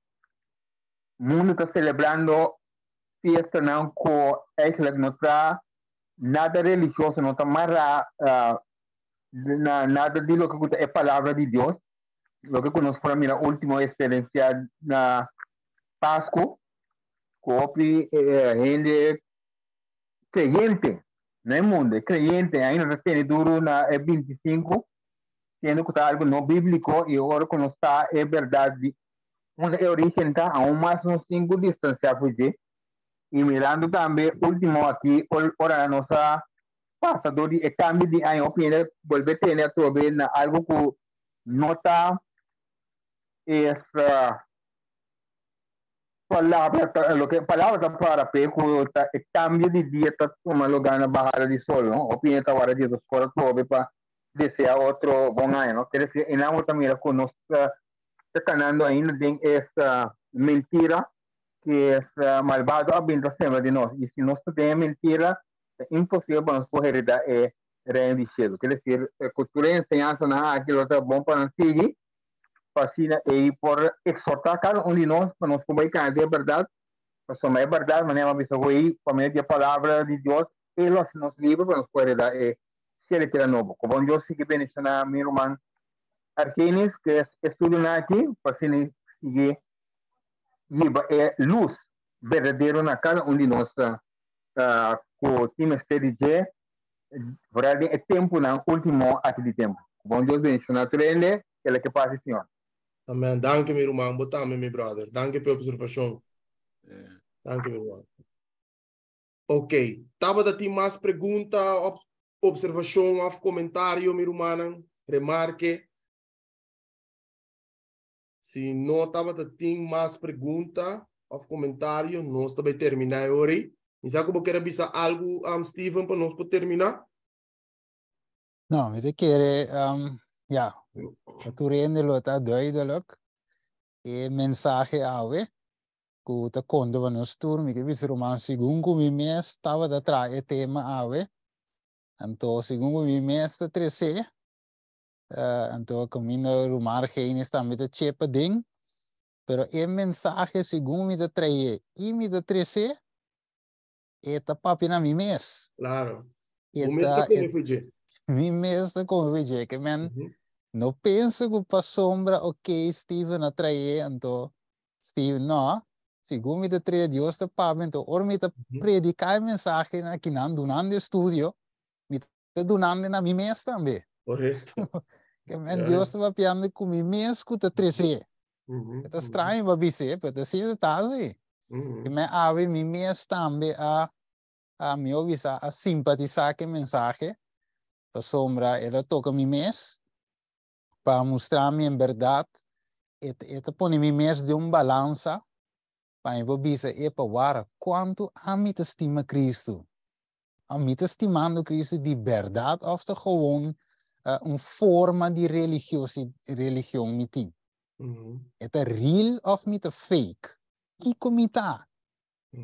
mundo está celebrando fiesta no con nada religioso no está más ah, nada de lo que la Palabra de Dios. lo que conozco para mí la última experiencia na ah, Pascua copi eh, gente creyente no es mundo, creyente, ahí no tiene duro una es 25, tiene que estar algo no bíblico y ahora cuando está es verdad, de origen está aún más unos cinco distancia pues, Y mirando también, último aquí, ahora nos ha pasado el cambio de año, viene, vuelve a tener todavía algo que no está, es... Ah, palavra, palavra para pergunta é cambio de dieta tomar lugar na barra de sol, não? O está agora de dos corazones, probe para desear outro bom ano, não? Quer dizer, em ambos também com nós está canando ainda tem essa mentira que é ah, malvado habiendo sempre de nós. E se nós mentira, é impossível para nós dar el é Quiere decir, dizer, eh, cultura e ensinança na aquilo está bom para nós seguir vacina e por exportar cada um de nós para nos comunicar é verdade mas somar é verdade mas é uma pessoa aí como é a palavra de Deus ele nos livros para nos poder dar é eh, ser eterno. quer novo como Deus que bendição a minha irmã Arquenes que estudam aqui para se seguir é luz verdadeira na cada um de nós com ah, ah, o time STDG verdade é tempo não último ato de tempo bom Deus bendição a ele que ele que passa senhor Amém. Danke, mir boa tarde meu brother. Danke pela observação. Yeah. Danke, meu irmão. Ok. Tava da ter mais pergunta, ob observação, of comentário, meu irmão. Remarque. Se não tava da ter mais pergunta, of comentário, nós também terminar hoje. E que eu quero avisar algo, um, Steven, para nós poder terminar? Não, eu quero. Um... Ya, natuurlijk wordt dat duidelijk. E mensaje awe. Kuta kondo van ons toer, ik heb roman sigungu mi mes, tawa dat trae thema awe. En to sigungu mi mes dat trese. En is dat met het chepe ding. Pero e mensaje sigungu mi dat trae, i mi dat trese. Eta papina mi Claro. Eta, o mes da convide. Mi mes Não pienso que para sombra, ok, Steven atrae, então, Steven, não. me mi tarea Deus te paga, então ahora me predicar a mensagem aqui na que estúdio, me te na mim mi também. también. Correcto. que men Dios te va piando con mhm, mhm. mhm. a mes que te trece. Uhum, é estranho, uhum. babisse, porque assim está assim. Que me abre mi mes também a a me ouvir a simpatizar a mensagem. A sombra, ela toca mim mesmo para mostrar me em verdade. é-te põe em mim de uma balança para eu dizer, e para quanto a mim te estima Cristo? A mim te estimando Cristo de verdade ou de gewoon uh, eh, uma forma de religiosidade religião me mm-hmm. tem? Uhum. É real of me te fake? Que comita,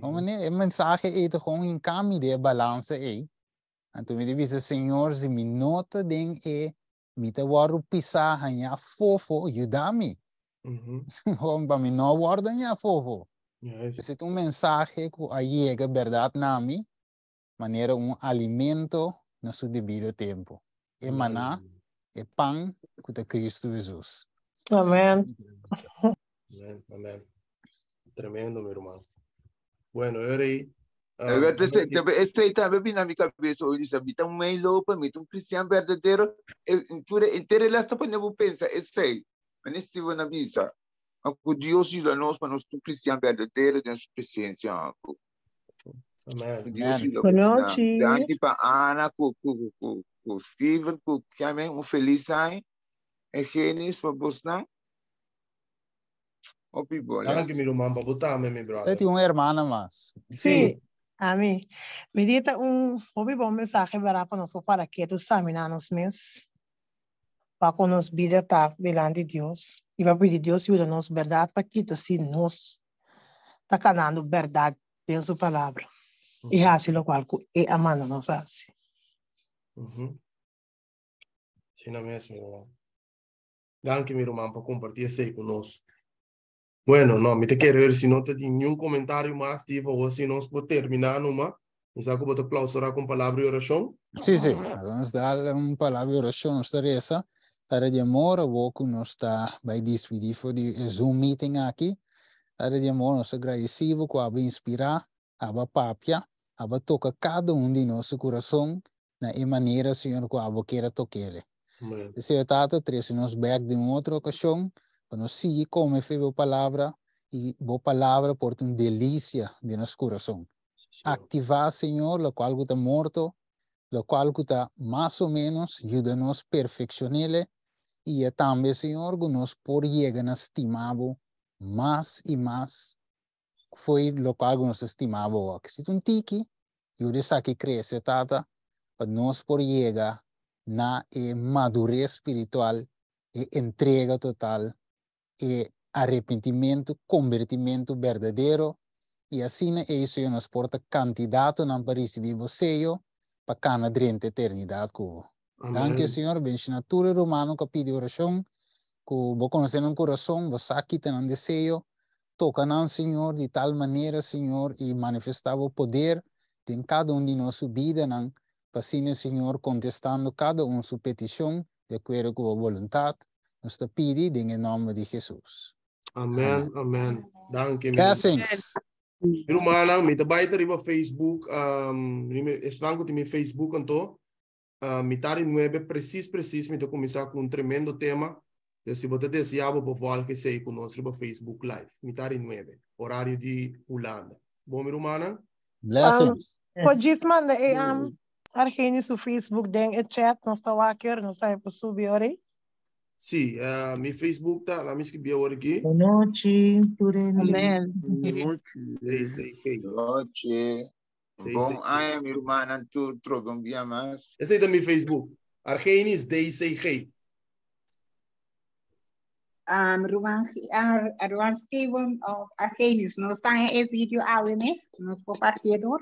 como mm-hmm. está? Uhum. A mensagem é te gewoon um caminho de balança. E. Então, me diz, Senhor, se me nota, den é mite waru pisaha ya fofo yudami. Uhum. Para mim, não guarda minha fofo. Yes. um mensagem que aí é verdade mim maneira um alimento no seu devido tempo. É maná, é pão que é Cristo Jesus. Amém. Amém, Tremendo, meu irmão. Bueno, eu aí é, um, estreitava a dinâmica cabeça é tipo é né? eu tenho um meio louco tenho um Cristiano verdadeiro entura inteira lá está para pensa eu sei mas estive na visa a curiosidade da nós para nós um Cristiano verdadeiro de nossa presença Conosci. Anche per com con Steven, con Chiamen, un felice anno. E Genis, per Bosna. O più buono. Anche mi romano, per buttare a me, mi brother. Sei un hermano, mas. Sì. Amém. Medita um ouvi bom mensagem para para nós para que tu examinar nos mens para que nos vida está delante de Deus e para pedir Deus ajuda nos verdade para que tu se nos tá canando verdade de sua palavra e assim o qual e eh, amando nos assim. Uhum. Sim, é mesmo. Danke, meu irmão, por compartilhar isso conosco. Bueno, não me te quiero se não no te nenhum comentário mais, Steve, ou se não se pode terminar numa, já como eu clausurar com palavra e oração. Sim, sim, vamos dar uma palavra e oração a nossa a Tare de amor, eu vou com nós está, vai despedir, foi de Zoom meeting aqui. Tare de amor, nós agradecemos, que aba inspirar, aba papia, aba toca cada um de nosso coração, na maneira, Senhor, que aba queira tocar ele. eu tato, trouxe-nos back de uma outra ocasião, Conheci como foi a palavra e boa palavra por um delícia de nosso coração. Activar, Senhor, o qual está morto, o qual está mais ou menos, ajuda-nos a perfeccioná e também, Senhor, que nos por chegar a estimar mais e mais foi o qual nos estimava. Que se tu tiki, eu disse que cresce, tata, para nos por chegar na eh, madurez espiritual e eh, entrega total é arrependimento, convertimento verdadeiro. E assim é isso que nos porta candidato não para receber você para cana durante a eternidade. Obrigado, Senhor, benchinatura romano capítulo oração, que vou conhecer no coração, vou saquita no desejo, toca não, Senhor, de tal maneira, Senhor, e manifestar o poder em cada um de nossa vida, não? Assim, Senhor, contestando cada um sua petição, de acordo com a vontade, Ons te bid die ding in naam van die Jesus. Amen. Amen. Dankie. Blessings. Irmã, me trabalha riba Facebook, um, estranho que me Facebook anto. Uh, me tari nueve precis precis me to começar com um tremendo tema. Se você desejava, por favor, que seja conosco no Facebook Live. Me tari nueve, horário de Holanda. Bom, minha irmã? Blessings. Um, pode mandar, eh, um, Argênio, no Facebook, den e chat, nós estamos aqui, nós estamos para Sim, uh, ah, meu Facebook tá lá, me escrevi agora aqui. Boa noite, Turene. Amém. Boa noite. Boa noite. Bom, ai, meu irmão, não tu trocam bem mais. Esse aí tá meu Facebook. Argenis DICG. Um, Ruan Steven of Argenis, nós estamos em vídeo ao mês, nós compartilhador.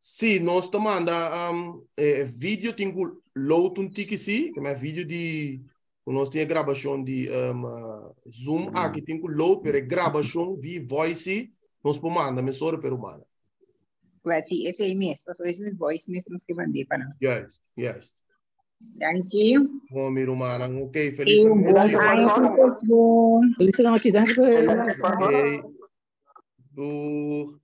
Sim, nós estamos mandando um, eh, vídeo, tem que load um tique, sim, que é vídeo de nós tinha gravação de um, Zoom, mm. aqui tem low, para gravação de voice, nós por manda, para o humano Well, sim, esse é mesmo, só esse voice mesmo que mandei para nós. Yes, yes. Thank you. Bom, minha irmã, ok, feliz Navidade. Feliz Navidade. Feliz Navidade.